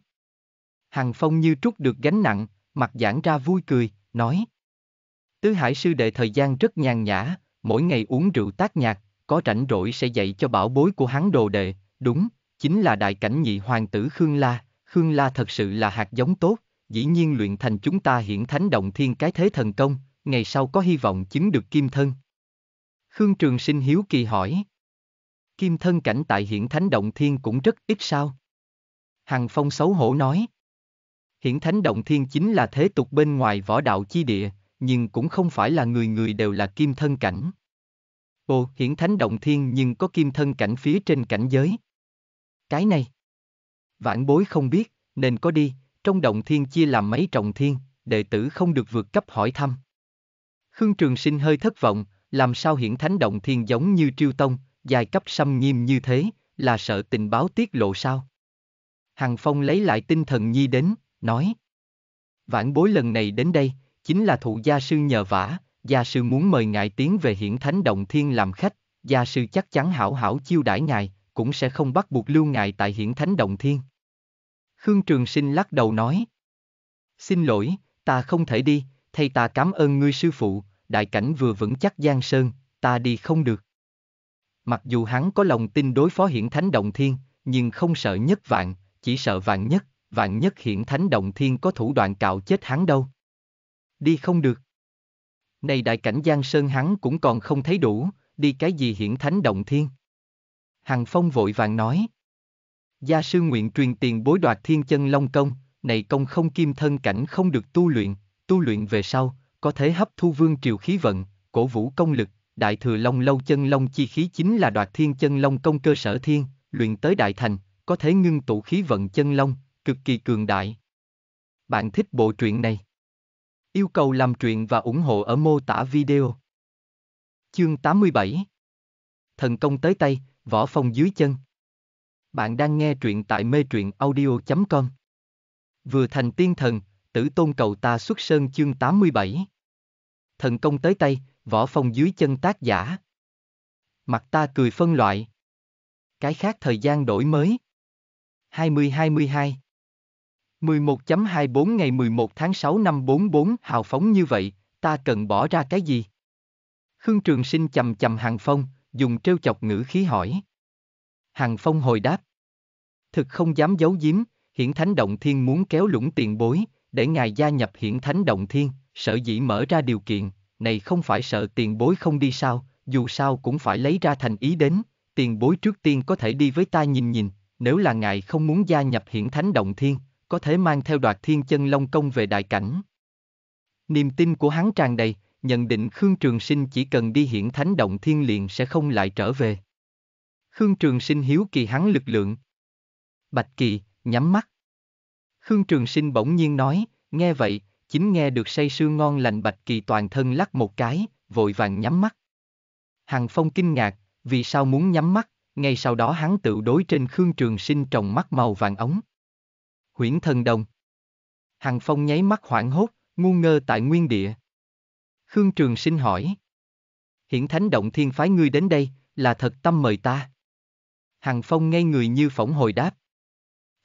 hằng Phong như trút được gánh nặng, mặt giãn ra vui cười, nói. Tứ Hải sư đệ thời gian rất nhàn nhã, mỗi ngày uống rượu tác nhạc, có rảnh rỗi sẽ dạy cho bảo bối của hắn đồ đệ, đúng, chính là đại cảnh nhị hoàng tử Khương La, Khương La thật sự là hạt giống tốt, dĩ nhiên luyện thành chúng ta hiển thánh động thiên cái thế thần công, ngày sau có hy vọng chứng được kim thân. Khương Trường Sinh hiếu kỳ hỏi. Kim thân cảnh tại hiển thánh động thiên cũng rất ít sao? Hằng Phong xấu hổ nói. Hiển thánh động thiên chính là thế tục bên ngoài võ đạo chi địa, nhưng cũng không phải là người người đều là kim thân cảnh. Ồ, hiển thánh động thiên nhưng có kim thân cảnh phía trên cảnh giới. Cái này, vãn bối không biết, nên có đi, trong động thiên chia làm mấy trọng thiên, đệ tử không được vượt cấp hỏi thăm. Khương Trường Sinh hơi thất vọng, làm sao hiển thánh động thiên giống như triêu tông, dài cấp xâm nghiêm như thế, là sợ tình báo tiết lộ sao? Hằng Phong lấy lại tinh thần nhi đến, nói. Vãn bối lần này đến đây, chính là thụ gia sư nhờ vả, gia sư muốn mời ngài tiến về hiển thánh động thiên làm khách, gia sư chắc chắn hảo hảo chiêu đãi ngài, cũng sẽ không bắt buộc lưu ngài tại hiển thánh động thiên. Khương Trường Sinh lắc đầu nói. Xin lỗi, ta không thể đi, thầy ta cảm ơn ngươi sư phụ, đại cảnh vừa vững chắc giang sơn, ta đi không được. Mặc dù hắn có lòng tin đối phó hiển thánh động thiên, nhưng không sợ nhất vạn, chỉ sợ vạn nhất, vạn nhất hiển thánh động thiên có thủ đoạn cạo chết hắn đâu đi không được. Này đại cảnh Giang Sơn hắn cũng còn không thấy đủ, đi cái gì hiển thánh động thiên. Hằng Phong vội vàng nói. Gia sư nguyện truyền tiền bối đoạt thiên chân long công, này công không kim thân cảnh không được tu luyện, tu luyện về sau, có thể hấp thu vương triều khí vận, cổ vũ công lực, đại thừa long lâu chân long chi khí chính là đoạt thiên chân long công cơ sở thiên, luyện tới đại thành, có thể ngưng tụ khí vận chân long, cực kỳ cường đại. Bạn thích bộ truyện này? Yêu cầu làm truyện và ủng hộ ở mô tả video. Chương 87 Thần công tới tay, võ phong dưới chân. Bạn đang nghe truyện tại mê truyện audio.com Vừa thành tiên thần, tử tôn cầu ta xuất sơn chương 87 Thần công tới tay, võ phong dưới chân tác giả. Mặt ta cười phân loại. Cái khác thời gian đổi mới. 2022 11.24 ngày 11 tháng 6 năm 44 hào phóng như vậy, ta cần bỏ ra cái gì? Khương Trường Sinh chầm chầm Hàng Phong, dùng trêu chọc ngữ khí hỏi. Hàng Phong hồi đáp. Thực không dám giấu giếm, hiển thánh động thiên muốn kéo lũng tiền bối, để ngài gia nhập hiển thánh động thiên, sợ dĩ mở ra điều kiện, này không phải sợ tiền bối không đi sao, dù sao cũng phải lấy ra thành ý đến, tiền bối trước tiên có thể đi với ta nhìn nhìn, nếu là ngài không muốn gia nhập hiển thánh động thiên, có thể mang theo đoạt thiên chân long công về đại cảnh. Niềm tin của hắn tràn đầy, nhận định Khương Trường Sinh chỉ cần đi hiển thánh động thiên liền sẽ không lại trở về. Khương Trường Sinh hiếu kỳ hắn lực lượng. Bạch Kỳ, nhắm mắt. Khương Trường Sinh bỗng nhiên nói, nghe vậy, chính nghe được say sưa ngon lành Bạch Kỳ toàn thân lắc một cái, vội vàng nhắm mắt. hằng Phong kinh ngạc, vì sao muốn nhắm mắt, ngay sau đó hắn tự đối trên Khương Trường Sinh trồng mắt màu vàng ống. Huyễn thần đồng. Hằng Phong nháy mắt hoảng hốt, ngu ngơ tại nguyên địa. Khương Trường Sinh hỏi. Hiển Thánh Động Thiên phái ngươi đến đây, là thật tâm mời ta. Hằng Phong ngay người như phỏng hồi đáp.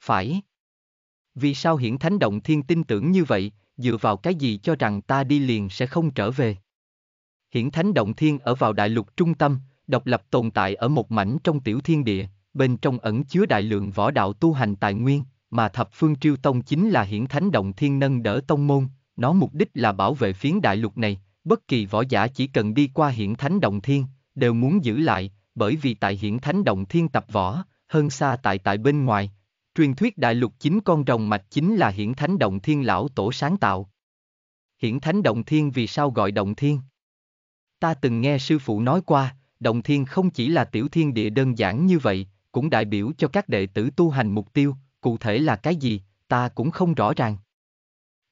Phải. Vì sao Hiển Thánh Động Thiên tin tưởng như vậy, dựa vào cái gì cho rằng ta đi liền sẽ không trở về. Hiển Thánh Động Thiên ở vào đại lục trung tâm, độc lập tồn tại ở một mảnh trong tiểu thiên địa, bên trong ẩn chứa đại lượng võ đạo tu hành tài nguyên, mà thập phương triêu tông chính là hiển thánh động thiên nâng đỡ tông môn, nó mục đích là bảo vệ phiến đại lục này, bất kỳ võ giả chỉ cần đi qua hiển thánh động thiên, đều muốn giữ lại, bởi vì tại hiển thánh động thiên tập võ, hơn xa tại tại bên ngoài. Truyền thuyết đại lục chính con rồng mạch chính là hiển thánh động thiên lão tổ sáng tạo. Hiển thánh động thiên vì sao gọi động thiên? Ta từng nghe sư phụ nói qua, động thiên không chỉ là tiểu thiên địa đơn giản như vậy, cũng đại biểu cho các đệ tử tu hành mục tiêu, cụ thể là cái gì, ta cũng không rõ ràng.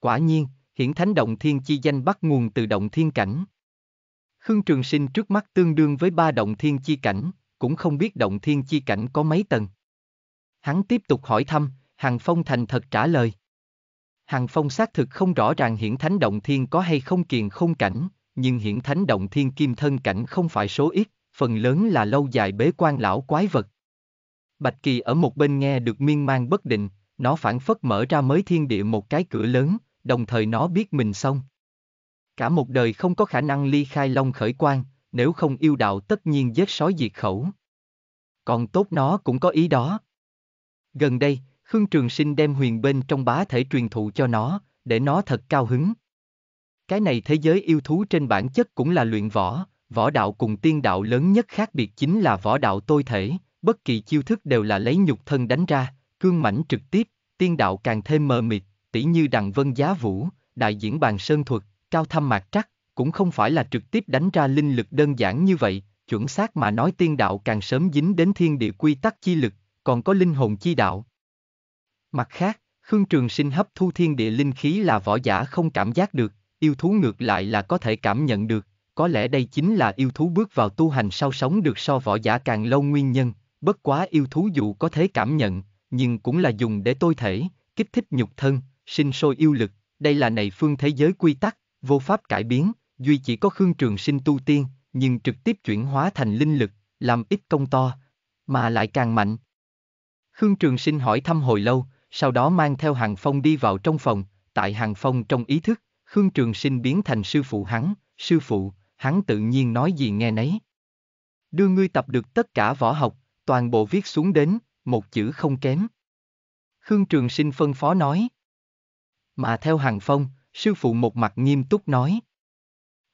Quả nhiên, hiển thánh động thiên chi danh bắt nguồn từ động thiên cảnh. Khương Trường Sinh trước mắt tương đương với ba động thiên chi cảnh, cũng không biết động thiên chi cảnh có mấy tầng. Hắn tiếp tục hỏi thăm, Hàng Phong thành thật trả lời. Hàng Phong xác thực không rõ ràng hiển thánh động thiên có hay không kiền không cảnh, nhưng hiển thánh động thiên kim thân cảnh không phải số ít, phần lớn là lâu dài bế quan lão quái vật. Bạch Kỳ ở một bên nghe được miên man bất định, nó phản phất mở ra mới thiên địa một cái cửa lớn, đồng thời nó biết mình xong. Cả một đời không có khả năng ly khai long khởi quan, nếu không yêu đạo tất nhiên giết sói diệt khẩu. Còn tốt nó cũng có ý đó. Gần đây, Khương Trường Sinh đem huyền bên trong bá thể truyền thụ cho nó, để nó thật cao hứng. Cái này thế giới yêu thú trên bản chất cũng là luyện võ, võ đạo cùng tiên đạo lớn nhất khác biệt chính là võ đạo tôi thể, bất kỳ chiêu thức đều là lấy nhục thân đánh ra, cương mảnh trực tiếp, tiên đạo càng thêm mờ mịt, tỉ như đằng vân giá vũ, đại diễn bàn sơn thuật, cao thăm mạc trắc, cũng không phải là trực tiếp đánh ra linh lực đơn giản như vậy, chuẩn xác mà nói tiên đạo càng sớm dính đến thiên địa quy tắc chi lực, còn có linh hồn chi đạo. Mặt khác, Khương Trường Sinh hấp thu thiên địa linh khí là võ giả không cảm giác được, yêu thú ngược lại là có thể cảm nhận được, có lẽ đây chính là yêu thú bước vào tu hành sau sống được so võ giả càng lâu nguyên nhân, Bất quá yêu thú dù có thể cảm nhận, nhưng cũng là dùng để tôi thể, kích thích nhục thân, sinh sôi yêu lực, đây là này phương thế giới quy tắc, vô pháp cải biến, duy chỉ có Khương Trường Sinh tu tiên, nhưng trực tiếp chuyển hóa thành linh lực, làm ít công to, mà lại càng mạnh. Khương Trường Sinh hỏi thăm hồi lâu, sau đó mang theo Hàng Phong đi vào trong phòng, tại Hàng Phong trong ý thức, Khương Trường Sinh biến thành sư phụ hắn, sư phụ, hắn tự nhiên nói gì nghe nấy. Đưa ngươi tập được tất cả võ học, toàn bộ viết xuống đến, một chữ không kém. Khương Trường Sinh phân phó nói. Mà theo Hằng Phong, sư phụ một mặt nghiêm túc nói.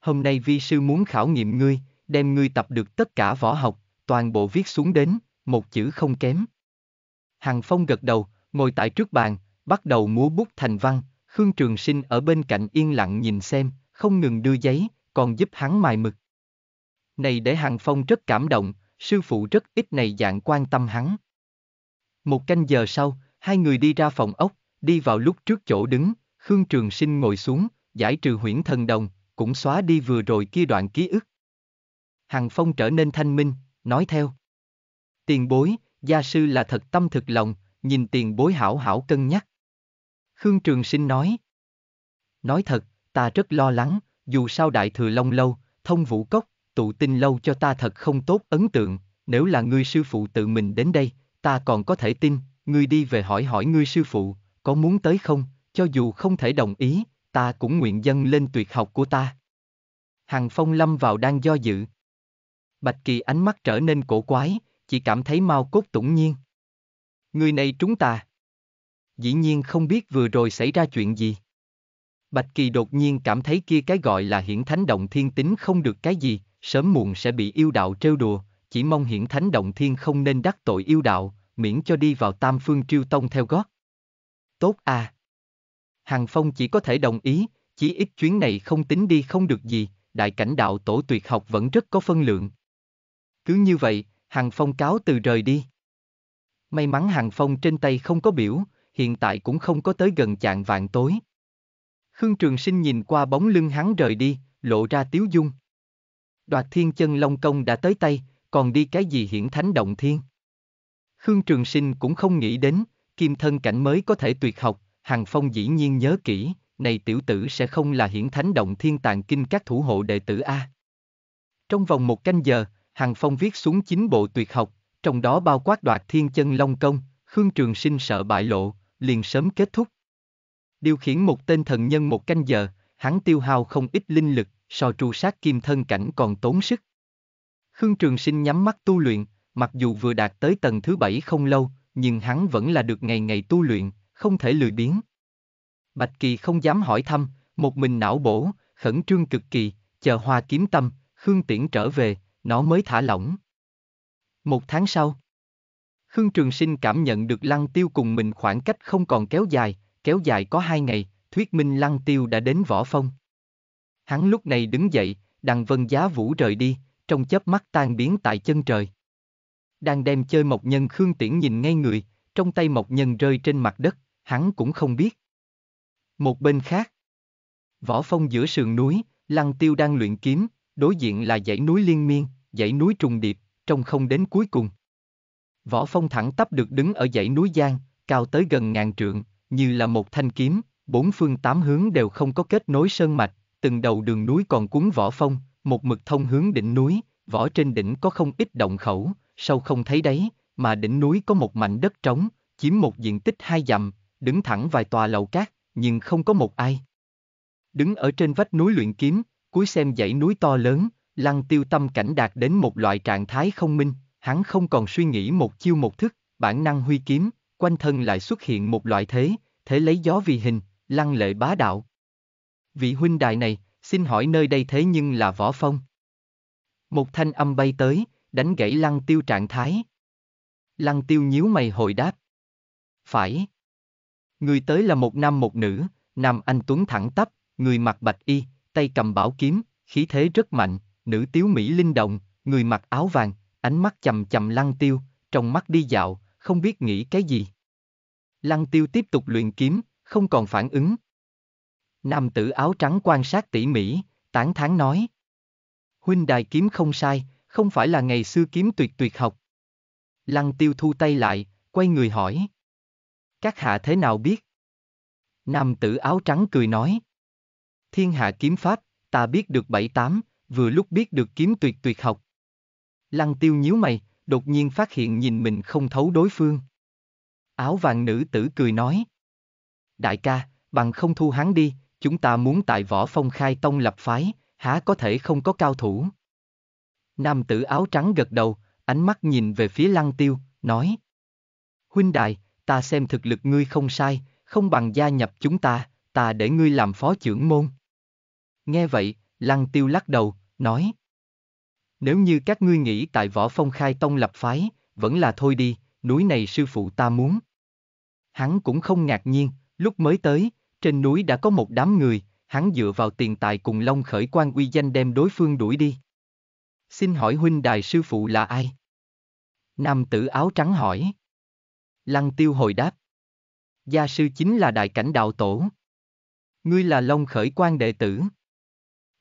Hôm nay vi sư muốn khảo nghiệm ngươi, đem ngươi tập được tất cả võ học, toàn bộ viết xuống đến, một chữ không kém. Hằng Phong gật đầu, ngồi tại trước bàn, bắt đầu múa bút thành văn, Khương Trường Sinh ở bên cạnh yên lặng nhìn xem, không ngừng đưa giấy, còn giúp hắn mài mực. Này để Hằng Phong rất cảm động, sư phụ rất ít này dạng quan tâm hắn. Một canh giờ sau, hai người đi ra phòng ốc, đi vào lúc trước chỗ đứng, Khương Trường Sinh ngồi xuống, giải trừ huyễn thần đồng, cũng xóa đi vừa rồi kia đoạn ký ức. Hằng Phong trở nên thanh minh, nói theo. Tiền bối, gia sư là thật tâm thực lòng, nhìn tiền bối hảo hảo cân nhắc. Khương Trường Sinh nói. Nói thật, ta rất lo lắng, dù sao đại thừa long lâu, thông vũ cốc, tụ tinh lâu cho ta thật không tốt ấn tượng, nếu là ngươi sư phụ tự mình đến đây, ta còn có thể tin, ngươi đi về hỏi hỏi ngươi sư phụ, có muốn tới không, cho dù không thể đồng ý, ta cũng nguyện dâng lên tuyệt học của ta. Hằng Phong lâm vào đang do dự. Bạch Kỳ ánh mắt trở nên cổ quái, chỉ cảm thấy mau cốt tủng nhiên. Người này trúng ta. Dĩ nhiên không biết vừa rồi xảy ra chuyện gì. Bạch Kỳ đột nhiên cảm thấy kia cái gọi là hiển thánh động thiên tính không được cái gì, sớm muộn sẽ bị yêu đạo trêu đùa, chỉ mong hiển thánh động thiên không nên đắc tội yêu đạo, miễn cho đi vào tam phương triêu tông theo gót. Tốt à! Hàng Phong chỉ có thể đồng ý, chỉ ít chuyến này không tính đi không được gì, đại cảnh đạo tổ tuyệt học vẫn rất có phân lượng. Cứ như vậy, Hàng Phong cáo từ rời đi. May mắn Hàng Phong trên tay không có biểu, hiện tại cũng không có tới gần chạng vạn tối. Khương Trường Sinh nhìn qua bóng lưng hắn rời đi, lộ ra tiếu dung đoạt thiên chân long công đã tới tay, còn đi cái gì hiển thánh động thiên. Khương Trường Sinh cũng không nghĩ đến, kim thân cảnh mới có thể tuyệt học, Hằng Phong dĩ nhiên nhớ kỹ, này tiểu tử sẽ không là hiển thánh động thiên tàng kinh các thủ hộ đệ tử A. Trong vòng một canh giờ, Hằng Phong viết xuống chín bộ tuyệt học, trong đó bao quát đoạt thiên chân long công, Khương Trường Sinh sợ bại lộ, liền sớm kết thúc. Điều khiển một tên thần nhân một canh giờ, hắn tiêu hao không ít linh lực, so tru sát kim thân cảnh còn tốn sức. Khương Trường Sinh nhắm mắt tu luyện, mặc dù vừa đạt tới tầng thứ bảy không lâu, nhưng hắn vẫn là được ngày ngày tu luyện, không thể lười biếng. Bạch Kỳ không dám hỏi thăm, một mình não bổ, khẩn trương cực kỳ, chờ hoa kiếm tâm, Khương Tiễn trở về, nó mới thả lỏng. Một tháng sau, Khương Trường Sinh cảm nhận được Lăng Tiêu cùng mình khoảng cách không còn kéo dài, kéo dài có hai ngày, thuyết minh Lăng Tiêu đã đến võ phong. Hắn lúc này đứng dậy, đằng vân giá vũ rời đi, trong chớp mắt tan biến tại chân trời. Đang đem chơi mộc nhân Khương Tiễn nhìn ngay người, trong tay mộc nhân rơi trên mặt đất, hắn cũng không biết. Một bên khác, võ phong giữa sườn núi, lăng tiêu đang luyện kiếm, đối diện là dãy núi liên miên, dãy núi trùng điệp, trông không đến cuối cùng. Võ phong thẳng tắp được đứng ở dãy núi Giang, cao tới gần ngàn trượng, như là một thanh kiếm, bốn phương tám hướng đều không có kết nối sơn mạch, từng đầu đường núi còn cuốn vỏ phong, một mực thông hướng đỉnh núi, vỏ trên đỉnh có không ít động khẩu, sâu không thấy đấy, mà đỉnh núi có một mảnh đất trống, chiếm một diện tích hai dặm, đứng thẳng vài tòa lầu cát, nhưng không có một ai. Đứng ở trên vách núi luyện kiếm, cúi xem dãy núi to lớn, lăng tiêu tâm cảnh đạt đến một loại trạng thái không minh, hắn không còn suy nghĩ một chiêu một thức, bản năng huy kiếm, quanh thân lại xuất hiện một loại thế, thế lấy gió vì hình, lăng lệ bá đạo. Vị huynh đại này, xin hỏi nơi đây thế nhưng là võ phong. Một thanh âm bay tới, đánh gãy lăng tiêu trạng thái. Lăng tiêu nhíu mày hồi đáp. Phải. Người tới là một nam một nữ, nam anh tuấn thẳng tắp, người mặc bạch y, tay cầm bảo kiếm, khí thế rất mạnh, nữ tiếu Mỹ linh động, người mặc áo vàng, ánh mắt chầm chầm lăng tiêu, trong mắt đi dạo, không biết nghĩ cái gì. Lăng tiêu tiếp tục luyện kiếm, không còn phản ứng, Nam tử áo trắng quan sát tỉ mỉ, tán thán nói. Huynh đài kiếm không sai, không phải là ngày xưa kiếm tuyệt tuyệt học. Lăng tiêu thu tay lại, quay người hỏi. Các hạ thế nào biết? Nam tử áo trắng cười nói. Thiên hạ kiếm pháp, ta biết được bảy tám, vừa lúc biết được kiếm tuyệt tuyệt học. Lăng tiêu nhíu mày, đột nhiên phát hiện nhìn mình không thấu đối phương. Áo vàng nữ tử cười nói. Đại ca, bằng không thu hắn đi, chúng ta muốn tại võ phong khai tông lập phái, há có thể không có cao thủ. Nam tử áo trắng gật đầu, ánh mắt nhìn về phía lăng tiêu, nói. Huynh đại, ta xem thực lực ngươi không sai, không bằng gia nhập chúng ta, ta để ngươi làm phó trưởng môn. Nghe vậy, lăng tiêu lắc đầu, nói. Nếu như các ngươi nghĩ tại võ phong khai tông lập phái, vẫn là thôi đi, núi này sư phụ ta muốn. Hắn cũng không ngạc nhiên, lúc mới tới, trên núi đã có một đám người, hắn dựa vào tiền tài cùng Long khởi quan uy danh đem đối phương đuổi đi. Xin hỏi huynh đài sư phụ là ai? Nam tử áo trắng hỏi. Lăng tiêu hồi đáp. Gia sư chính là đại cảnh đạo tổ. Ngươi là Long khởi quan đệ tử.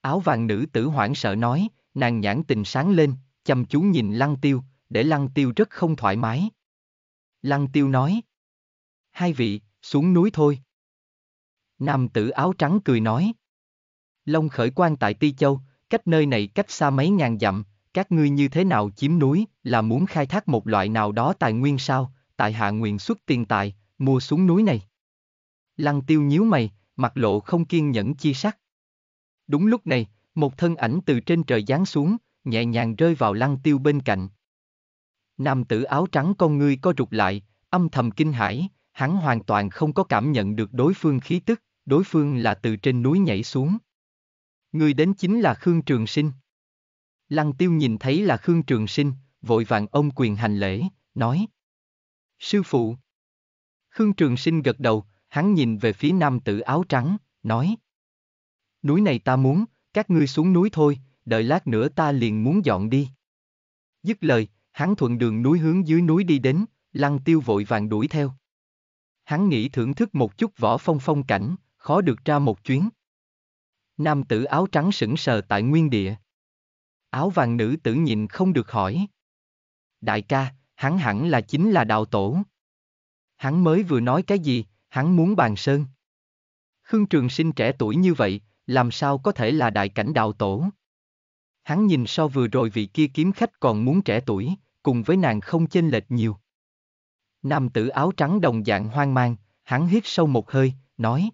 Áo vàng nữ tử hoảng sợ nói, nàng nhãn tình sáng lên, chăm chú nhìn lăng tiêu, để lăng tiêu rất không thoải mái. Lăng tiêu nói. Hai vị, xuống núi thôi. Nam tử áo trắng cười nói. Long khởi quan tại Ti Châu, cách nơi này cách xa mấy ngàn dặm, các ngươi như thế nào chiếm núi là muốn khai thác một loại nào đó tài nguyên sao, tại hạ nguyện xuất tiền tài, mua xuống núi này. Lăng tiêu nhíu mày, mặt lộ không kiên nhẫn chi sắc. Đúng lúc này, một thân ảnh từ trên trời giáng xuống, nhẹ nhàng rơi vào lăng tiêu bên cạnh. Nam tử áo trắng con ngươi co rụt lại, âm thầm kinh hãi, hắn hoàn toàn không có cảm nhận được đối phương khí tức, đối phương là từ trên núi nhảy xuống. Người đến chính là Khương Trường Sinh. Lăng tiêu nhìn thấy là Khương Trường Sinh, vội vàng ông quyền hành lễ, nói. Sư phụ. Khương Trường Sinh gật đầu, hắn nhìn về phía nam tử áo trắng, nói. Núi này ta muốn, các ngươi xuống núi thôi, đợi lát nữa ta liền muốn dọn đi. Dứt lời, hắn thuận đường núi hướng dưới núi đi đến, lăng tiêu vội vàng đuổi theo. Hắn nghĩ thưởng thức một chút võ phong phong cảnh, khó được ra một chuyến. Nam tử áo trắng sững sờ tại nguyên địa. Áo vàng nữ tử nhìn không được hỏi. Đại ca, hắn hẳn là chính là đạo tổ. Hắn mới vừa nói cái gì, hắn muốn bàn sơn. Khương Trường Sinh trẻ tuổi như vậy, làm sao có thể là đại cảnh đạo tổ? Hắn nhìn so vừa rồi vị kia kiếm khách còn muốn trẻ tuổi, cùng với nàng không chênh lệch nhiều. Nam tử áo trắng đồng dạng hoang mang, hắn hít sâu một hơi, nói.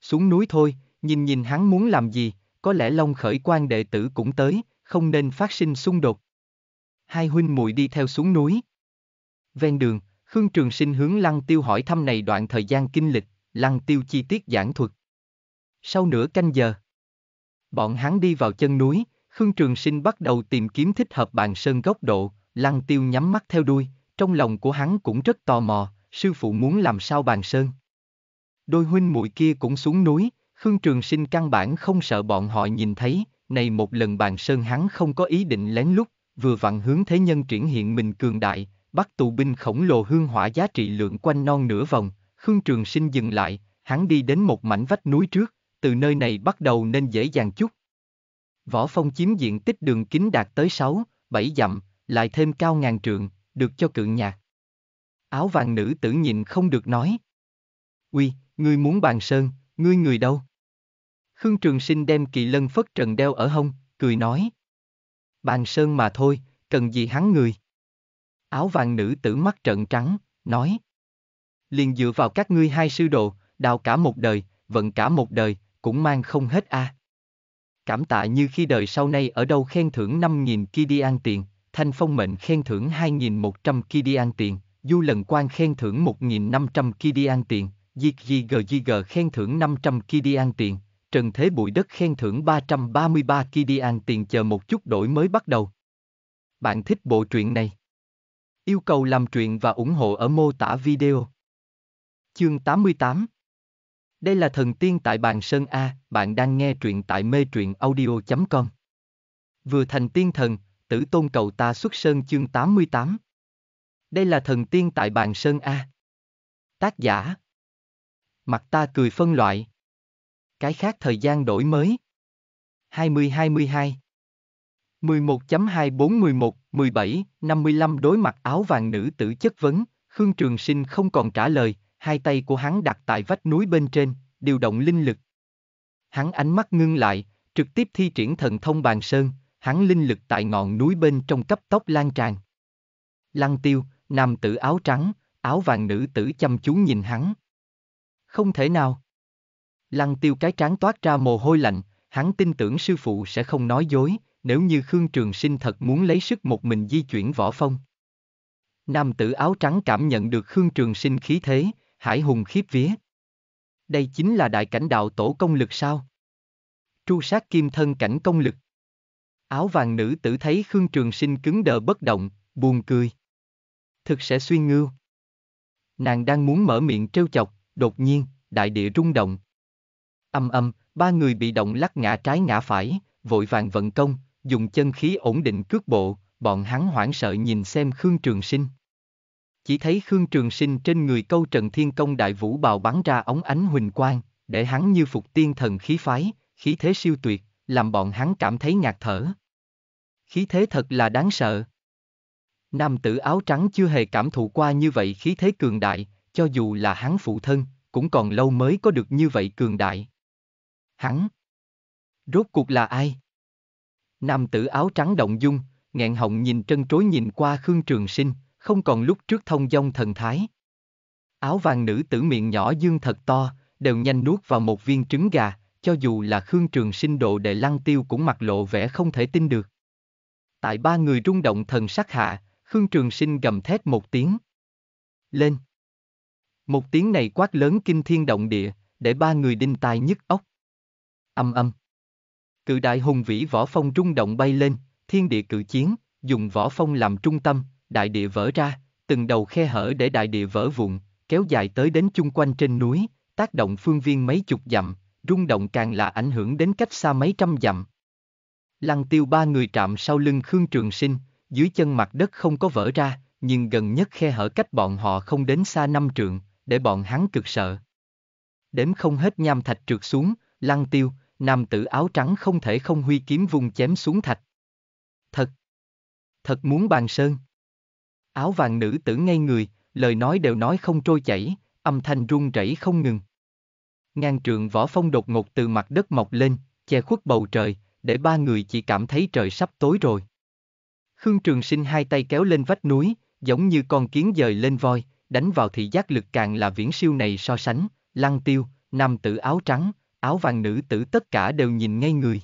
Xuống núi thôi, nhìn nhìn hắn muốn làm gì, có lẽ Long khởi quan đệ tử cũng tới, không nên phát sinh xung đột. Hai huynh muội đi theo xuống núi. Ven đường, Khương Trường Sinh hướng Lăng Tiêu hỏi thăm này đoạn thời gian kinh lịch, Lăng Tiêu chi tiết giảng thuật. Sau nửa canh giờ, bọn hắn đi vào chân núi, Khương Trường Sinh bắt đầu tìm kiếm thích hợp bàn sơn góc độ, Lăng Tiêu nhắm mắt theo đuôi, trong lòng của hắn cũng rất tò mò, sư phụ muốn làm sao bàn sơn đôi huynh muội kia cũng xuống núi, Khương Trường Sinh căn bản không sợ bọn họ nhìn thấy, này một lần bàn sơn hắn không có ý định lén lút, vừa vặn hướng thế nhân triển hiện mình cường đại, bắt tù binh khổng lồ hương hỏa giá trị lượng quanh non nửa vòng, Khương Trường Sinh dừng lại, hắn đi đến một mảnh vách núi trước, từ nơi này bắt đầu nên dễ dàng chút. Võ phong chiếm diện tích đường kính đạt tới 6, 7 dặm, lại thêm cao ngàn trượng, được cho cự nhạc. Áo vàng nữ tử nhìn không được nói. Uy, ngươi muốn bàn sơn, ngươi người đâu? Khương Trường Sinh đem kỳ lân phất trần đeo ở hông, cười nói. Bàn sơn mà thôi, cần gì hắn người? Áo vàng nữ tử mắt trận trắng, nói. Liền dựa vào các ngươi hai sư đồ, đào cả một đời, vận cả một đời, cũng mang không hết a. À. Cảm tạ như khi đời sau này ở đâu khen thưởng 5.000 kidian tiền, thanh phong mệnh khen thưởng 2.100 kidian tiền, du lần quan khen thưởng 1.500 kidian tiền, Diệt Di Di gờ gờ khen thưởng 500 Kidian tiền, Trần Thế Bụi Đất khen thưởng 333 Kidian tiền chờ một chút đổi mới bắt đầu. Bạn thích bộ truyện này? Yêu cầu làm truyện và ủng hộ ở mô tả video. Chương 88 Đây là thần tiên tại bàn Sơn A, bạn đang nghe truyện tại mê truyện audio.com. Vừa thành tiên thần, tử tôn cầu ta xuất sơn chương 88. Đây là thần tiên tại bàn Sơn A. Tác giả Mặt ta cười phân loại. Cái khác thời gian đổi mới. 20-22 11.24-11-17-55 đối mặt áo vàng nữ tử chất vấn, Khương Trường Sinh không còn trả lời, hai tay của hắn đặt tại vách núi bên trên, điều động linh lực. Hắn ánh mắt ngưng lại, trực tiếp thi triển thần thông bàn sơn, hắn linh lực tại ngọn núi bên trong cấp tốc lan tràn. Lăng tiêu, nam tử áo trắng, áo vàng nữ tử chăm chú nhìn hắn. Không thể nào. Lăng tiêu cái trán toát ra mồ hôi lạnh, hắn tin tưởng sư phụ sẽ không nói dối, nếu như Khương Trường Sinh thật muốn lấy sức một mình di chuyển võ phong. Nam tử áo trắng cảm nhận được Khương Trường Sinh khí thế, hải hùng khiếp vía. Đây chính là đại cảnh đạo tổ công lực sao? Tru sát kim thân cảnh công lực. Áo vàng nữ tử thấy Khương Trường Sinh cứng đờ bất động, buồn cười. Thực sẽ suy ngưu. Nàng đang muốn mở miệng trêu chọc, Đột nhiên, đại địa rung động. Âm âm, ba người bị động lắc ngã trái ngã phải, vội vàng vận công, dùng chân khí ổn định cước bộ, bọn hắn hoảng sợ nhìn xem Khương Trường Sinh. Chỉ thấy Khương Trường Sinh trên người câu Trần Thiên Công đại vũ bào bắn ra ống ánh huỳnh quang, để hắn như phục tiên thần khí phái, khí thế siêu tuyệt, làm bọn hắn cảm thấy ngạt thở. Khí thế thật là đáng sợ. Nam tử áo trắng chưa hề cảm thụ qua như vậy khí thế cường đại, cho dù là hắn phụ thân, cũng còn lâu mới có được như vậy cường đại. Hắn. Rốt cuộc là ai? Nam tử áo trắng động dung, nghẹn họng nhìn trân trối nhìn qua Khương Trường Sinh, không còn lúc trước thông dong thần thái. Áo vàng nữ tử miệng nhỏ dương thật to, đều nhanh nuốt vào một viên trứng gà, cho dù là Khương Trường Sinh độ đệ lăng tiêu cũng mặt lộ vẻ không thể tin được. Tại ba người rung động thần sắc hạ, Khương Trường Sinh gầm thét một tiếng. Lên! Một tiếng này quát lớn kinh thiên động địa, để ba người đinh tai nhức óc. Âm âm. Cự đại hùng vĩ võ phong rung động bay lên, thiên địa cự chiến, dùng võ phong làm trung tâm, đại địa vỡ ra, từng đầu khe hở để đại địa vỡ vụn, kéo dài tới đến chung quanh trên núi, tác động phương viên mấy chục dặm, rung động càng là ảnh hưởng đến cách xa mấy trăm dặm. Lăng tiêu ba người trạm sau lưng Khương Trường Sinh, dưới chân mặt đất không có vỡ ra, nhưng gần nhất khe hở cách bọn họ không đến xa năm trượng, để bọn hắn cực sợ. Đếm không hết nham thạch trượt xuống, lăng tiêu, nam tử áo trắng không thể không huy kiếm vùng chém xuống thạch. Thật! Thật muốn bàn sơn! Áo vàng nữ tử ngay người, lời nói đều nói không trôi chảy, âm thanh run rẩy không ngừng. Ngang trường võ phong đột ngột từ mặt đất mọc lên, che khuất bầu trời, để ba người chỉ cảm thấy trời sắp tối rồi. Khương Trường Sinh hai tay kéo lên vách núi, giống như con kiến dời lên voi, đánh vào thị giác lực càng là viễn siêu này so sánh, lăng tiêu, nam tử áo trắng, áo vàng nữ tử tất cả đều nhìn ngay người.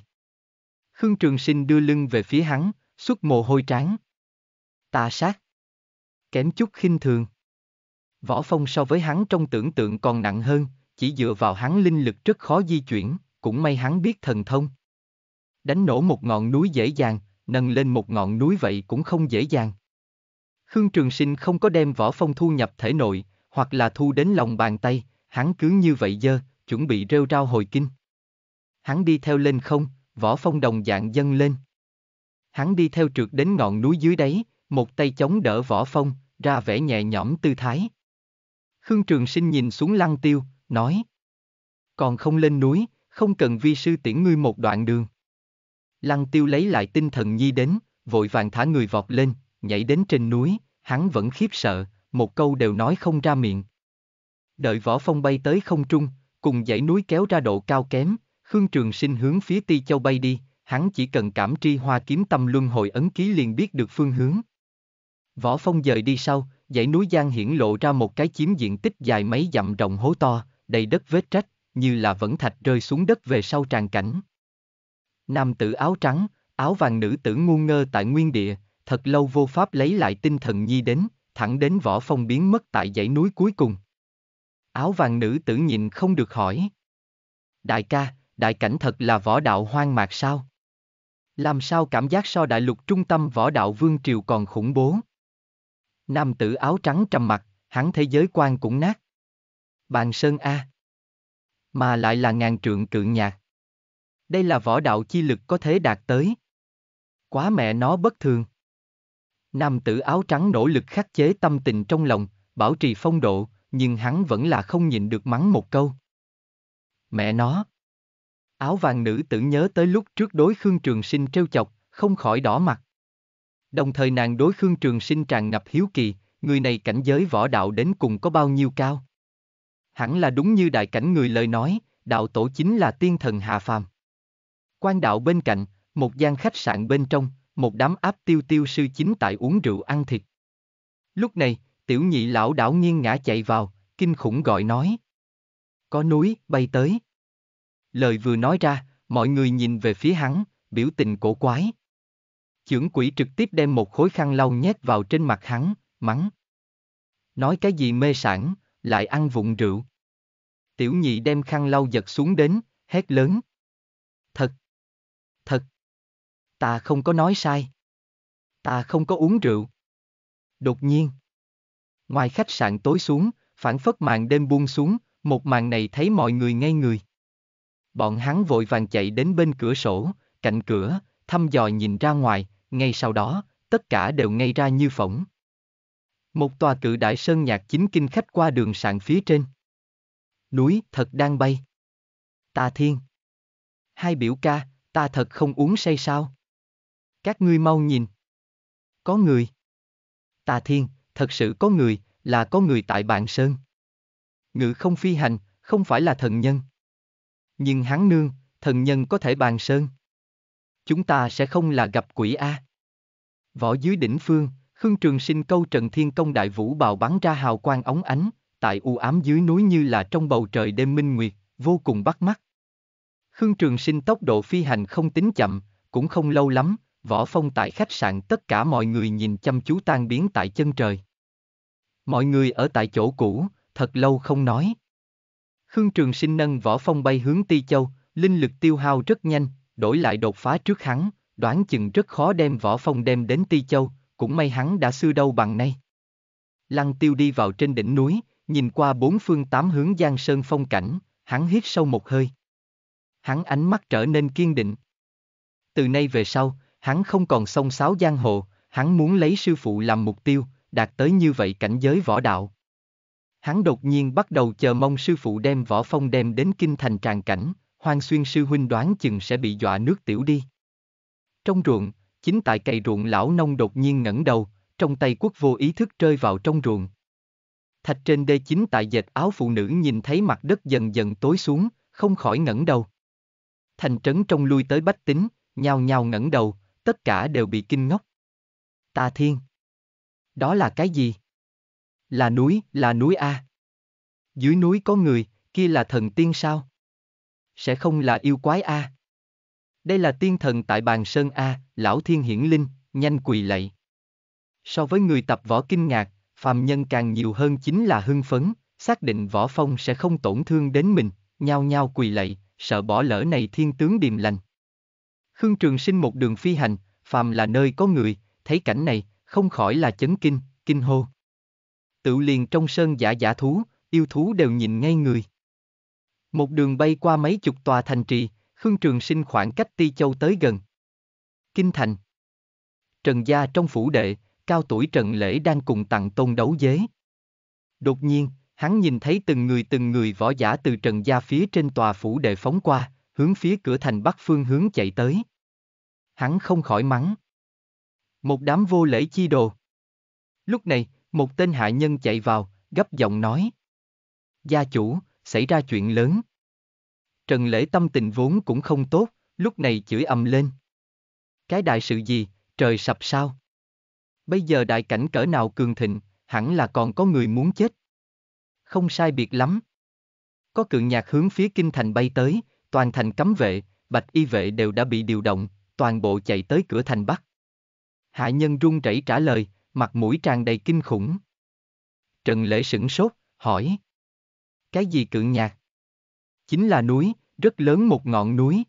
Khương Trường Sinh đưa lưng về phía hắn, xuất mồ hôi tráng. Tà sát. Kém chút khinh thường. Võ phong so với hắn trong tưởng tượng còn nặng hơn, chỉ dựa vào hắn linh lực rất khó di chuyển, cũng may hắn biết thần thông. Đánh nổ một ngọn núi dễ dàng, nâng lên một ngọn núi vậy cũng không dễ dàng. Khương Trường Sinh không có đem võ phong thu nhập thể nội, hoặc là thu đến lòng bàn tay, hắn cứ như vậy dơ, chuẩn bị rêu rao hồi kinh. Hắn đi theo lên không, võ phong đồng dạng dâng lên. Hắn đi theo trượt đến ngọn núi dưới đáy, một tay chống đỡ võ phong, ra vẻ nhẹ nhõm tư thái. Khương Trường Sinh nhìn xuống lăng tiêu, nói. Còn không lên núi, không cần vi sư tiễn ngươi một đoạn đường. Lăng tiêu lấy lại tinh thần nhi đến, vội vàng thả người vọt lên, nhảy đến trên núi, hắn vẫn khiếp sợ, một câu đều nói không ra miệng. Đợi võ phong bay tới không trung, cùng dãy núi kéo ra độ cao kém, Khương Trường Sinh hướng phía Ti Châu bay đi, hắn chỉ cần cảm tri hoa kiếm tâm luân hồi ấn ký liền biết được phương hướng. Võ phong dời đi sau, dãy núi Giang hiển lộ ra một cái chiếm diện tích dài mấy dặm rộng hố to, đầy đất vết trách, như là vẫn thạch rơi xuống đất về sau tràn cảnh. Nam tử áo trắng, áo vàng nữ tử ngu ngơ tại nguyên địa, thật lâu vô pháp lấy lại tinh thần nhi đến, thẳng đến võ phong biến mất tại dãy núi cuối cùng. Áo vàng nữ tử nhìn không được hỏi. Đại ca, đại cảnh thật là võ đạo hoang mạc sao? Làm sao cảm giác so đại lục trung tâm võ đạo vương triều còn khủng bố? Nam tử áo trắng trầm mặt, hắn thế giới quan cũng nát. Bàn Sơn A. Mà lại là ngàn trượng cự nhạc. Đây là võ đạo chi lực có thể đạt tới. Quá mẹ nó bất thường. Nam tử áo trắng nỗ lực khắc chế tâm tình trong lòng, bảo trì phong độ, nhưng hắn vẫn là không nhìn được mắng một câu. Mẹ nó! Áo vàng nữ tử nhớ tới lúc trước đối Khương Trường Sinh trêu chọc, không khỏi đỏ mặt. Đồng thời nàng đối Khương Trường Sinh tràn ngập hiếu kỳ, người này cảnh giới võ đạo đến cùng có bao nhiêu cao. Hẳn là đúng như đại cảnh người lời nói, đạo tổ chính là tiên thần hạ phàm. Quan đạo bên cạnh, một gian khách sạn bên trong, một đám áp tiêu tiêu sư chính tại uống rượu ăn thịt. Lúc này, tiểu nhị lão đảo nghiêng ngã chạy vào, kinh khủng gọi nói. Có núi, bay tới. Lời vừa nói ra, mọi người nhìn về phía hắn, biểu tình cổ quái. Chưởng quỷ trực tiếp đem một khối khăn lau nhét vào trên mặt hắn, mắng. Nói cái gì mê sản, lại ăn vụng rượu. Tiểu nhị đem khăn lau giật xuống đến, hét lớn. Ta không có nói sai. Ta không có uống rượu. Đột nhiên. Ngoài khách sạn tối xuống, phản phất màn đêm buông xuống, một màn này thấy mọi người ngây người. Bọn hắn vội vàng chạy đến bên cửa sổ, cạnh cửa, thăm dò nhìn ra ngoài, ngay sau đó, tất cả đều ngay ra như phỏng. Một tòa cự đại sơn nhạc chính kinh khách qua đường sạn phía trên. Núi thật đang bay. Ta thiên. Hai biểu ca, ta thật không uống say sao? Các ngươi mau nhìn. Có người. Tà thiên, thật sự có người, là có người tại bạn Sơn. Ngự không phi hành, không phải là thần nhân. Nhưng hắn nương, thần nhân có thể bàn sơn. Chúng ta sẽ không là gặp quỷ A. Võ dưới đỉnh phương, Khương Trường Sinh câu Trần Thiên Công Đại Vũ bào bắn ra hào quang ống ánh, tại u ám dưới núi như là trong bầu trời đêm minh nguyệt, vô cùng bắt mắt. Khương Trường Sinh tốc độ phi hành không tính chậm, cũng không lâu lắm, võ phong tại khách sạn tất cả mọi người nhìn chăm chú tan biến tại chân trời. Mọi người ở tại chỗ cũ, thật lâu không nói. Khương Trường Sinh nâng võ phong bay hướng Ti Châu, linh lực tiêu hao rất nhanh, đổi lại đột phá trước hắn, đoán chừng rất khó đem võ phong đem đến Ti Châu, cũng may hắn đã xưa đâu bằng nay. Lăng tiêu đi vào trên đỉnh núi, nhìn qua bốn phương tám hướng giang sơn phong cảnh, hắn hít sâu một hơi. Hắn ánh mắt trở nên kiên định. Từ nay về sau, hắn không còn xông xáo giang hồ, hắn muốn lấy sư phụ làm mục tiêu, đạt tới như vậy cảnh giới võ đạo. Hắn đột nhiên bắt đầu chờ mong sư phụ đem võ phong đem đến kinh thành tràn cảnh, hoang xuyên sư huynh đoán chừng sẽ bị dọa nước tiểu đi. Trong ruộng, chính tại cày ruộng lão nông đột nhiên ngẩng đầu, trong tay quốc vô ý thức rơi vào trong ruộng. Thạch trên đê chính tại dệt áo phụ nữ nhìn thấy mặt đất dần dần tối xuống, không khỏi ngẩng đầu. Thành trấn trong lui tới bách tính, nhao nhao ngẩng đầu, tất cả đều bị kinh ngốc. Ta thiên. Đó là cái gì? Là núi, là núi A. Dưới núi có người, kia là thần tiên sao? Sẽ không là yêu quái A. Đây là tiên thần tại bàn sơn A, lão thiên hiển linh, nhanh quỳ lạy. So với người tập võ kinh ngạc, phàm nhân càng nhiều hơn chính là hưng phấn, xác định võ phong sẽ không tổn thương đến mình, nhao nhao quỳ lạy, sợ bỏ lỡ này thiên tướng điềm lành. Khương Trường Sinh một đường phi hành, phàm là nơi có người, thấy cảnh này, không khỏi là chấn kinh, kinh hô. Tự liền trong sơn giả giả thú, yêu thú đều nhìn ngay người. Một đường bay qua mấy chục tòa thành trì, Khương Trường Sinh khoảng cách Ti Châu tới gần. Kinh thành. Trần gia trong phủ đệ, cao tuổi Trần Lễ đang cùng tặng tôn đấu dế. Đột nhiên, hắn nhìn thấy từng người từng người võ giả từ Trần gia phía trên tòa phủ đệ phóng qua, hướng phía cửa thành bắc phương hướng chạy tới. Hắn không khỏi mắng. Một đám vô lễ chi đồ. Lúc này, một tên hạ nhân chạy vào, gấp giọng nói. Gia chủ, xảy ra chuyện lớn. Trần lễ tâm tình vốn cũng không tốt, lúc này chửi ầm lên. Cái đại sự gì, trời sập sao? Bây giờ đại cảnh cỡ nào cường thịnh, hẳn là còn có người muốn chết. Không sai biệt lắm. Có cự nhạc hướng phía kinh thành bay tới, toàn thành cấm vệ, bạch y vệ đều đã bị điều động, toàn bộ chạy tới cửa thành Bắc. Hạ nhân run rẩy trả lời, mặt mũi tràn đầy kinh khủng. Trần Lễ sửng sốt, hỏi. Cái gì cự nhạc? Chính là núi, rất lớn một ngọn núi.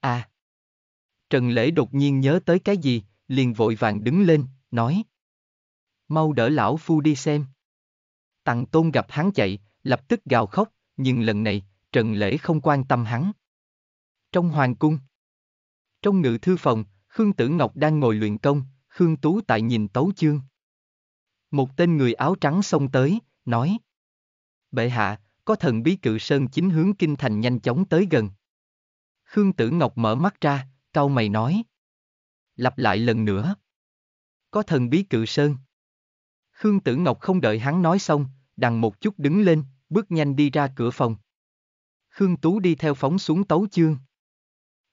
À. Trần Lễ đột nhiên nhớ tới cái gì, liền vội vàng đứng lên, nói. Mau đỡ lão phu đi xem. Tặng tôn gặp hắn chạy, lập tức gào khóc, nhưng lần này, Trần Lễ không quan tâm hắn. Trong hoàng cung, trong ngự thư phòng, Khương Tử Ngọc đang ngồi luyện công, Khương Tú tại nhìn tấu chương. Một tên người áo trắng xông tới, nói. Bệ hạ, có thần bí cự sơn chính hướng kinh thành nhanh chóng tới gần. Khương Tử Ngọc mở mắt ra, cau mày nói. Lặp lại lần nữa. Có thần bí cự sơn. Khương Tử Ngọc không đợi hắn nói xong, đằng một chút đứng lên, bước nhanh đi ra cửa phòng. Khương Tú đi theo phóng xuống tấu chương.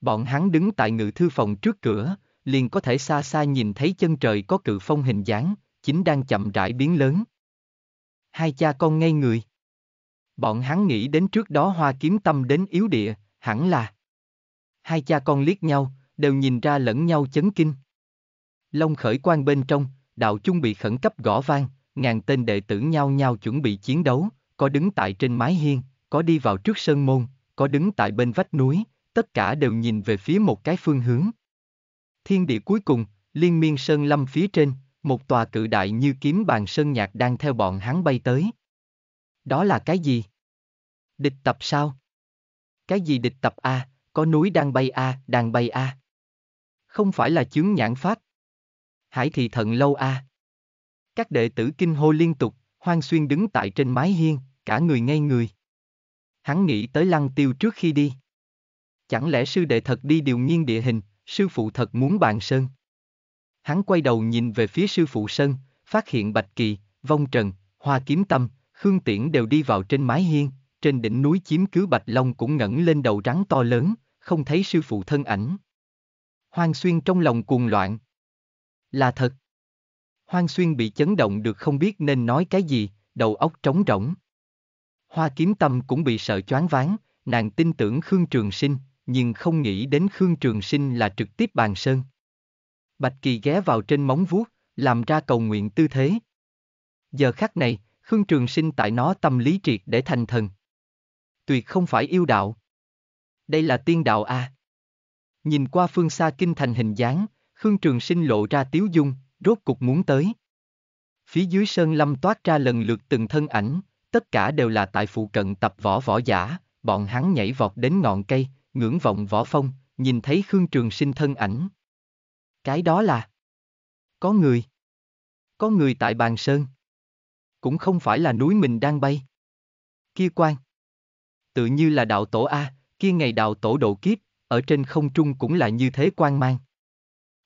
Bọn hắn đứng tại ngự thư phòng trước cửa, liền có thể xa xa nhìn thấy chân trời có cự phong hình dáng, chính đang chậm rãi biến lớn. Hai cha con ngây người. Bọn hắn nghĩ đến trước đó hoa kiếm tâm đến yếu địa, hẳn là. Hai cha con liếc nhau, đều nhìn ra lẫn nhau chấn kinh. Long khởi quan bên trong, đạo chung bị khẩn cấp gõ vang, ngàn tên đệ tử nhau nhau chuẩn bị chiến đấu, có đứng tại trên mái hiên, có đi vào trước sơn môn, có đứng tại bên vách núi, tất cả đều nhìn về phía một cái phương hướng. Thiên địa cuối cùng, liên miên sơn lâm phía trên, một tòa cự đại như kiếm bàn sơn nhạc đang theo bọn hắn bay tới. Đó là cái gì? Địch tập sao? Cái gì địch tập A, có núi đang bay A, đang bay A. Không phải là chướng nhãn pháp. Hải thị thận lâu A. Các đệ tử kinh hô liên tục, hoang xuyên đứng tại trên mái hiên, cả người ngây người hắn nghĩ tới lăng tiêu trước khi đi. Chẳng lẽ sư đệ thật đi điều nghiên địa hình, sư phụ thật muốn bàn sơn. Hắn quay đầu nhìn về phía sư phụ sơn, phát hiện Bạch Kỳ, Vong Trần, Hoa Kiếm Tâm, Khương Tiễn đều đi vào trên mái hiên, trên đỉnh núi chiếm cứ Bạch Long cũng ngẩng lên đầu rắn to lớn, không thấy sư phụ thân ảnh. Hoang Xuyên trong lòng cuồng loạn. Là thật. Hoang Xuyên bị chấn động được không biết nên nói cái gì, đầu óc trống rỗng. Hoa kiếm tâm cũng bị sợ choáng váng, nàng tin tưởng Khương Trường Sinh, nhưng không nghĩ đến Khương Trường Sinh là trực tiếp bàn sơn. Bạch Kỳ ghé vào trên móng vuốt, làm ra cầu nguyện tư thế. Giờ khắc này, Khương Trường Sinh tại nó tâm lý triệt để thành thần. Tuyệt không phải yêu đạo. Đây là tiên đạo à. Nhìn qua phương xa kinh thành hình dáng, Khương Trường Sinh lộ ra tiếu dung, rốt cục muốn tới. Phía dưới sơn lâm toát ra lần lượt từng thân ảnh, tất cả đều là tại phụ cận tập võ võ giả, bọn hắn nhảy vọt đến ngọn cây, ngưỡng vọng võ phong, nhìn thấy Khương Trường Sinh thân ảnh. Cái đó là... Có người. Có người tại bàn sơn. Cũng không phải là núi mình đang bay. Kia quan. Tự như là đạo tổ A, kia ngày đạo tổ độ kiếp, ở trên không trung cũng là như thế quan mang.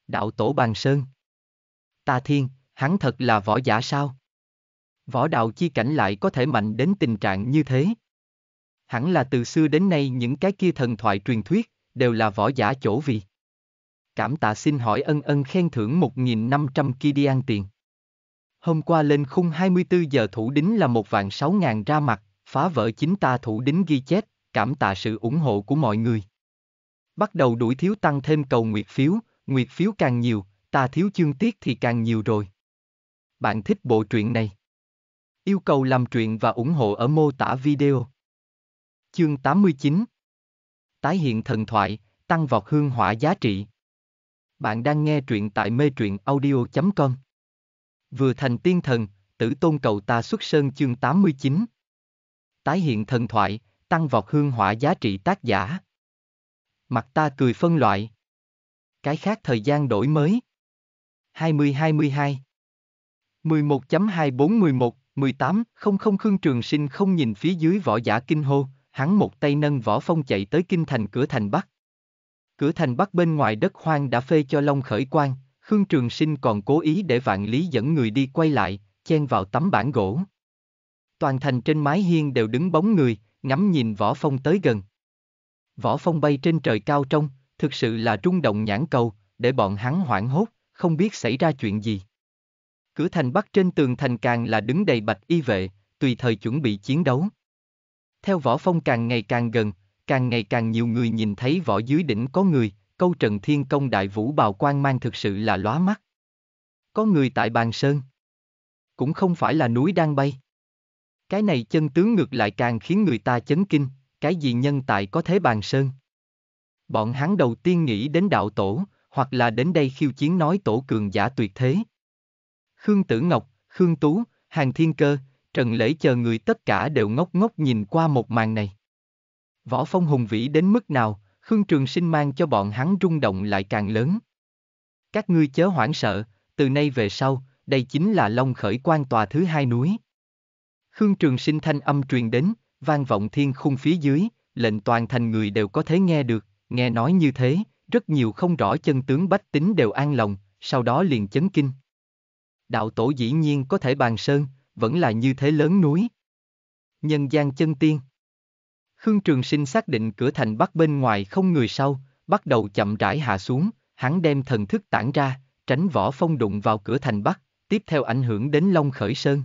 Đạo tổ bàn sơn. Ta thiên, hắn thật là võ giả sao? Võ đạo chi cảnh lại có thể mạnh đến tình trạng như thế. Hẳn là từ xưa đến nay những cái kia thần thoại truyền thuyết, đều là võ giả chỗ vì. Cảm tạ xin hỏi ân ân khen thưởng 1.500 Kidian tiền. Hôm qua lên khung 24 giờ thủ đính là một vạn 6 ngàn ra mặt, phá vỡ chính ta thủ đính ghi chép, cảm tạ sự ủng hộ của mọi người. Bắt đầu đuổi thiếu tăng thêm cầu nguyệt phiếu, nguyệt phiếu càng nhiều, ta thiếu chương tiết thì càng nhiều rồi. Bạn thích bộ truyện này? Yêu cầu làm truyện và ủng hộ ở mô tả video. Chương 89 Tái hiện thần thoại, tăng vọt hương hỏa giá trị. Bạn đang nghe truyện tại mê truyện audio.com Vừa thành tiên thần, tử tôn cầu ta xuất sơn chương 89 Tái hiện thần thoại, tăng vọt hương hỏa giá trị tác giả. Mặt ta cười phân loại. Cái khác thời gian đổi mới. 2022 11.2411 18 Không không Khương Trường Sinh không nhìn phía dưới võ giả kinh hô, hắn một tay nâng võ phong chạy tới kinh thành cửa thành Bắc. Cửa thành Bắc bên ngoài đất hoang đã phê cho Long khởi quan, Khương Trường Sinh còn cố ý để vạn lý dẫn người đi quay lại, chen vào tấm bản gỗ. Toàn thành trên mái hiên đều đứng bóng người, ngắm nhìn võ phong tới gần. Võ phong bay trên trời cao trong, thực sự là trung động nhãn cầu, để bọn hắn hoảng hốt, không biết xảy ra chuyện gì. Cửa thành bắc trên tường thành càng là đứng đầy bạch y vệ, tùy thời chuẩn bị chiến đấu. Theo võ phong càng ngày càng gần, càng ngày càng nhiều người nhìn thấy võ dưới đỉnh có người, câu trần thiên công đại vũ bào quan mang thực sự là lóa mắt. Có người tại bàn sơn. Cũng không phải là núi đang bay. Cái này chân tướng ngược lại càng khiến người ta chấn kinh, cái gì nhân tại có thế bàn sơn. Bọn hắn đầu tiên nghĩ đến đạo tổ, hoặc là đến đây khiêu chiến nói tổ cường giả tuyệt thế, Khương Tử Ngọc, Khương Tú, Hàng Thiên Cơ, Trần Lễ chờ người tất cả đều ngốc ngốc nhìn qua một màn này. Võ phong hùng vĩ đến mức nào, Khương Trường Sinh mang cho bọn hắn rung động lại càng lớn. Các ngươi chớ hoảng sợ, từ nay về sau, đây chính là Long Khởi quan tòa thứ hai núi. Khương Trường Sinh thanh âm truyền đến, vang vọng thiên khung phía dưới, lệnh toàn thành người đều có thể nghe được, nghe nói như thế, rất nhiều không rõ chân tướng bách tính đều an lòng, sau đó liền chấn kinh đạo tổ dĩ nhiên có thể bàn sơn, vẫn là như thế lớn núi. Nhân gian chân tiên Khương Trường Sinh xác định cửa thành bắc bên ngoài không người sau, bắt đầu chậm rãi hạ xuống, hắn đem thần thức tản ra, tránh võ phong đụng vào cửa thành bắc, tiếp theo ảnh hưởng đến Long Khởi Sơn.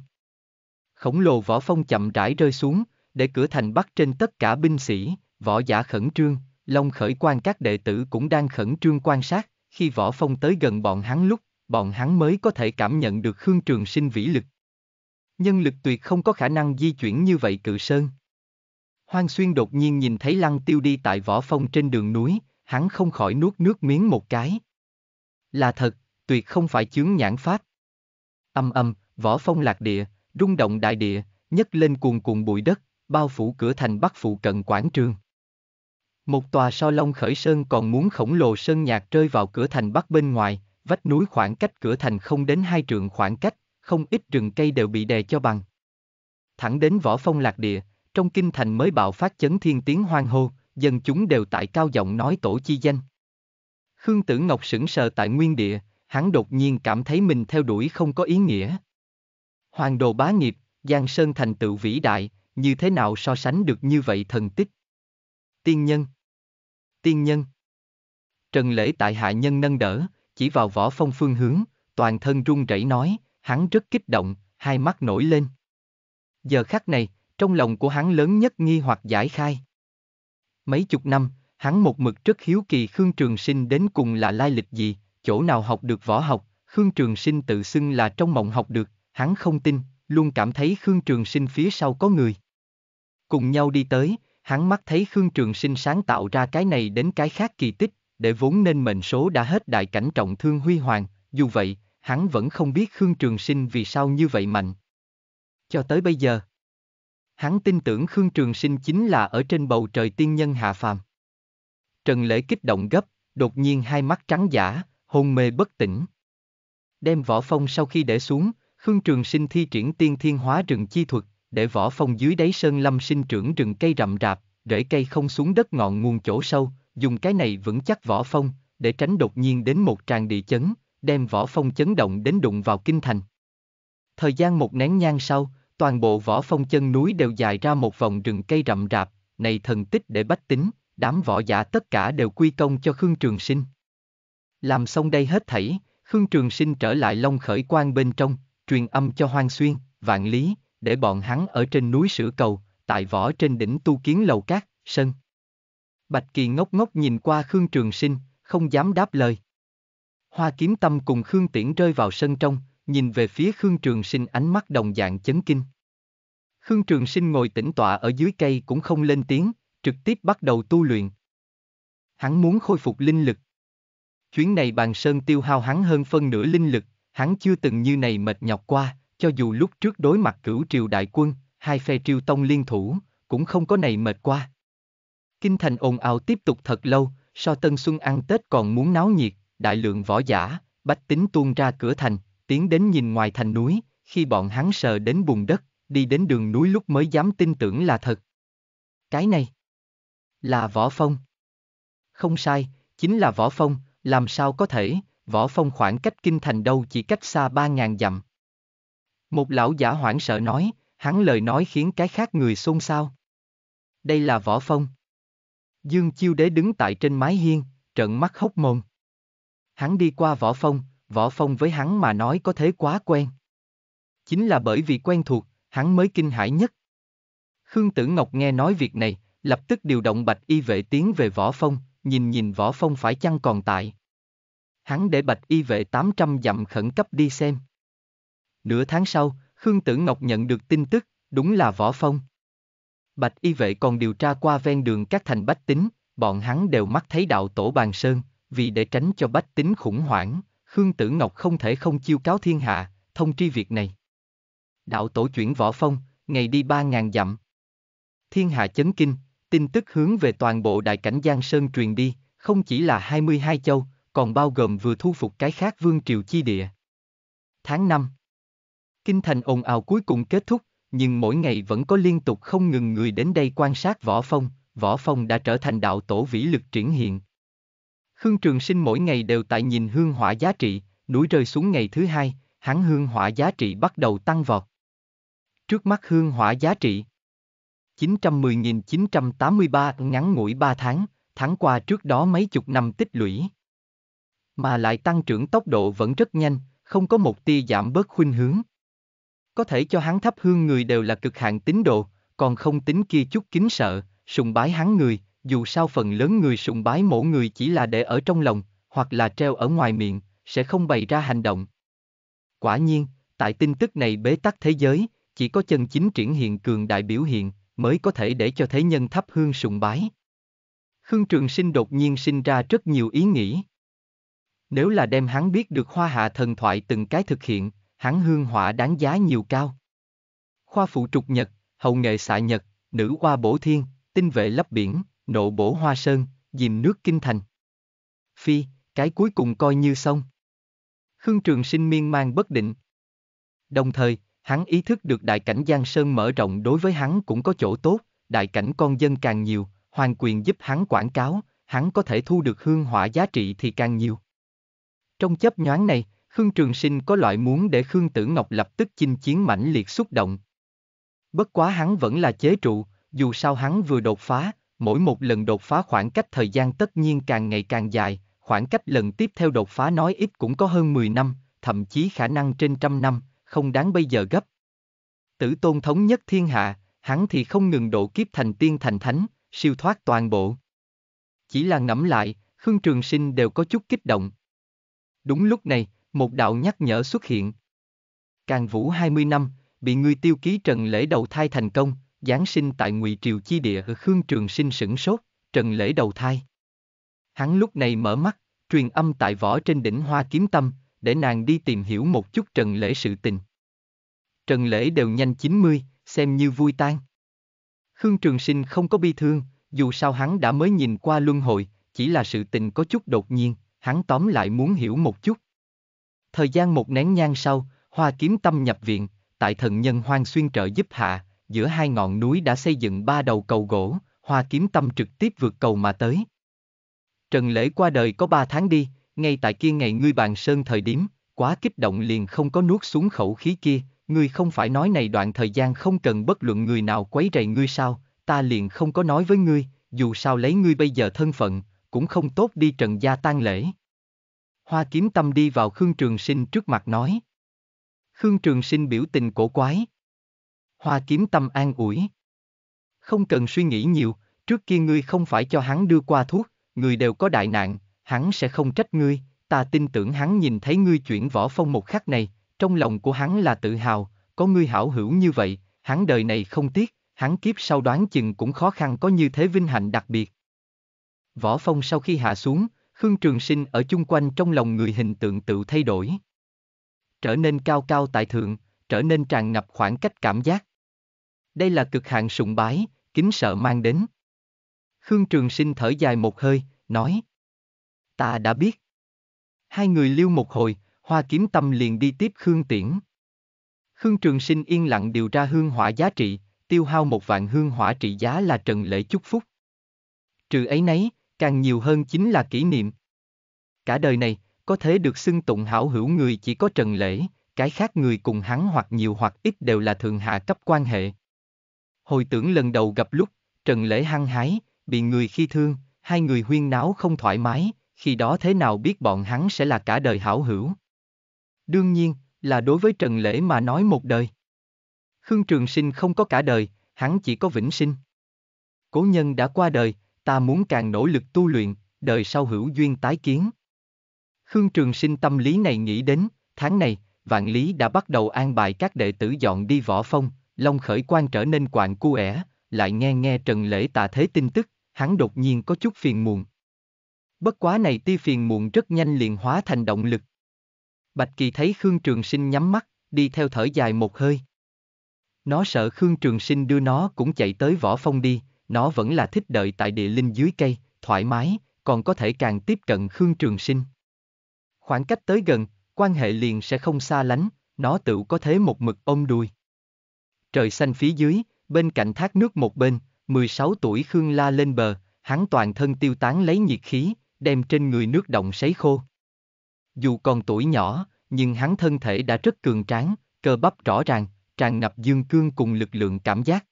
Khổng lồ võ phong chậm rãi rơi xuống, để cửa thành bắc trên tất cả binh sĩ, võ giả khẩn trương, Long Khởi quan các đệ tử cũng đang khẩn trương quan sát, khi võ phong tới gần bọn hắn lúc bọn hắn mới có thể cảm nhận được Khương Trường Sinh vĩ lực. Nhân lực tuyệt không có khả năng di chuyển như vậy cự sơn. Hoang Xuyên đột nhiên nhìn thấy Lăng Tiêu đi tại võ phong trên đường núi, hắn không khỏi nuốt nước miếng một cái. Là thật, tuyệt không phải chướng nhãn pháp. Âm âm, võ phong lạc địa, rung động đại địa, nhấc lên cuồn cuộn bụi đất, bao phủ cửa thành bắc phụ cận quảng trường. Một tòa so long khởi sơn còn muốn khổng lồ sơn nhạc rơi vào cửa thành bắc bên ngoài, vách núi khoảng cách cửa thành không đến hai trượng khoảng cách, không ít rừng cây đều bị đè cho bằng. Thẳng đến võ phong lạc địa, trong kinh thành mới bạo phát chấn thiên tiếng hoang hô, dân chúng đều tại cao giọng nói tổ chi danh. Khương Tử Ngọc sững sờ tại nguyên địa, hắn đột nhiên cảm thấy mình theo đuổi không có ý nghĩa. Hoàng đồ bá nghiệp, Giang Sơn thành tựu vĩ đại, như thế nào so sánh được như vậy thần tích? Tiên nhân Tiên nhân Trần lễ tại hạ nhân nâng đỡ, chỉ vào võ phong phương hướng, toàn thân run rẩy nói, hắn rất kích động, hai mắt nổi lên. Giờ khắc này, trong lòng của hắn lớn nhất nghi hoặc giải khai. Mấy chục năm, hắn một mực rất hiếu kỳ Khương Trường Sinh đến cùng là lai lịch gì, chỗ nào học được võ học, Khương Trường Sinh tự xưng là trong mộng học được, hắn không tin, luôn cảm thấy Khương Trường Sinh phía sau có người. Cùng nhau đi tới, hắn mắt thấy Khương Trường Sinh sáng tạo ra cái này đến cái khác kỳ tích, để vốn nên mệnh số đã hết đại cảnh trọng thương huy hoàng, dù vậy, hắn vẫn không biết Khương Trường Sinh vì sao như vậy mạnh. Cho tới bây giờ, hắn tin tưởng Khương Trường Sinh chính là ở trên bầu trời tiên nhân hạ phàm. Trần Lễ kích động gấp, đột nhiên hai mắt trắng giả, hôn mê bất tỉnh. Đem võ phong sau khi để xuống, Khương Trường Sinh thi triển tiên thiên hóa rừng chi thuật, để võ phong dưới đáy sơn lâm sinh trưởng rừng cây rậm rạp, rễ cây không xuống đất ngọn nguồn chỗ sâu, dùng cái này vững chắc võ phong, để tránh đột nhiên đến một tràng địa chấn, đem võ phong chấn động đến đụng vào kinh thành. Thời gian một nén nhang sau, toàn bộ võ phong chân núi đều dài ra một vòng rừng cây rậm rạp, này thần tích để bách tính, đám võ giả tất cả đều quy công cho Khương Trường Sinh. Làm xong đây hết thảy, Khương Trường Sinh trở lại Long Khởi Quan bên trong, truyền âm cho Hoang Xuyên, Vạn Lý, để bọn hắn ở trên núi sửa cầu, tại võ trên đỉnh tu kiến lầu cát, sân. Bạch Kỳ ngốc ngốc nhìn qua Khương Trường Sinh, không dám đáp lời. Hoa kiếm tâm cùng Khương Tiễn rơi vào sân trong, nhìn về phía Khương Trường Sinh ánh mắt đồng dạng chấn kinh. Khương Trường Sinh ngồi tĩnh tọa ở dưới cây cũng không lên tiếng, trực tiếp bắt đầu tu luyện. Hắn muốn khôi phục linh lực. Chuyến này bàn sơn tiêu hao hắn hơn phân nửa linh lực, hắn chưa từng như này mệt nhọc qua, cho dù lúc trước đối mặt cửu triều đại quân, hai phe triều tông liên thủ, cũng không có này mệt qua. Kinh thành ồn ào tiếp tục thật lâu, so Tân Xuân ăn Tết còn muốn náo nhiệt, đại lượng võ giả, bách tính tuôn ra cửa thành, tiến đến nhìn ngoài thành núi, khi bọn hắn sờ đến bùn đất, đi đến đường núi lúc mới dám tin tưởng là thật. Cái này là võ phong. Không sai, chính là võ phong, làm sao có thể, võ phong khoảng cách kinh thành đâu chỉ cách xa ba ngàn dặm. Một lão giả hoảng sợ nói, hắn lời nói khiến cái khác người xôn xao. Đây là võ phong. Dương Chiêu Đế đứng tại trên mái hiên, trợn mắt hốc mồm. Hắn đi qua võ phong, võ phong với hắn mà nói có thế quá quen. Chính là bởi vì quen thuộc, hắn mới kinh hãi nhất. Khương Tử Ngọc nghe nói việc này, lập tức điều động bạch y vệ tiến về võ phong, nhìn nhìn võ phong phải chăng còn tại. Hắn để bạch y vệ 800 dặm khẩn cấp đi xem. Nửa tháng sau, Khương Tử Ngọc nhận được tin tức, đúng là võ phong. Bạch y vệ còn điều tra qua ven đường các thành bách tính, bọn hắn đều mắt thấy đạo tổ bàn sơn, vì để tránh cho bách tính khủng hoảng, Khương Tử Ngọc không thể không chiêu cáo thiên hạ, thông tri việc này. Đạo tổ chuyển võ phong, ngày đi ba ngàn dặm. Thiên hạ chấn kinh, tin tức hướng về toàn bộ đại cảnh Giang Sơn truyền đi, không chỉ là 22 châu, còn bao gồm vừa thu phục cái khác vương triều chi địa. Tháng 5 Kinh thành ồn ào cuối cùng kết thúc, nhưng mỗi ngày vẫn có liên tục không ngừng người đến đây quan sát võ phong, võ phong đã trở thành đạo tổ vĩ lực triển hiện. Khương Trường Sinh mỗi ngày đều tại nhìn hương hỏa giá trị, núi rơi xuống ngày thứ hai, hắn hương hỏa giá trị bắt đầu tăng vọt. Trước mắt hương hỏa giá trị 910.983 ngắn ngủi 3 tháng, tháng qua trước đó mấy chục năm tích lũy. Mà lại tăng trưởng tốc độ vẫn rất nhanh, không có một tia giảm bớt khuynh hướng có thể cho hắn thắp hương người đều là cực hạn tín đồ, còn không tính kia chút kính sợ, sùng bái hắn người, dù sao phần lớn người sùng bái mỗi người chỉ là để ở trong lòng, hoặc là treo ở ngoài miệng, sẽ không bày ra hành động. Quả nhiên, tại tin tức này bế tắc thế giới, chỉ có chân chính triển hiện cường đại biểu hiện, mới có thể để cho thế nhân thắp hương sùng bái. Khương Trường Sinh đột nhiên sinh ra rất nhiều ý nghĩ. Nếu là đem hắn biết được hoa hạ thần thoại từng cái thực hiện, hắn hương hỏa đáng giá nhiều cao. Khoa phụ trục nhật, hậu nghệ xạ nhật, nữ hoa bổ thiên, tinh vệ lấp biển, nộ bổ hoa sơn, dìm nước kinh thành. Phi, cái cuối cùng coi như xong. Khương Trường Sinh miên man bất định. Đồng thời, hắn ý thức được đại cảnh Giang Sơn mở rộng đối với hắn cũng có chỗ tốt, đại cảnh con dân càng nhiều, hoàng quyền giúp hắn quảng cáo, hắn có thể thu được hương hỏa giá trị thì càng nhiều. Trong chấp nhoáng này, Khương Trường Sinh có loại muốn để Khương Tử Ngọc lập tức chinh chiến mãnh liệt xúc động. Bất quá hắn vẫn là chế trụ, dù sao hắn vừa đột phá, mỗi một lần đột phá khoảng cách thời gian tất nhiên càng ngày càng dài, khoảng cách lần tiếp theo đột phá nói ít cũng có hơn 10 năm, thậm chí khả năng trên trăm năm, không đáng bây giờ gấp. Tử tôn thống nhất thiên hạ, hắn thì không ngừng độ kiếp thành tiên thành thánh, siêu thoát toàn bộ. Chỉ là ngẫm lại, Khương Trường Sinh đều có chút kích động. Đúng lúc này, một đạo nhắc nhở xuất hiện. Càng Vũ 20 năm, bị người tiêu ký Trần Lễ đầu thai thành công, Giáng sinh tại Ngụy Triều Chi Địa ở Khương Trường Sinh sửng sốt, Trần Lễ đầu thai. Hắn lúc này mở mắt, truyền âm tại võ trên đỉnh Hoa Kiếm Tâm, để nàng đi tìm hiểu một chút Trần Lễ sự tình. Trần Lễ đều nhanh 90, xem như vui tan. Khương Trường Sinh không có bi thương, dù sao hắn đã mới nhìn qua luân hồi, chỉ là sự tình có chút đột nhiên, hắn tóm lại muốn hiểu một chút. Thời gian một nén nhang sau, Hoa Kiếm Tâm nhập viện, tại thần nhân Hoang Xuyên trợ giúp hạ, giữa hai ngọn núi đã xây dựng ba đầu cầu gỗ, Hoa Kiếm Tâm trực tiếp vượt cầu mà tới. Trần Lễ qua đời có ba tháng đi, ngay tại kia ngày ngươi bàn sơn thời điểm, quá kích động liền không có nuốt xuống khẩu khí kia, ngươi không phải nói này đoạn thời gian không cần bất luận người nào quấy rầy ngươi sao, ta liền không có nói với ngươi, dù sao lấy ngươi bây giờ thân phận, cũng không tốt đi trần gia tang lễ. Hoa kiếm tâm đi vào Khương Trường Sinh trước mặt nói. Khương Trường Sinh biểu tình cổ quái. Hoa kiếm tâm an ủi. Không cần suy nghĩ nhiều, trước kia ngươi không phải cho hắn đưa qua thuốc, người đều có đại nạn, hắn sẽ không trách ngươi, ta tin tưởng hắn nhìn thấy ngươi chuyển võ phong một khắc này, trong lòng của hắn là tự hào, có ngươi hảo hữu như vậy, hắn đời này không tiếc, hắn kiếp sau đoán chừng cũng khó khăn có như thế vinh hạnh đặc biệt. Võ phong sau khi hạ xuống, Khương Trường Sinh ở chung quanh trong lòng người hình tượng tự thay đổi. Trở nên cao cao tại thượng, trở nên tràn ngập khoảng cách cảm giác. Đây là cực hạn sùng bái, kính sợ mang đến. Khương Trường Sinh thở dài một hơi, nói. Ta đã biết. Hai người lưu một hồi, hoa kiếm tâm liền đi tiếp Khương Tiễn. Khương Trường Sinh yên lặng điều ra hương hỏa giá trị, tiêu hao một vạn hương hỏa trị giá là trần lễ chúc phúc. Trừ ấy nấy, càng nhiều hơn chính là kỷ niệm. Cả đời này, có thể được xưng tụng hảo hữu người chỉ có Trần Lễ, cái khác người cùng hắn hoặc nhiều hoặc ít đều là thường hạ cấp quan hệ. Hồi tưởng lần đầu gặp lúc, Trần Lễ hăng hái, bị người khi thương, hai người huyên náo không thoải mái, khi đó thế nào biết bọn hắn sẽ là cả đời hảo hữu. Đương nhiên, là đối với Trần Lễ mà nói một đời. Khương Trường Sinh không có cả đời, hắn chỉ có vĩnh sinh. Cố nhân đã qua đời, ta muốn càng nỗ lực tu luyện, đời sau hữu duyên tái kiến. Khương Trường Sinh tâm lý này nghĩ đến, tháng này, Vạn Lý đã bắt đầu an bài các đệ tử dọn đi võ phong, Long khởi quan trở nên quạng cu ẻ, lại nghe nghe Trần Lễ tạ thế tin tức, hắn đột nhiên có chút phiền muộn. Bất quá này ti phiền muộn rất nhanh liền hóa thành động lực. Bạch Kỳ thấy Khương Trường Sinh nhắm mắt, đi theo thở dài một hơi. Nó sợ Khương Trường Sinh đưa nó cũng chạy tới võ phong đi, nó vẫn là thích đợi tại địa linh dưới cây, thoải mái, còn có thể càng tiếp cận Khương Trường Sinh. Khoảng cách tới gần, quan hệ liền sẽ không xa lánh, nó tự có thế một mực ôm đuôi. Trời xanh phía dưới, bên cạnh thác nước một bên, 16 tuổi Khương La lên bờ, hắn toàn thân tiêu tán lấy nhiệt khí, đem trên người nước động sấy khô. Dù còn tuổi nhỏ, nhưng hắn thân thể đã rất cường tráng, cơ bắp rõ ràng, tràn ngập dương cương cùng lực lượng cảm giác.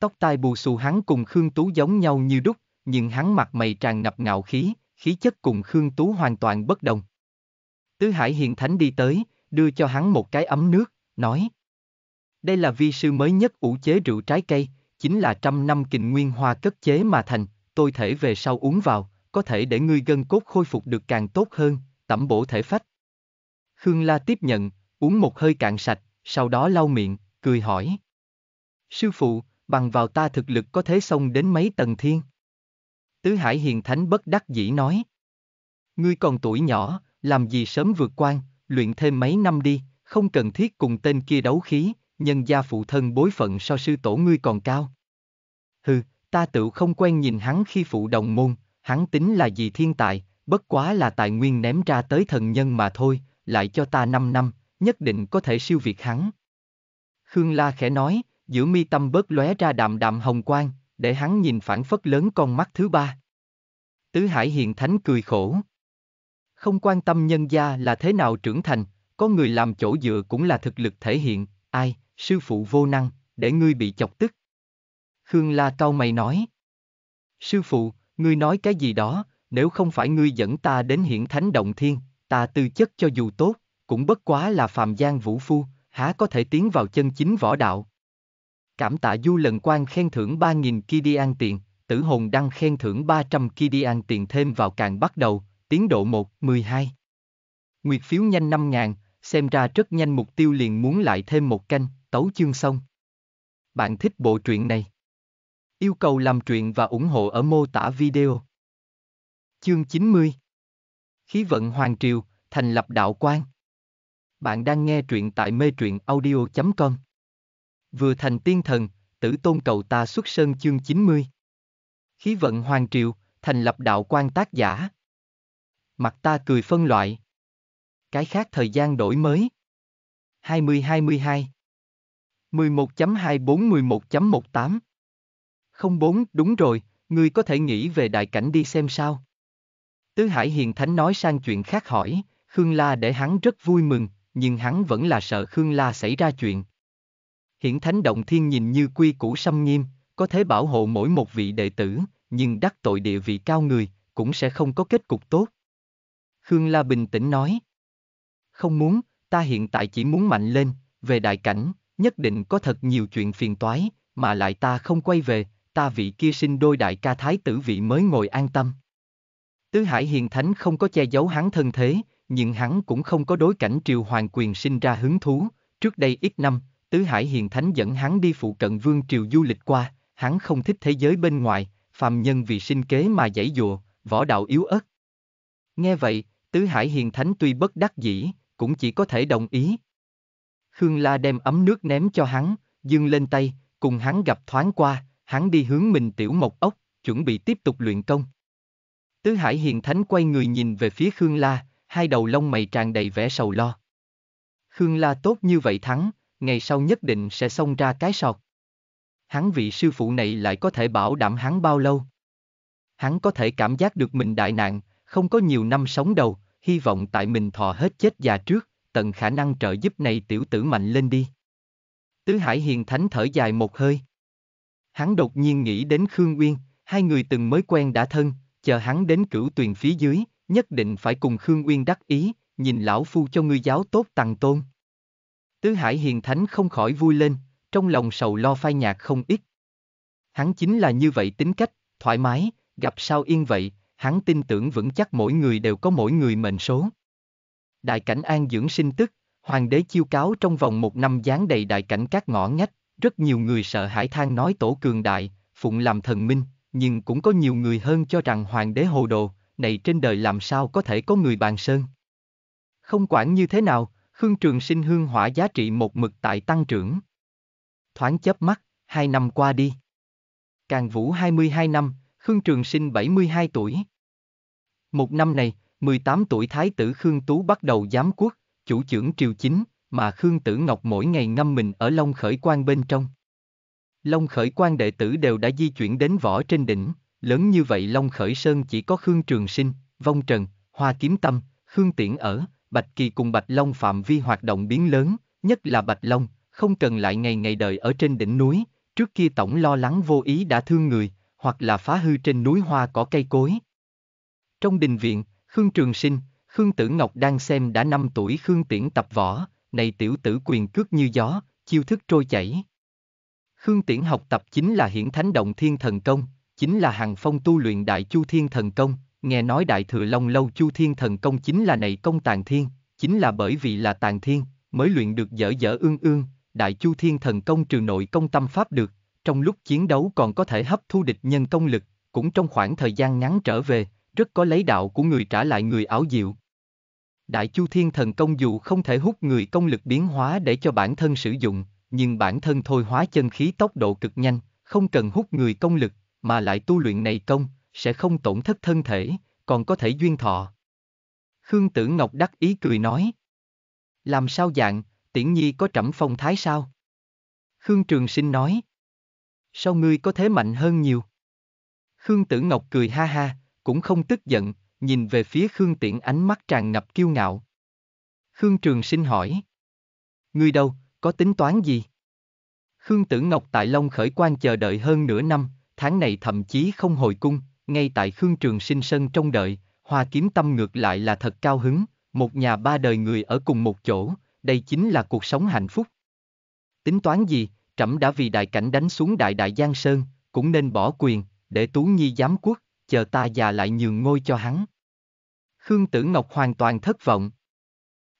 Tóc tai bù xù hắn cùng Khương Tú giống nhau như đúc, nhưng hắn mặt mày tràn ngập ngạo khí, khí chất cùng Khương Tú hoàn toàn bất đồng. Tứ Hải Hiền Thánh đi tới, đưa cho hắn một cái ấm nước, nói. Đây là vi sư mới nhất ủ chế rượu trái cây, chính là trăm năm kình nguyên hoa cất chế mà thành, tôi thể về sau uống vào, có thể để ngươi gân cốt khôi phục được càng tốt hơn, tẩm bổ thể phách. Khương La tiếp nhận, uống một hơi cạn sạch, sau đó lau miệng, cười hỏi. Sư phụ, bằng vào ta thực lực có thế xông đến mấy tầng thiên. Tứ Hải Hiền Thánh bất đắc dĩ nói. Ngươi còn tuổi nhỏ, làm gì sớm vượt quan, luyện thêm mấy năm đi, không cần thiết cùng tên kia đấu khí, nhân gia phụ thân bối phận so sư tổ ngươi còn cao. Hừ, ta tự không quen nhìn hắn khi phụ đồng môn, hắn tính là gì thiên tài, bất quá là tài nguyên ném ra tới thần nhân mà thôi, lại cho ta 5 năm, nhất định có thể siêu việt hắn. Khương La khẽ nói, giữa mi tâm bớt lóe ra đạm đạm hồng quang, để hắn nhìn phản phất lớn con mắt thứ ba. Tứ Hải Hiền Thánh cười khổ. Không quan tâm nhân gia là thế nào trưởng thành, có người làm chỗ dựa cũng là thực lực thể hiện, ai, sư phụ vô năng, để ngươi bị chọc tức. Khương La cao mày nói. Sư phụ, ngươi nói cái gì đó, nếu không phải ngươi dẫn ta đến hiển thánh động thiên, ta tư chất cho dù tốt, cũng bất quá là phàm gian vũ phu, há có thể tiến vào chân chính võ đạo, Cảm tạ Du Lần Quan khen thưởng 3.000 Kidian tiền, Tử Hồn Đăng khen thưởng 300 Kidian tiền thêm vào càng bắt đầu, tiến độ 1, 12. Nguyệt phiếu nhanh 5.000, xem ra rất nhanh mục tiêu liền muốn lại thêm một canh, tấu chương xong. Bạn thích bộ truyện này? Yêu cầu làm truyện và ủng hộ ở mô tả video. Chương 90 Khí vận Hoàng Triều, thành lập đạo quan. Bạn đang nghe truyện tại mê truyện audio.com vừa thành tiên thần, tử tôn cầu ta xuất sơn chương 90. Khí vận hoàng triều, thành lập đạo quan tác giả. Mặt ta cười phân loại. Cái khác thời gian đổi mới. 20-22 11.24-11.18 04, đúng rồi, ngươi có thể nghĩ về đại cảnh đi xem sao. Tứ Hải Hiền Thánh nói sang chuyện khác hỏi, Khương La để hắn rất vui mừng, nhưng hắn vẫn là sợ Khương La xảy ra chuyện hiển thánh động thiên nhìn như quy củ xâm nghiêm, có thể bảo hộ mỗi một vị đệ tử, nhưng đắc tội địa vị cao người, cũng sẽ không có kết cục tốt. Khương La bình tĩnh nói. Không muốn, ta hiện tại chỉ muốn mạnh lên, về đại cảnh, nhất định có thật nhiều chuyện phiền toái, mà lại ta không quay về, ta vị kia sinh đôi đại ca thái tử vị mới ngồi an tâm. Tứ Hải Hiền Thánh không có che giấu hắn thân thế, nhưng hắn cũng không có đối cảnh triều hoàng quyền sinh ra hứng thú, trước đây ít năm, Tứ Hải Hiền Thánh dẫn hắn đi phụ cận vương triều du lịch qua, hắn không thích thế giới bên ngoài, phàm nhân vì sinh kế mà dãy dùa, võ đạo yếu ớt. Nghe vậy, Tứ Hải Hiền Thánh tuy bất đắc dĩ, cũng chỉ có thể đồng ý. Khương La đem ấm nước ném cho hắn, dương lên tay, cùng hắn gặp thoáng qua, hắn đi hướng mình tiểu mộc ốc, chuẩn bị tiếp tục luyện công. Tứ Hải Hiền Thánh quay người nhìn về phía Khương La, hai đầu lông mày tràn đầy vẻ sầu lo. Khương La tốt như vậy thắng, ngày sau nhất định sẽ xông ra cái sọt. Hắn vị sư phụ này lại có thể bảo đảm hắn bao lâu? Hắn có thể cảm giác được mình đại nạn, không có nhiều năm sống đầu, hy vọng tại mình thọ hết chết già trước, tận khả năng trợ giúp này tiểu tử mạnh lên đi. Tứ Hải Hiền Thánh thở dài một hơi. Hắn đột nhiên nghĩ đến Khương Uyên, hai người từng mới quen đã thân, chờ hắn đến cửu tuyền phía dưới, nhất định phải cùng Khương Uyên đắc ý, nhìn lão phu cho ngươi giáo tốt tàng tôn. Tứ Hải Hiền Thánh không khỏi vui lên, trong lòng sầu lo phai nhạt không ít. Hắn chính là như vậy tính cách, thoải mái, gặp sao yên vậy, hắn tin tưởng vững chắc mỗi người đều có mỗi người mệnh số. Đại cảnh an dưỡng sinh tức, hoàng đế chiêu cáo trong vòng một năm dán đầy đại cảnh các ngõ ngách, rất nhiều người sợ hãi than nói tổ cường đại, phụng làm thần minh, nhưng cũng có nhiều người hơn cho rằng hoàng đế hồ đồ, này trên đời làm sao có thể có người bàn sơn. Không quản như thế nào, Khương Trường Sinh hương hỏa giá trị một mực tại tăng trưởng. Thoáng chớp mắt, hai năm qua đi. Càng Vũ 22 năm, Khương Trường Sinh 72 tuổi. Một năm này, 18 tuổi Thái tử Khương Tú bắt đầu giám quốc, chủ trưởng triều chính, mà Khương Tử Ngọc mỗi ngày ngâm mình ở Long Khởi Quan bên trong. Long Khởi Quan đệ tử đều đã di chuyển đến võ trên đỉnh, lớn như vậy Long Khởi Sơn chỉ có Khương Trường Sinh, Vong Trần, Hoa Kiếm Tâm, Khương Tiễn ở, Bạch Kỳ cùng Bạch Long phạm vi hoạt động biến lớn, nhất là Bạch Long, không cần lại ngày ngày đợi ở trên đỉnh núi, trước kia tổng lo lắng vô ý đã thương người, hoặc là phá hư trên núi hoa cỏ cây cối. Trong đình viện, Khương Trường Sinh, Khương Tử Ngọc đang xem đã 5 tuổi Khương Tiễn tập võ, này tiểu tử quyền cước như gió, chiêu thức trôi chảy. Khương Tiễn học tập chính là hiển thánh động thiên thần công, chính là hàng phong tu luyện đại chu thiên thần công, nghe nói đại thừa long lâu chu thiên thần công chính là này công tàn thiên, chính là bởi vì là tàn thiên, mới luyện được dở dở ương ương, đại chu thiên thần công trừ nội công tâm pháp được, trong lúc chiến đấu còn có thể hấp thu địch nhân công lực, cũng trong khoảng thời gian ngắn trở về, rất có lấy đạo của người trả lại người ảo diệu. Đại Chu Thiên Thần Công dù không thể hút người công lực biến hóa để cho bản thân sử dụng, nhưng bản thân thôi hóa chân khí tốc độ cực nhanh, không cần hút người công lực, mà lại tu luyện này công, sẽ không tổn thất thân thể, còn có thể duyên thọ. Khương Tử Ngọc đắc ý cười nói. Làm sao dạng, tiễn nhi có trẫm phong thái sao? Khương Trường Sinh nói. Sao ngươi có thế mạnh hơn nhiều? Khương Tử Ngọc cười ha ha, cũng không tức giận, nhìn về phía Khương Tiễn ánh mắt tràn ngập kiêu ngạo. Khương Trường Sinh hỏi. Ngươi đâu, có tính toán gì? Khương Tử Ngọc tại Long khởi quan chờ đợi hơn nửa năm, tháng này thậm chí không hồi cung, ngay tại Khương Trường Sinh Sân trong đợi, Hoa Kiếm Tâm ngược lại là thật cao hứng, một nhà ba đời người ở cùng một chỗ, đây chính là cuộc sống hạnh phúc. Tính toán gì, trẫm đã vì đại cảnh đánh xuống đại đại Giang Sơn, cũng nên bỏ quyền, để Tú Nhi giám quốc, chờ ta già lại nhường ngôi cho hắn. Khương Tử Ngọc hoàn toàn thất vọng.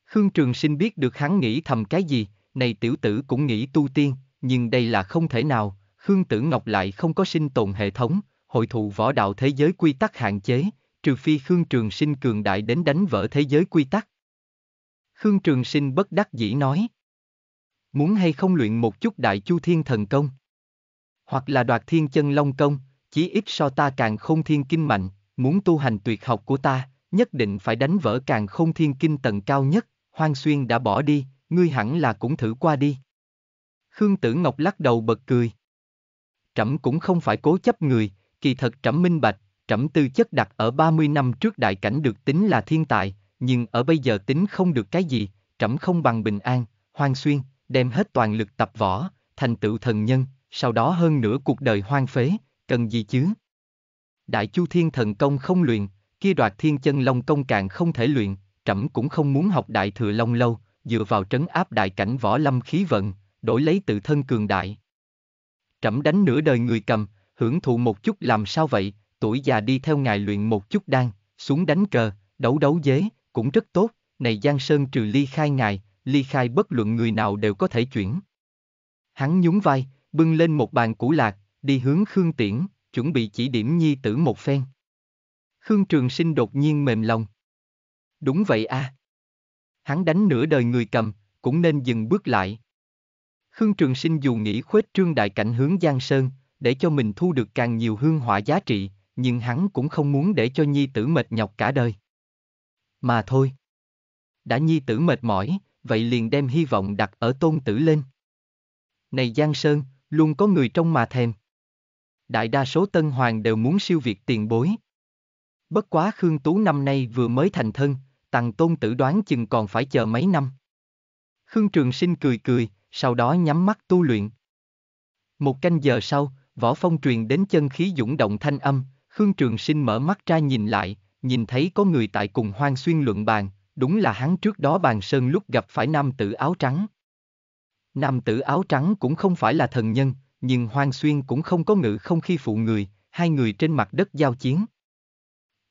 Khương Trường Sinh biết được hắn nghĩ thầm cái gì, này tiểu tử cũng nghĩ tu tiên, nhưng đây là không thể nào, Khương Tử Ngọc lại không có sinh tồn hệ thống, hội thụ võ đạo thế giới quy tắc hạn chế, trừ phi Khương Trường Sinh cường đại đến đánh vỡ thế giới quy tắc. Khương Trường Sinh bất đắc dĩ nói. Muốn hay không luyện một chút đại chu thiên thần công? Hoặc là đoạt thiên chân long công, chí ít so ta càng không thiên kinh mạnh, muốn tu hành tuyệt học của ta, nhất định phải đánh vỡ càng không thiên kinh tầng cao nhất, Hoang Xuyên đã bỏ đi, ngươi hẳn là cũng thử qua đi. Khương Tử Ngọc lắc đầu bật cười. Trẫm cũng không phải cố chấp người, kỳ thật trẫm minh bạch, trẫm tư chất đặt ở 30 năm trước đại cảnh được tính là thiên tài, nhưng ở bây giờ tính không được cái gì, trẫm không bằng bình an, hoang xuyên, đem hết toàn lực tập võ, thành tựu thần nhân, sau đó hơn nửa cuộc đời hoang phế, cần gì chứ? Đại Chu Thiên Thần Công không luyện, kia đoạt thiên chân long công càng không thể luyện, trẫm cũng không muốn học đại thừa long lâu, dựa vào trấn áp đại cảnh võ lâm khí vận, đổi lấy tự thân cường đại. Trẫm đánh nửa đời người cầm, hưởng thụ một chút làm sao vậy, tuổi già đi theo ngài luyện một chút đan, xuống đánh cờ, đấu đấu dế, cũng rất tốt, này Giang Sơn trừ ly khai ngài, ly khai bất luận người nào đều có thể chuyển. Hắn nhún vai, bưng lên một bàn củ lạc, đi hướng Khương Tiễn, chuẩn bị chỉ điểm nhi tử một phen. Khương Trường Sinh đột nhiên mềm lòng. Đúng vậy a. À. Hắn đánh nửa đời người cầm, cũng nên dừng bước lại. Khương Trường Sinh dù nghĩ khuếch trương đại cảnh hướng Giang Sơn, để cho mình thu được càng nhiều hương hỏa giá trị, nhưng hắn cũng không muốn để cho nhi tử mệt nhọc cả đời. Mà thôi. Đã nhi tử mệt mỏi, vậy liền đem hy vọng đặt ở tôn tử lên. Này Giang Sơn, luôn có người trong mà thèm. Đại đa số tân hoàng đều muốn siêu việt tiền bối. Bất quá Khương Tú năm nay vừa mới thành thân, tàng tôn tử đoán chừng còn phải chờ mấy năm. Khương Trường Sinh cười cười, sau đó nhắm mắt tu luyện. Một canh giờ sau, võ phong truyền đến chân khí dũng động thanh âm, Khương Trường Sinh mở mắt ra nhìn lại, nhìn thấy có người tại cùng hoang xuyên luận bàn, đúng là hắn trước đó bàn sơn lúc gặp phải nam tử áo trắng. Nam tử áo trắng cũng không phải là thần nhân, nhưng hoang xuyên cũng không có ngự không khi phụ người, hai người trên mặt đất giao chiến.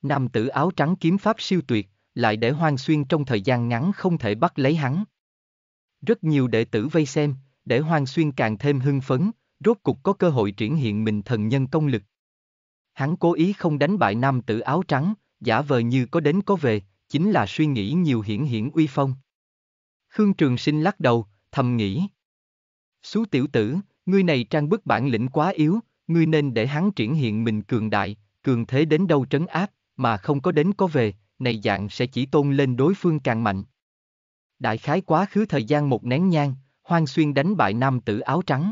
Nam tử áo trắng kiếm pháp siêu tuyệt, lại để hoang xuyên trong thời gian ngắn không thể bắt lấy hắn. Rất nhiều đệ tử vây xem, để hoang xuyên càng thêm hưng phấn, rốt cục có cơ hội triển hiện mình thần nhân công lực. Hắn cố ý không đánh bại nam tử áo trắng, giả vờ như có đến có về, chính là suy nghĩ nhiều hiển hiển uy phong. Khương Trường Sinh lắc đầu, thầm nghĩ. Xú tiểu tử, ngươi này trang bức bản lĩnh quá yếu, ngươi nên để hắn triển hiện mình cường đại, cường thế đến đâu trấn áp, mà không có đến có về, này dạng sẽ chỉ tôn lên đối phương càng mạnh. Đại khái quá khứ thời gian một nén nhang, Hoang Xuyên đánh bại nam tử áo trắng.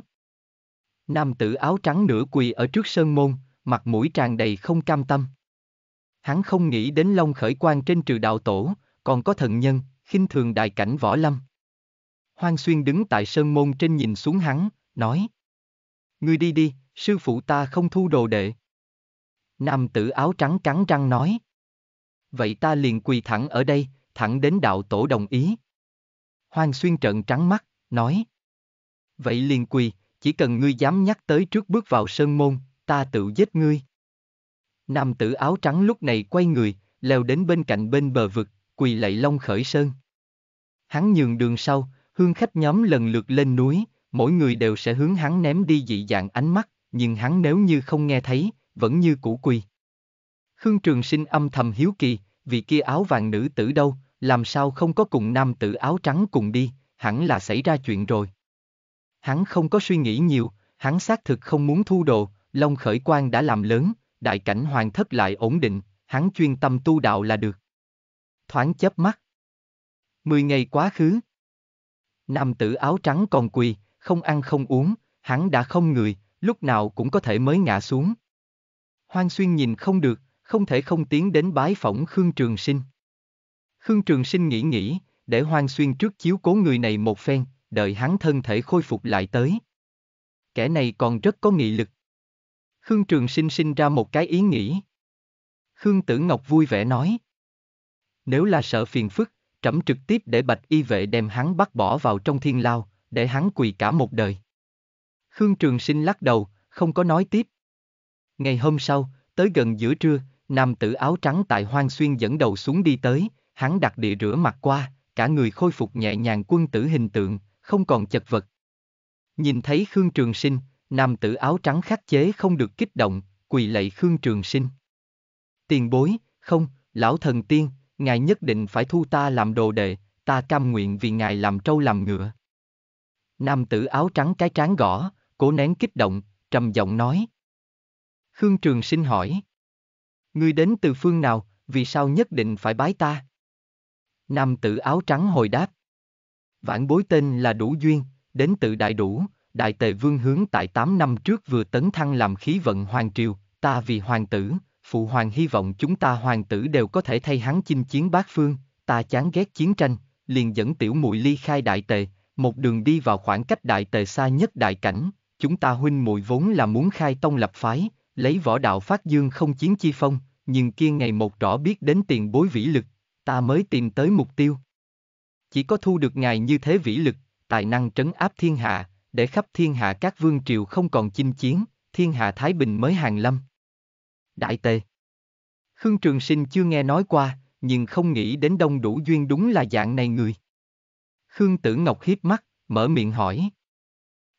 Nam tử áo trắng nửa quỳ ở trước sơn môn, mặt mũi tràn đầy không cam tâm. Hắn không nghĩ đến Long khởi quan trên trừ đạo tổ, còn có thần nhân, khinh thường đại cảnh võ lâm. Hoang xuyên đứng tại sơn môn trên nhìn xuống hắn, nói. Ngươi đi đi, sư phụ ta không thu đồ đệ. Nam tử áo trắng cắn răng nói. Vậy ta liền quỳ thẳng ở đây, thẳng đến đạo tổ đồng ý. Hoang xuyên trợn trắng mắt, nói. Vậy liền quỳ, chỉ cần ngươi dám nhắc tới trước bước vào sơn môn, ta tự giết ngươi. Nam tử áo trắng lúc này quay người, leo đến bên cạnh bên bờ vực, quỳ lạy Long Khởi Sơn. Hắn nhường đường sau, hương khách nhóm lần lượt lên núi, mỗi người đều sẽ hướng hắn ném đi dị dạng ánh mắt, nhưng hắn nếu như không nghe thấy, vẫn như cũ quỳ. Khương Trường Sinh âm thầm hiếu kỳ, vì kia áo vàng nữ tử đâu, làm sao không có cùng nam tử áo trắng cùng đi, hẳn là xảy ra chuyện rồi hắn không có suy nghĩ nhiều, hắn xác thực không muốn thu đồ, Long khởi quan đã làm lớn, đại cảnh hoàng thất lại ổn định, hắn chuyên tâm tu đạo là được. Thoáng chớp mắt. Mười ngày quá khứ. Nam tử áo trắng còn quỳ, không ăn không uống, hắn đã không người, lúc nào cũng có thể mới ngã xuống. Hoang xuyên nhìn không được, không thể không tiến đến bái phỏng Khương Trường Sinh. Khương Trường Sinh nghĩ nghĩ, để Hoang xuyên trước chiếu cố người này một phen, đợi hắn thân thể khôi phục lại tới. Kẻ này còn rất có nghị lực. Khương Trường Sinh sinh ra một cái ý nghĩ. Khương Tử Ngọc vui vẻ nói. Nếu là sợ phiền phức, trẫm trực tiếp để bạch y vệ đem hắn bắt bỏ vào trong thiên lao, để hắn quỳ cả một đời. Khương Trường Sinh lắc đầu, không có nói tiếp. Ngày hôm sau, tới gần giữa trưa, nam tử áo trắng tại Hoang Xuyên dẫn đầu xuống đi tới, hắn đặt địa rửa mặt qua, cả người khôi phục nhẹ nhàng quân tử hình tượng, không còn chật vật. Nhìn thấy Khương Trường Sinh, nam tử áo trắng khắc chế không được kích động, quỳ lạy Khương Trường Sinh. Tiền bối, không, lão thần tiên, ngài nhất định phải thu ta làm đồ đệ, ta cam nguyện vì ngài làm trâu làm ngựa. Nam tử áo trắng cái trán gõ, cố nén kích động, trầm giọng nói. Khương Trường Sinh hỏi. Ngươi đến từ phương nào, vì sao nhất định phải bái ta? Nam tử áo trắng hồi đáp. Vãn bối tên là Đủ Duyên, đến từ Đại Đủ, Đại Tề Vương hướng tại 8 năm trước vừa tấn thăng làm khí vận Hoàng Triều, ta vì Hoàng tử, Phụ Hoàng hy vọng chúng ta Hoàng tử đều có thể thay hắn chinh chiến bát phương, ta chán ghét chiến tranh, liền dẫn tiểu muội ly khai Đại Tề, một đường đi vào khoảng cách Đại Tề xa nhất Đại Cảnh, chúng ta huynh muội vốn là muốn khai tông lập phái, lấy võ đạo phát dương không chiến chi phong, nhưng kia ngày một rõ biết đến tiền bối vĩ lực, ta mới tìm tới mục tiêu, chỉ có thu được ngài như thế vĩ lực, tài năng trấn áp thiên hạ, để khắp thiên hạ các vương triều không còn chinh chiến, thiên hạ Thái Bình mới hàng lâm. Đại tề Khương Trường Sinh chưa nghe nói qua, nhưng không nghĩ đến đông đủ duyên đúng là dạng này người. Khương Tử Ngọc hiếp mắt, mở miệng hỏi.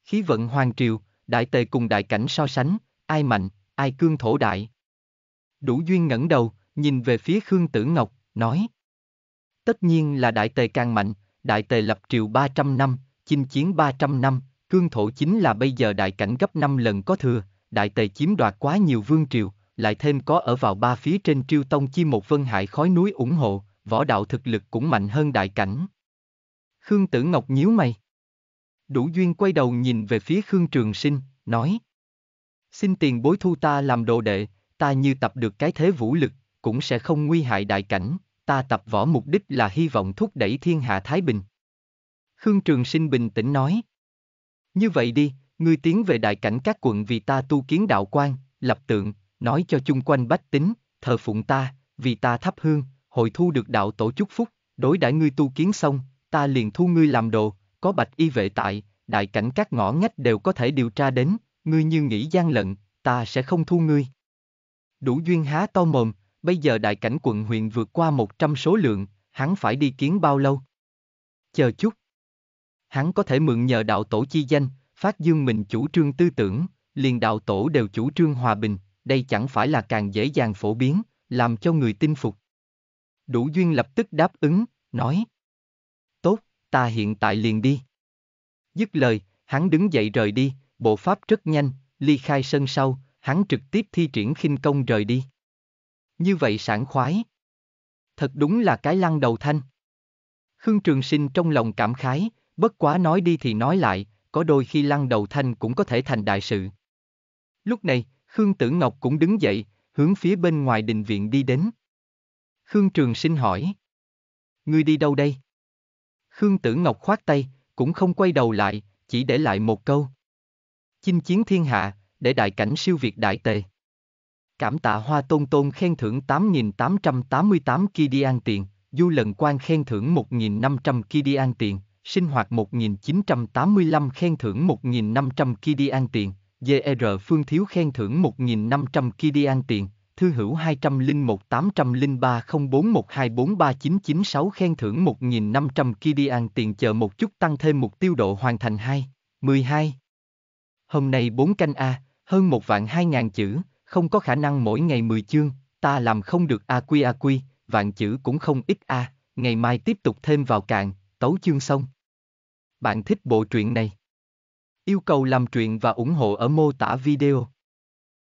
Khí vận hoàng triều, đại tề cùng đại cảnh so sánh, ai mạnh, ai cương thổ đại. Đủ duyên ngẩng đầu, nhìn về phía Khương Tử Ngọc, nói. Tất nhiên là Đại Tề càng mạnh, Đại Tề lập triều 300 năm, chinh chiến 300 năm, cương thổ chính là bây giờ đại cảnh gấp 5 lần có thừa, Đại Tề chiếm đoạt quá nhiều vương triều, lại thêm có ở vào ba phía trên triêu tông chi một vân hải khói núi ủng hộ, võ đạo thực lực cũng mạnh hơn đại cảnh. Khương Tử Ngọc nhíu mày. Đủ duyên quay đầu nhìn về phía Khương Trường Sinh, nói. Xin tiền bối thu ta làm đồ đệ, ta như tập được cái thế vũ lực, cũng sẽ không nguy hại đại cảnh, Ta tập võ mục đích là hy vọng thúc đẩy thiên hạ Thái Bình. Khương Trường Sinh bình tĩnh nói. Như vậy đi, ngươi tiến về đại cảnh các quận vì ta tu kiến đạo quan, lập tượng, nói cho chung quanh bách tính, thờ phụng ta, vì ta thắp hương, hội thu được đạo tổ chúc phúc, đối đãi ngươi tu kiến xong, ta liền thu ngươi làm đồ, có bạch y vệ tại, đại cảnh các ngõ ngách đều có thể điều tra đến, ngươi như nghĩ gian lận, ta sẽ không thu ngươi. Đủ duyên há to mồm, bây giờ đại cảnh quận huyện vượt qua 100 số lượng, hắn phải đi kiến bao lâu? Chờ chút. Hắn có thể mượn nhờ đạo tổ chi danh, phát dương mình chủ trương tư tưởng, liền đạo tổ đều chủ trương hòa bình, đây chẳng phải là càng dễ dàng phổ biến, làm cho người tin phục. Đủ duyên lập tức đáp ứng, nói. Tốt, ta hiện tại liền đi. Dứt lời, hắn đứng dậy rời đi, bộ pháp rất nhanh, ly khai sân sau, hắn trực tiếp thi triển khinh công rời đi. Như vậy sảng khoái. Thật đúng là cái lăn đầu thanh. Khương Trường Sinh trong lòng cảm khái, bất quá nói đi thì nói lại, có đôi khi lăn đầu thanh cũng có thể thành đại sự. Lúc này, Khương Tử Ngọc cũng đứng dậy, hướng phía bên ngoài đình viện đi đến. Khương Trường Sinh hỏi. Ngươi đi đâu đây? Khương Tử Ngọc khoát tay, cũng không quay đầu lại, chỉ để lại một câu. Chinh chiến thiên hạ, để đại cảnh siêu việt đại tề. Cảm tạ Hoa Tôn Tôn khen thưởng 8.888 an tiền, Du Lần Quan khen thưởng 1.500 an tiền, Sinh hoạt 1.985 khen thưởng 1.500 an tiền, GR e Phương Thiếu khen thưởng 1.500 an tiền, Thư hữu 201 803 0412439996 khen thưởng 1.500 an tiền chờ một chút tăng thêm mục tiêu độ hoàn thành 2. 12. Hôm nay 4 canh A, hơn một vạn 2.000 chữ, không có khả năng mỗi ngày 10 chương, ta làm không được a quy a quy, vạn chữ cũng không ít a, ngày mai tiếp tục thêm vào cạn, tấu chương xong. Bạn thích bộ truyện này? Yêu cầu làm truyện và ủng hộ ở mô tả video.